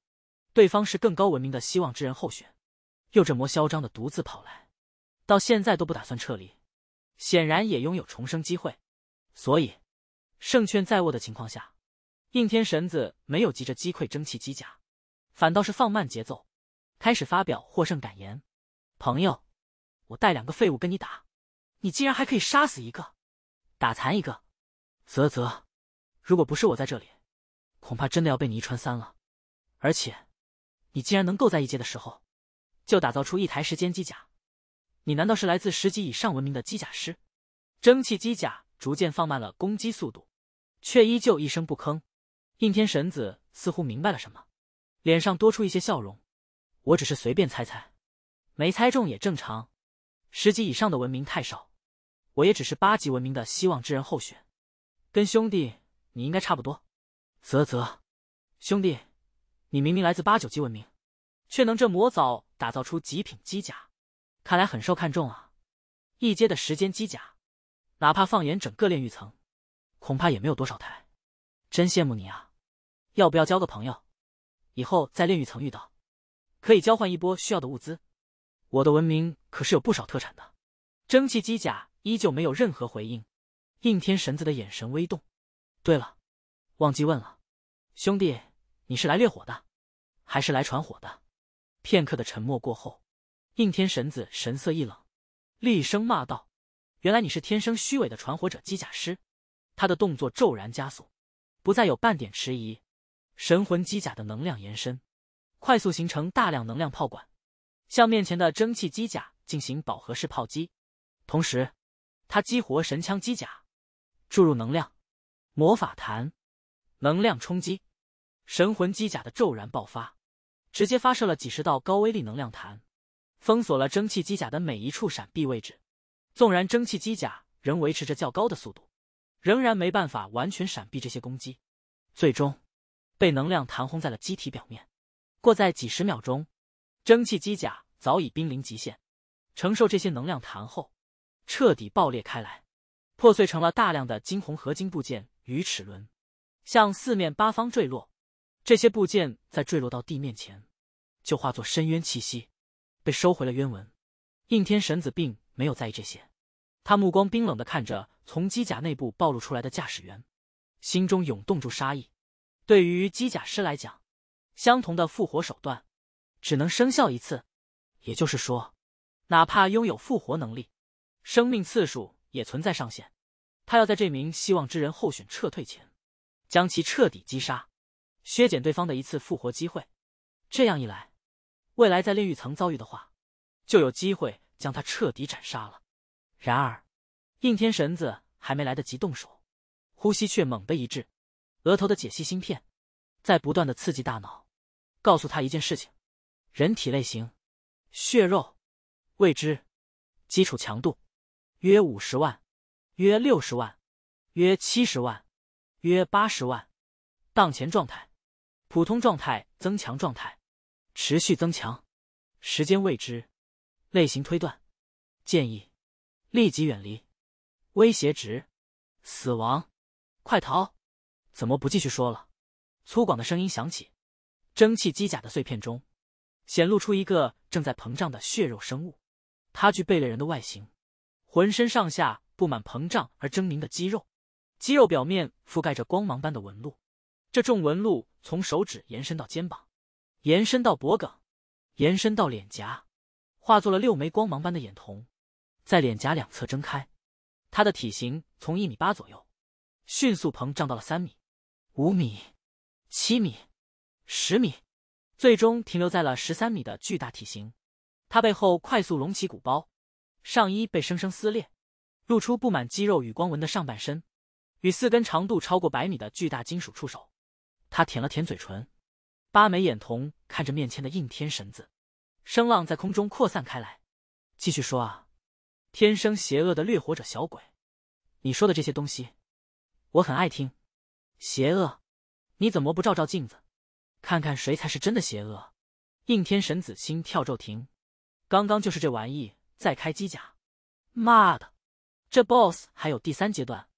对方是更高文明的希望之人候选，又这么嚣张的独自跑来，到现在都不打算撤离。显然也拥有重生机会，所以胜券在握的情况下，应天神子没有急着击溃蒸汽机甲，反倒是放慢节奏，开始发表获胜感言。朋友，我带两个废物跟你打，你竟然还可以杀死一个，打残一个，啧啧，如果不是我在这里，恐怕真的要被你一穿三了。而且，你竟然能够在一阶的时候，就打造出一台时间机甲。你难道是来自十级以上文明的机甲师？蒸汽机甲逐渐放慢了攻击速度，却依旧一声不吭。应天神子似乎明白了什么，脸上多出一些笑容。我只是随便猜猜，没猜中也正常。十级以上的文明太少，我也只是八级文明的希望之人候选，跟兄弟你应该差不多。啧啧，兄弟，你明明来自八九级文明，却能这魔藻打造出极品机甲。看来很受看重啊！一阶的时间机甲，哪怕放眼整个炼狱层，恐怕也没有多少台。真羡慕你啊！要不要交个朋友？以后在炼狱层遇到，可以交换一波需要的物资。我的文明可是有不少特产的。蒸汽机甲依旧没有任何回应。应天神子的眼神微动。对了，忘记问了，兄弟，你是来烈火的，还是来传火的？片刻的沉默过后。应天神子神色一冷，厉声骂道：“原来你是天生虚伪的传火者机甲师！”他的动作骤然加速，不再有半点迟疑。神魂机甲的能量延伸，快速形成大量能量炮管，向面前的蒸汽机甲进行饱和式炮击。同时，他激活神枪机甲，注入能量魔法弹，能量冲击。神魂机甲的骤然爆发，直接发射了几十道高威力能量弹。封锁了蒸汽机甲的每一处闪避位置，纵然蒸汽机甲仍维持着较高的速度，仍然没办法完全闪避这些攻击，最终被能量弹轰在了机体表面。过在几十秒钟，蒸汽机甲早已濒临极限，承受这些能量弹后，彻底爆裂开来，破碎成了大量的金红合金部件与齿轮，向四面八方坠落。这些部件在坠落到地面前，就化作深渊气息。被收回了冤文，应天神子并没有在意这些，他目光冰冷的看着从机甲内部暴露出来的驾驶员，心中涌动住杀意。对于机甲师来讲，相同的复活手段只能生效一次，也就是说，哪怕拥有复活能力，生命次数也存在上限。他要在这名希望之人候选撤退前，将其彻底击杀，削减对方的一次复活机会。这样一来。未来在炼狱层遭遇的话，就有机会将他彻底斩杀了。然而，应天神子还没来得及动手，呼吸却猛地一滞，额头的解析芯片在不断的刺激大脑，告诉他一件事情：人体类型，血肉，未知，基础强度，约五十万，约六十万，约七十万，约八十万。当前状态，普通状态，增强状态。持续增强，时间未知，类型推断，建议立即远离，威胁值死亡，快逃！怎么不继续说了？粗犷的声音响起，蒸汽机甲的碎片中显露出一个正在膨胀的血肉生物，它具贝类人的外形，浑身上下布满膨胀而狰狞的肌肉，肌肉表面覆盖着光芒般的纹路，这重纹路从手指延伸到肩膀。延伸到脖颈，延伸到脸颊，化作了六枚光芒般的眼瞳，在脸颊两侧睁开。他的体型从一米八左右，迅速膨胀到了三米、五米、七米、十米，最终停留在了十三米的巨大体型。他背后快速隆起鼓包，上衣被生生撕裂，露出布满肌肉与光纹的上半身，与四根长度超过百米的巨大金属触手。他舔了舔嘴唇。八枚眼瞳看着面前的应天神子，声浪在空中扩散开来。继续说啊！天生邪恶的掠火者小鬼，你说的这些东西，我很爱听。邪恶？你怎么不照照镜子，看看谁才是真的邪恶？应天神子心跳骤停。刚刚就是这玩意在开机甲。妈的，这 BOSS 还有第三阶段。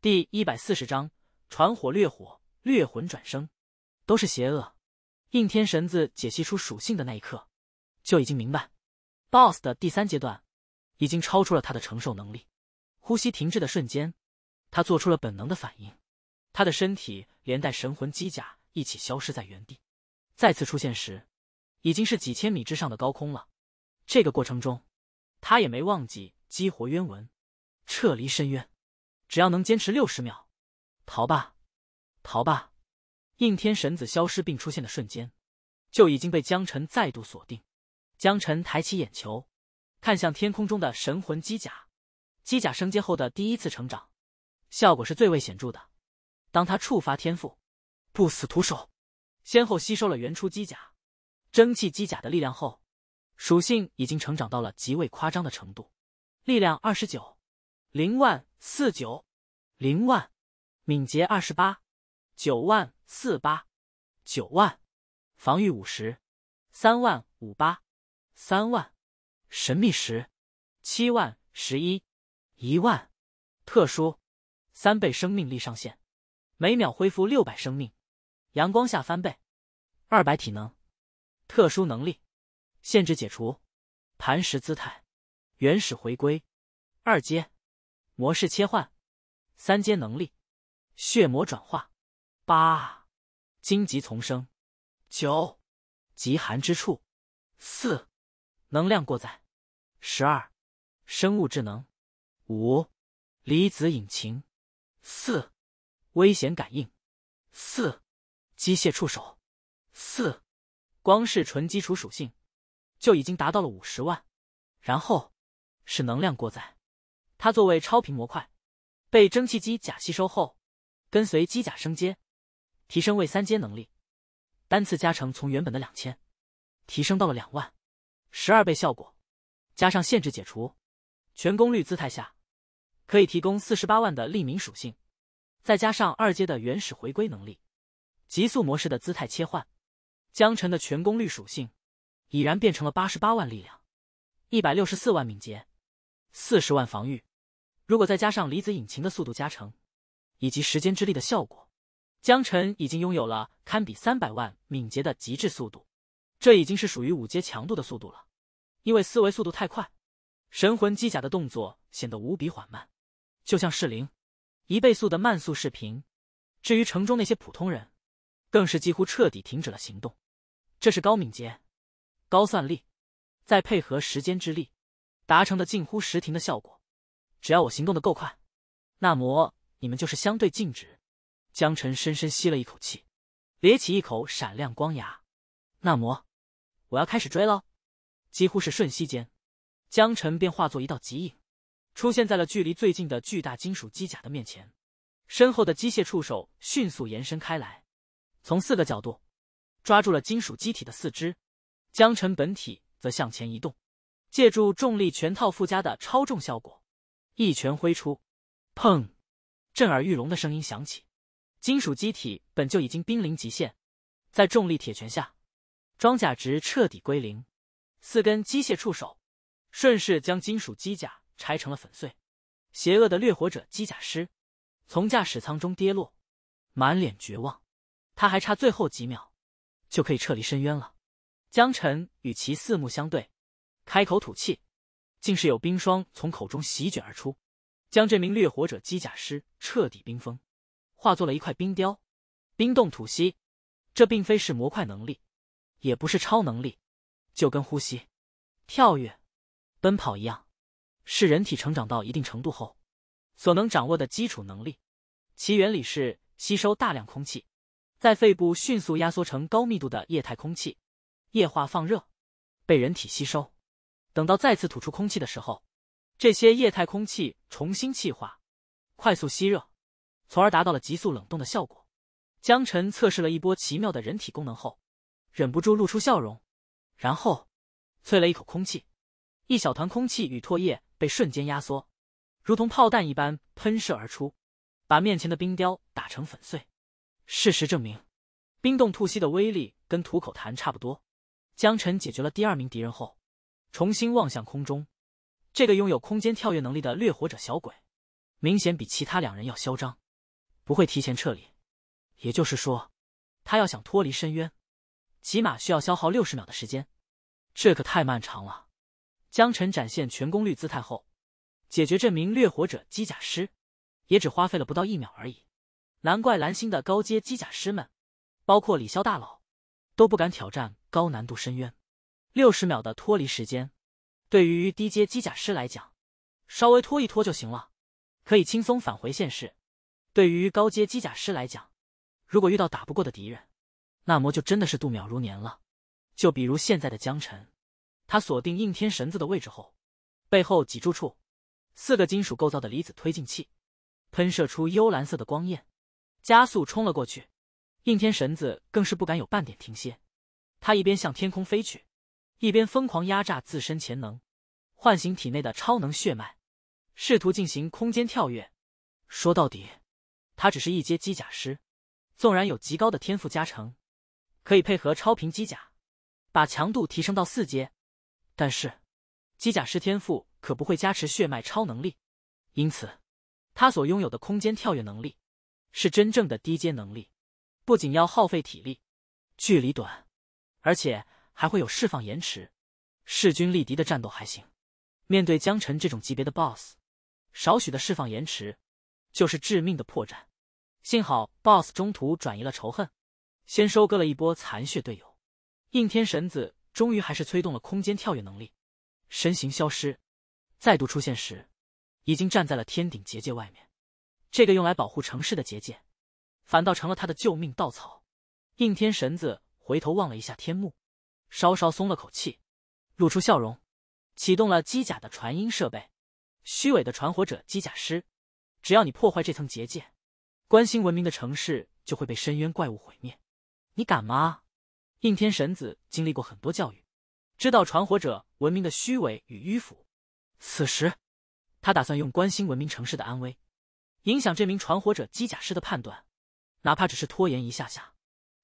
第一百四十章：传火、掠火、掠魂、转生。都是邪恶。应天神子解析出属性的那一刻，就已经明白，BOSS 的第三阶段已经超出了他的承受能力。呼吸停滞的瞬间，他做出了本能的反应，他的身体连带神魂机甲一起消失在原地。再次出现时，已经是几千米之上的高空了。这个过程中，他也没忘记激活渊纹，撤离深渊。只要能坚持六十秒，逃吧，逃吧。应天神子消失并出现的瞬间，就已经被江晨再度锁定。江晨抬起眼球，看向天空中的神魂机甲。机甲升阶后的第一次成长，效果是最为显著的。当他触发天赋“不死徒手”，先后吸收了原初机甲、蒸汽机甲的力量后，属性已经成长到了极为夸张的程度。力量二十九零万四九零万，敏捷二十八。九万四八，九万，防御五十，三万五八，三万，神秘石，七万十一，一万，特殊，三倍生命力上限，每秒恢复六百生命，阳光下翻倍，二百体能，特殊能力，限制解除，磐石姿态，原始回归，二阶，模式切换，三阶能力，血魔转化。八，荆棘丛生；九，极寒之处；四，能量过载；十二，生物智能；五，离子引擎；四，危险感应；四，机械触手；四，光是纯基础属性，就已经达到了五十万。然后是能量过载，它作为超频模块，被蒸汽机甲吸收后，跟随机甲升阶。提升为三阶能力，单次加成从原本的两千提升到了两万，十二倍效果，加上限制解除，全功率姿态下可以提供四十八万的利民属性，再加上二阶的原始回归能力，极速模式的姿态切换，江晨的全功率属性已然变成了八十八万力量，一百六十四万敏捷，四十万防御。如果再加上离子引擎的速度加成，以及时间之力的效果。江辰已经拥有了堪比三百万敏捷的极致速度，这已经是属于五阶强度的速度了。因为思维速度太快，神魂机甲的动作显得无比缓慢，就像是零一倍速的慢速视频。至于城中那些普通人，更是几乎彻底停止了行动。这是高敏捷、高算力，再配合时间之力，达成的近乎时停的效果。只要我行动的够快，那么你们就是相对静止。江辰深深吸了一口气，咧起一口闪亮光牙，那魔，我要开始追喽！几乎是瞬息间，江辰便化作一道极影，出现在了距离最近的巨大金属机甲的面前。身后的机械触手迅速延伸开来，从四个角度抓住了金属机体的四肢。江辰本体则向前移动，借助重力全套附加的超重效果，一拳挥出，砰！震耳欲聋的声音响起。金属机体本就已经濒临极限，在重力铁拳下，装甲值彻底归零。四根机械触手顺势将金属机甲拆成了粉碎。邪恶的掠火者机甲师从驾驶舱中跌落，满脸绝望。他还差最后几秒，就可以撤离深渊了。江晨与其四目相对，开口吐气，竟是有冰霜从口中席卷而出，将这名掠火者机甲师彻底冰封。化作了一块冰雕，冰冻吐息，这并非是模块能力，也不是超能力，就跟呼吸、跳跃、奔跑一样，是人体成长到一定程度后所能掌握的基础能力。其原理是吸收大量空气，在肺部迅速压缩成高密度的液态空气，液化放热，被人体吸收。等到再次吐出空气的时候，这些液态空气重新气化，快速吸热。从而达到了急速冷冻的效果。江晨测试了一波奇妙的人体功能后，忍不住露出笑容，然后，啐了一口空气，一小团空气与唾液被瞬间压缩，如同炮弹一般喷射而出，把面前的冰雕打成粉碎。事实证明，冰冻吐息的威力跟吐口痰差不多。江晨解决了第二名敌人后，重新望向空中，这个拥有空间跳跃能力的掠火者小鬼，明显比其他两人要嚣张。不会提前撤离，也就是说，他要想脱离深渊，起码需要消耗六十秒的时间，这可太漫长了。江晨展现全功率姿态后，解决这名掠火者机甲师，也只花费了不到一秒而已。难怪蓝星的高阶机甲师们，包括李潇大佬，都不敢挑战高难度深渊。六十秒的脱离时间，对于低阶机甲师来讲，稍微拖一拖就行了，可以轻松返回现实。对于高阶机甲师来讲，如果遇到打不过的敌人，那么就真的是度秒如年了。就比如现在的江晨，他锁定应天神子的位置后，背后脊柱处四个金属构造的离子推进器喷射出幽蓝色的光焰，加速冲了过去。应天神子更是不敢有半点停歇，他一边向天空飞去，一边疯狂压榨自身潜能，唤醒体内的超能血脉，试图进行空间跳跃。说到底。他只是一阶机甲师，纵然有极高的天赋加成，可以配合超频机甲，把强度提升到四阶，但是机甲师天赋可不会加持血脉超能力，因此他所拥有的空间跳跃能力是真正的低阶能力，不仅要耗费体力，距离短，而且还会有释放延迟。势均力敌的战斗还行，面对江晨这种级别的 BOSS，少许的释放延迟就是致命的破绽。幸好 BOSS 中途转移了仇恨，先收割了一波残血队友。应天神子终于还是催动了空间跳跃能力，身形消失，再度出现时，已经站在了天顶结界外面。这个用来保护城市的结界，反倒成了他的救命稻草。应天神子回头望了一下天幕，稍稍松了口气，露出笑容，启动了机甲的传音设备。虚伪的传火者机甲师，只要你破坏这层结界。关心文明的城市就会被深渊怪物毁灭，你敢吗？应天神子经历过很多教育，知道传火者文明的虚伪与迂腐。此时，他打算用关心文明城市的安危，影响这名传火者机甲师的判断，哪怕只是拖延一下下，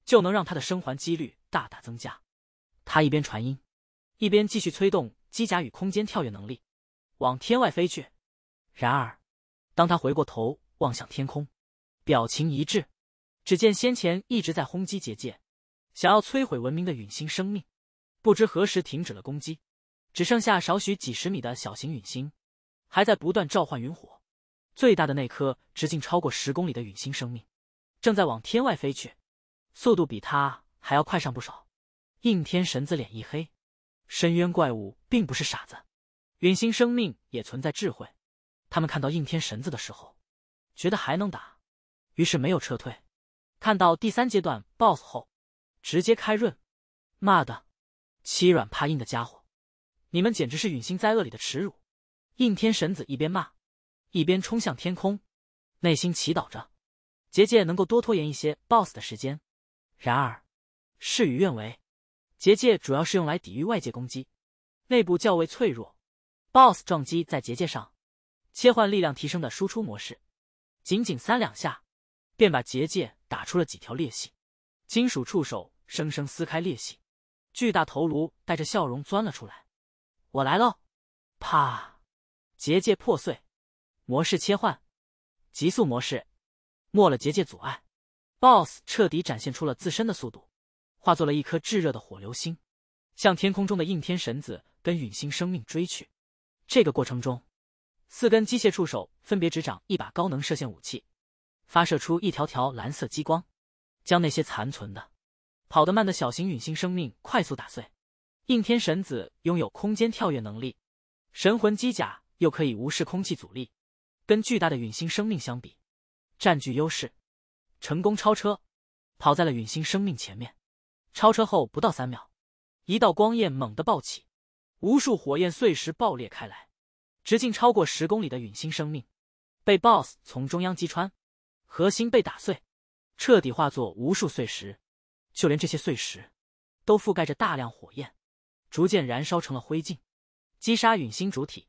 就能让他的生还几率大大增加。他一边传音，一边继续催动机甲与空间跳跃能力，往天外飞去。然而，当他回过头望向天空。表情一致，只见先前一直在轰击结界，想要摧毁文明的陨星生命，不知何时停止了攻击，只剩下少许几十米的小型陨星，还在不断召唤云火。最大的那颗直径超过十公里的陨星生命，正在往天外飞去，速度比他还要快上不少。应天神子脸一黑，深渊怪物并不是傻子，陨星生命也存在智慧，他们看到应天神子的时候，觉得还能打。于是没有撤退，看到第三阶段 BOSS 后，直接开润，骂的，欺软怕硬的家伙，你们简直是陨星灾厄里的耻辱！应天神子一边骂，一边冲向天空，内心祈祷着结界能够多拖延一些 BOSS 的时间。然而，事与愿违，结界主要是用来抵御外界攻击，内部较为脆弱。BOSS 撞击在结界上，切换力量提升的输出模式，仅仅三两下。便把结界打出了几条裂隙，金属触手生生撕开裂隙，巨大头颅带着笑容钻了出来。我来喽！啪，结界破碎，模式切换，极速模式，没了结界阻碍，BOSS 彻底展现出了自身的速度，化作了一颗炙热的火流星，向天空中的应天神子跟陨星生命追去。这个过程中，四根机械触手分别执掌一把高能射线武器。发射出一条条蓝色激光，将那些残存的、跑得慢的小型陨星生命快速打碎。应天神子拥有空间跳跃能力，神魂机甲又可以无视空气阻力，跟巨大的陨星生命相比，占据优势，成功超车，跑在了陨星生命前面。超车后不到三秒，一道光焰猛地爆起，无数火焰碎石爆裂开来，直径超过十公里的陨星生命被 BOSS 从中央击穿。核心被打碎，彻底化作无数碎石，就连这些碎石都覆盖着大量火焰，逐渐燃烧成了灰烬。击杀陨星主体，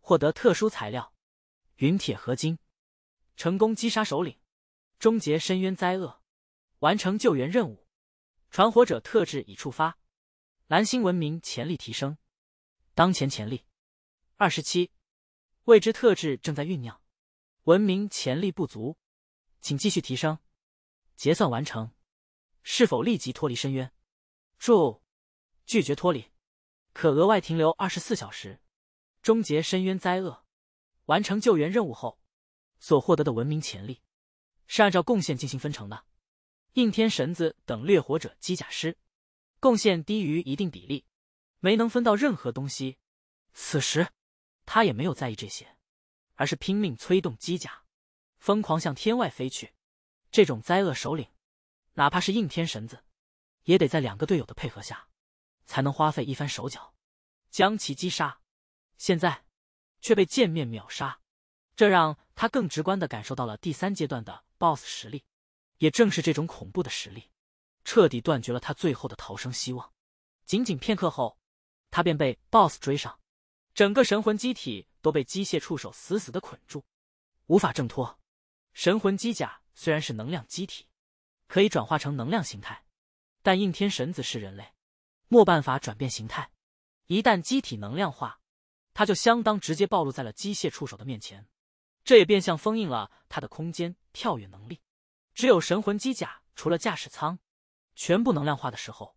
获得特殊材料——陨铁合金。成功击杀首领，终结深渊灾厄，完成救援任务。传火者特质已触发，蓝星文明潜力提升，当前潜力二十七。未知特质正在酝酿，文明潜力不足。请继续提升，结算完成，是否立即脱离深渊？注：拒绝脱离，可额外停留二十四小时。终结深渊灾厄，完成救援任务后，所获得的文明潜力是按照贡献进行分成的。应天神子等掠火者机甲师，贡献低于一定比例，没能分到任何东西。此时，他也没有在意这些，而是拼命催动机甲。疯狂向天外飞去，这种灾厄首领，哪怕是应天神子，也得在两个队友的配合下，才能花费一番手脚，将其击杀。现在却被见面秒杀，这让他更直观的感受到了第三阶段的 BOSS 实力。也正是这种恐怖的实力，彻底断绝了他最后的逃生希望。仅仅片刻后，他便被 BOSS 追上，整个神魂机体都被机械触手死死的捆住，无法挣脱。神魂机甲虽然是能量机体，可以转化成能量形态，但应天神子是人类，没办法转变形态。一旦机体能量化，他就相当直接暴露在了机械触手的面前，这也变相封印了他的空间跳跃能力。只有神魂机甲除了驾驶舱，全部能量化的时候，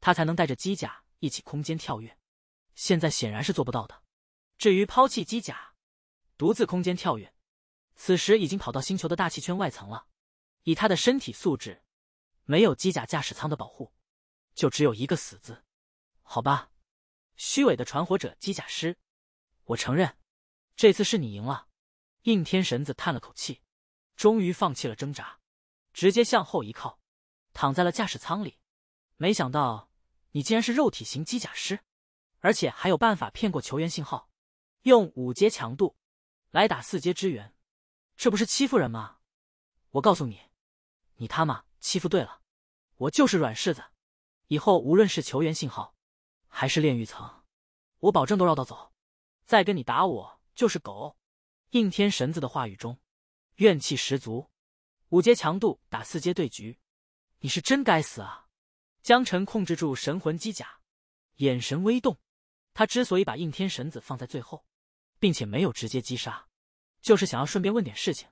他才能带着机甲一起空间跳跃。现在显然是做不到的。至于抛弃机甲，独自空间跳跃。此时已经跑到星球的大气圈外层了，以他的身体素质，没有机甲驾驶舱的保护，就只有一个死字。好吧，虚伪的传火者机甲师，我承认，这次是你赢了。应天神子叹了口气，终于放弃了挣扎，直接向后一靠，躺在了驾驶舱里。没想到你竟然是肉体型机甲师，而且还有办法骗过球员信号，用五阶强度来打四阶支援。这不是欺负人吗？我告诉你，你他妈欺负对了，我就是软柿子，以后无论是球员信号，还是炼狱层，我保证都绕道走。再跟你打，我就是狗。应天神子的话语中，怨气十足。五阶强度打四阶对局，你是真该死啊！江晨控制住神魂机甲，眼神微动。他之所以把应天神子放在最后，并且没有直接击杀。就是想要顺便问点事情。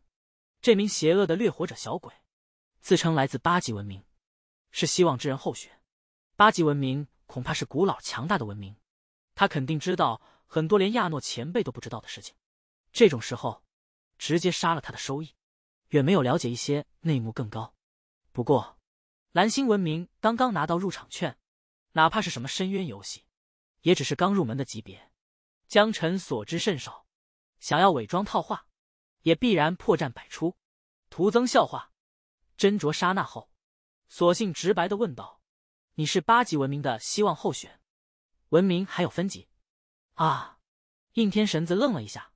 这名邪恶的掠火者小鬼，自称来自八级文明，是希望之人候选。八级文明恐怕是古老强大的文明，他肯定知道很多连亚诺前辈都不知道的事情。这种时候，直接杀了他的收益，远没有了解一些内幕更高。不过，蓝星文明刚刚拿到入场券，哪怕是什么深渊游戏，也只是刚入门的级别，江辰所知甚少。想要伪装套话，也必然破绽百出，徒增笑话。斟酌刹那后，索性直白的问道：“你是八级文明的希望候选，文明还有分级？”啊！应天神子愣了一下，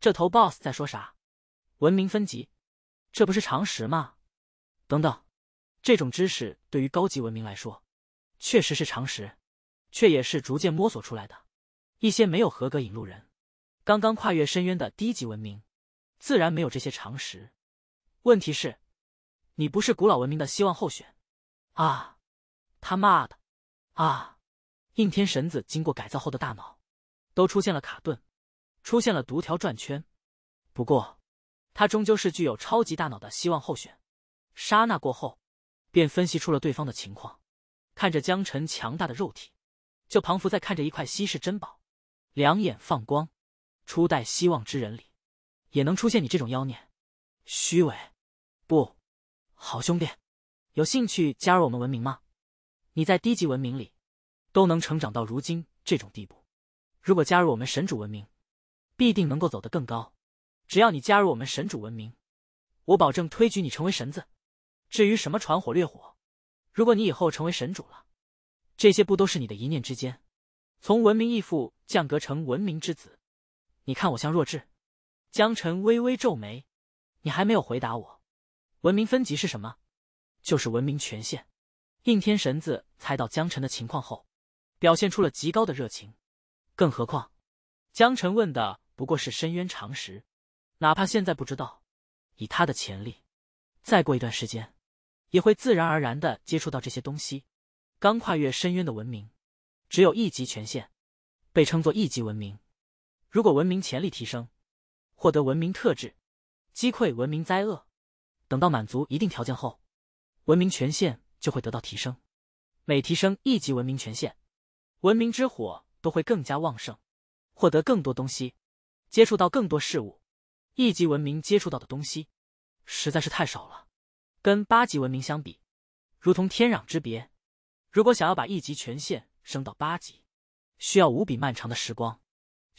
这头 BOSS 在说啥？文明分级，这不是常识吗？等等，这种知识对于高级文明来说，确实是常识，却也是逐渐摸索出来的，一些没有合格引路人。刚刚跨越深渊的低级文明，自然没有这些常识。问题是，你不是古老文明的希望候选啊！他妈的啊！应天神子经过改造后的大脑，都出现了卡顿，出现了读条转圈。不过，他终究是具有超级大脑的希望候选。刹那过后，便分析出了对方的情况，看着江晨强大的肉体，就彷佛在看着一块稀世珍宝，两眼放光。初代希望之人里，也能出现你这种妖孽，虚伪，不，好兄弟，有兴趣加入我们文明吗？你在低级文明里，都能成长到如今这种地步，如果加入我们神主文明，必定能够走得更高。只要你加入我们神主文明，我保证推举你成为神子。至于什么传火掠火，如果你以后成为神主了，这些不都是你的一念之间，从文明义父降格成文明之子？你看我像弱智？江晨微微皱眉，你还没有回答我。文明分级是什么？就是文明权限。应天神子猜到江晨的情况后，表现出了极高的热情。更何况，江晨问的不过是深渊常识，哪怕现在不知道，以他的潜力，再过一段时间，也会自然而然的接触到这些东西。刚跨越深渊的文明，只有一级权限，被称作一级文明。如果文明潜力提升，获得文明特质，击溃文明灾厄，等到满足一定条件后，文明权限就会得到提升。每提升一级文明权限，文明之火都会更加旺盛，获得更多东西，接触到更多事物。一级文明接触到的东西，实在是太少了，跟八级文明相比，如同天壤之别。如果想要把一级权限升到八级，需要无比漫长的时光。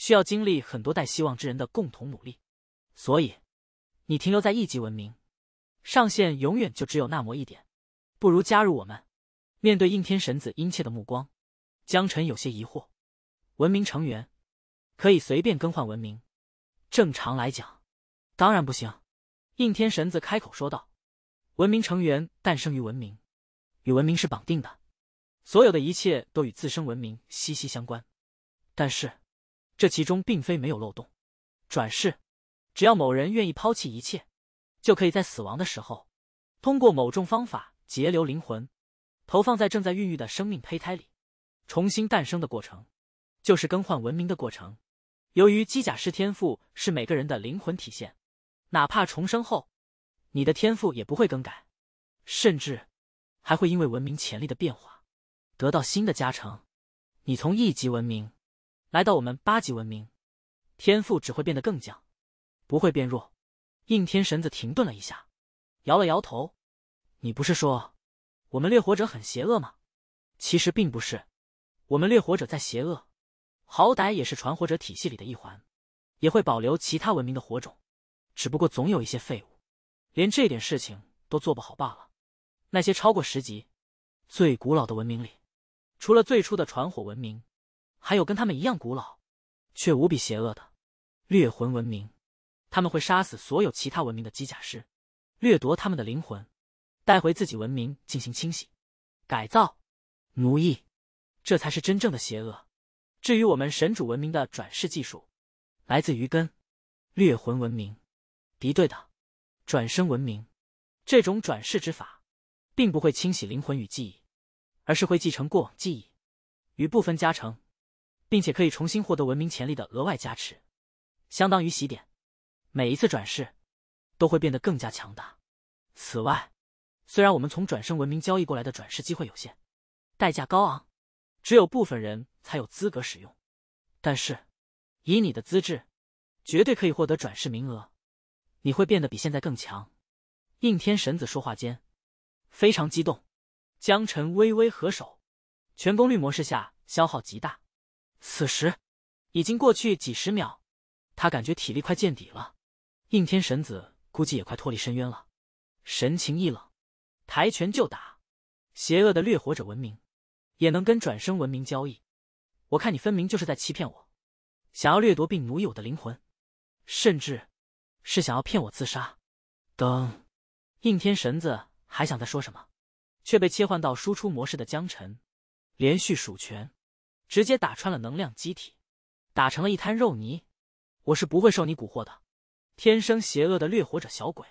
需要经历很多代希望之人的共同努力，所以你停留在一级文明，上限永远就只有那么一点。不如加入我们。面对应天神子殷切的目光，江晨有些疑惑。文明成员可以随便更换文明？正常来讲，当然不行。应天神子开口说道：“文明成员诞生于文明，与文明是绑定的，所有的一切都与自身文明息息相关。但是。”这其中并非没有漏洞。转世，只要某人愿意抛弃一切，就可以在死亡的时候，通过某种方法截留灵魂，投放在正在孕育的生命胚胎里，重新诞生的过程，就是更换文明的过程。由于机甲师天赋是每个人的灵魂体现，哪怕重生后，你的天赋也不会更改，甚至还会因为文明潜力的变化，得到新的加成。你从一级文明。来到我们八级文明，天赋只会变得更强，不会变弱。应天神子停顿了一下，摇了摇头：“你不是说我们烈火者很邪恶吗？其实并不是，我们烈火者再邪恶，好歹也是传火者体系里的一环，也会保留其他文明的火种，只不过总有一些废物，连这点事情都做不好罢了。那些超过十级、最古老的文明里，除了最初的传火文明。”还有跟他们一样古老，却无比邪恶的掠魂文明，他们会杀死所有其他文明的机甲师，掠夺他们的灵魂，带回自己文明进行清洗、改造、奴役，这才是真正的邪恶。至于我们神主文明的转世技术，来自于根掠魂文明敌对的转生文明，这种转世之法，并不会清洗灵魂与记忆，而是会继承过往记忆与部分加成。并且可以重新获得文明潜力的额外加持，相当于洗点。每一次转世，都会变得更加强大。此外，虽然我们从转生文明交易过来的转世机会有限，代价高昂，只有部分人才有资格使用，但是以你的资质，绝对可以获得转世名额。你会变得比现在更强。应天神子说话间，非常激动。江晨微微合手，全功率模式下消耗极大。此时，已经过去几十秒，他感觉体力快见底了。应天神子估计也快脱离深渊了，神情一冷，抬拳就打。邪恶的掠火者文明，也能跟转生文明交易？我看你分明就是在欺骗我，想要掠夺并奴役我的灵魂，甚至是想要骗我自杀。等，应天神子还想再说什么，却被切换到输出模式的江晨连续数拳。直接打穿了能量机体，打成了一滩肉泥。我是不会受你蛊惑的，天生邪恶的掠火者小鬼。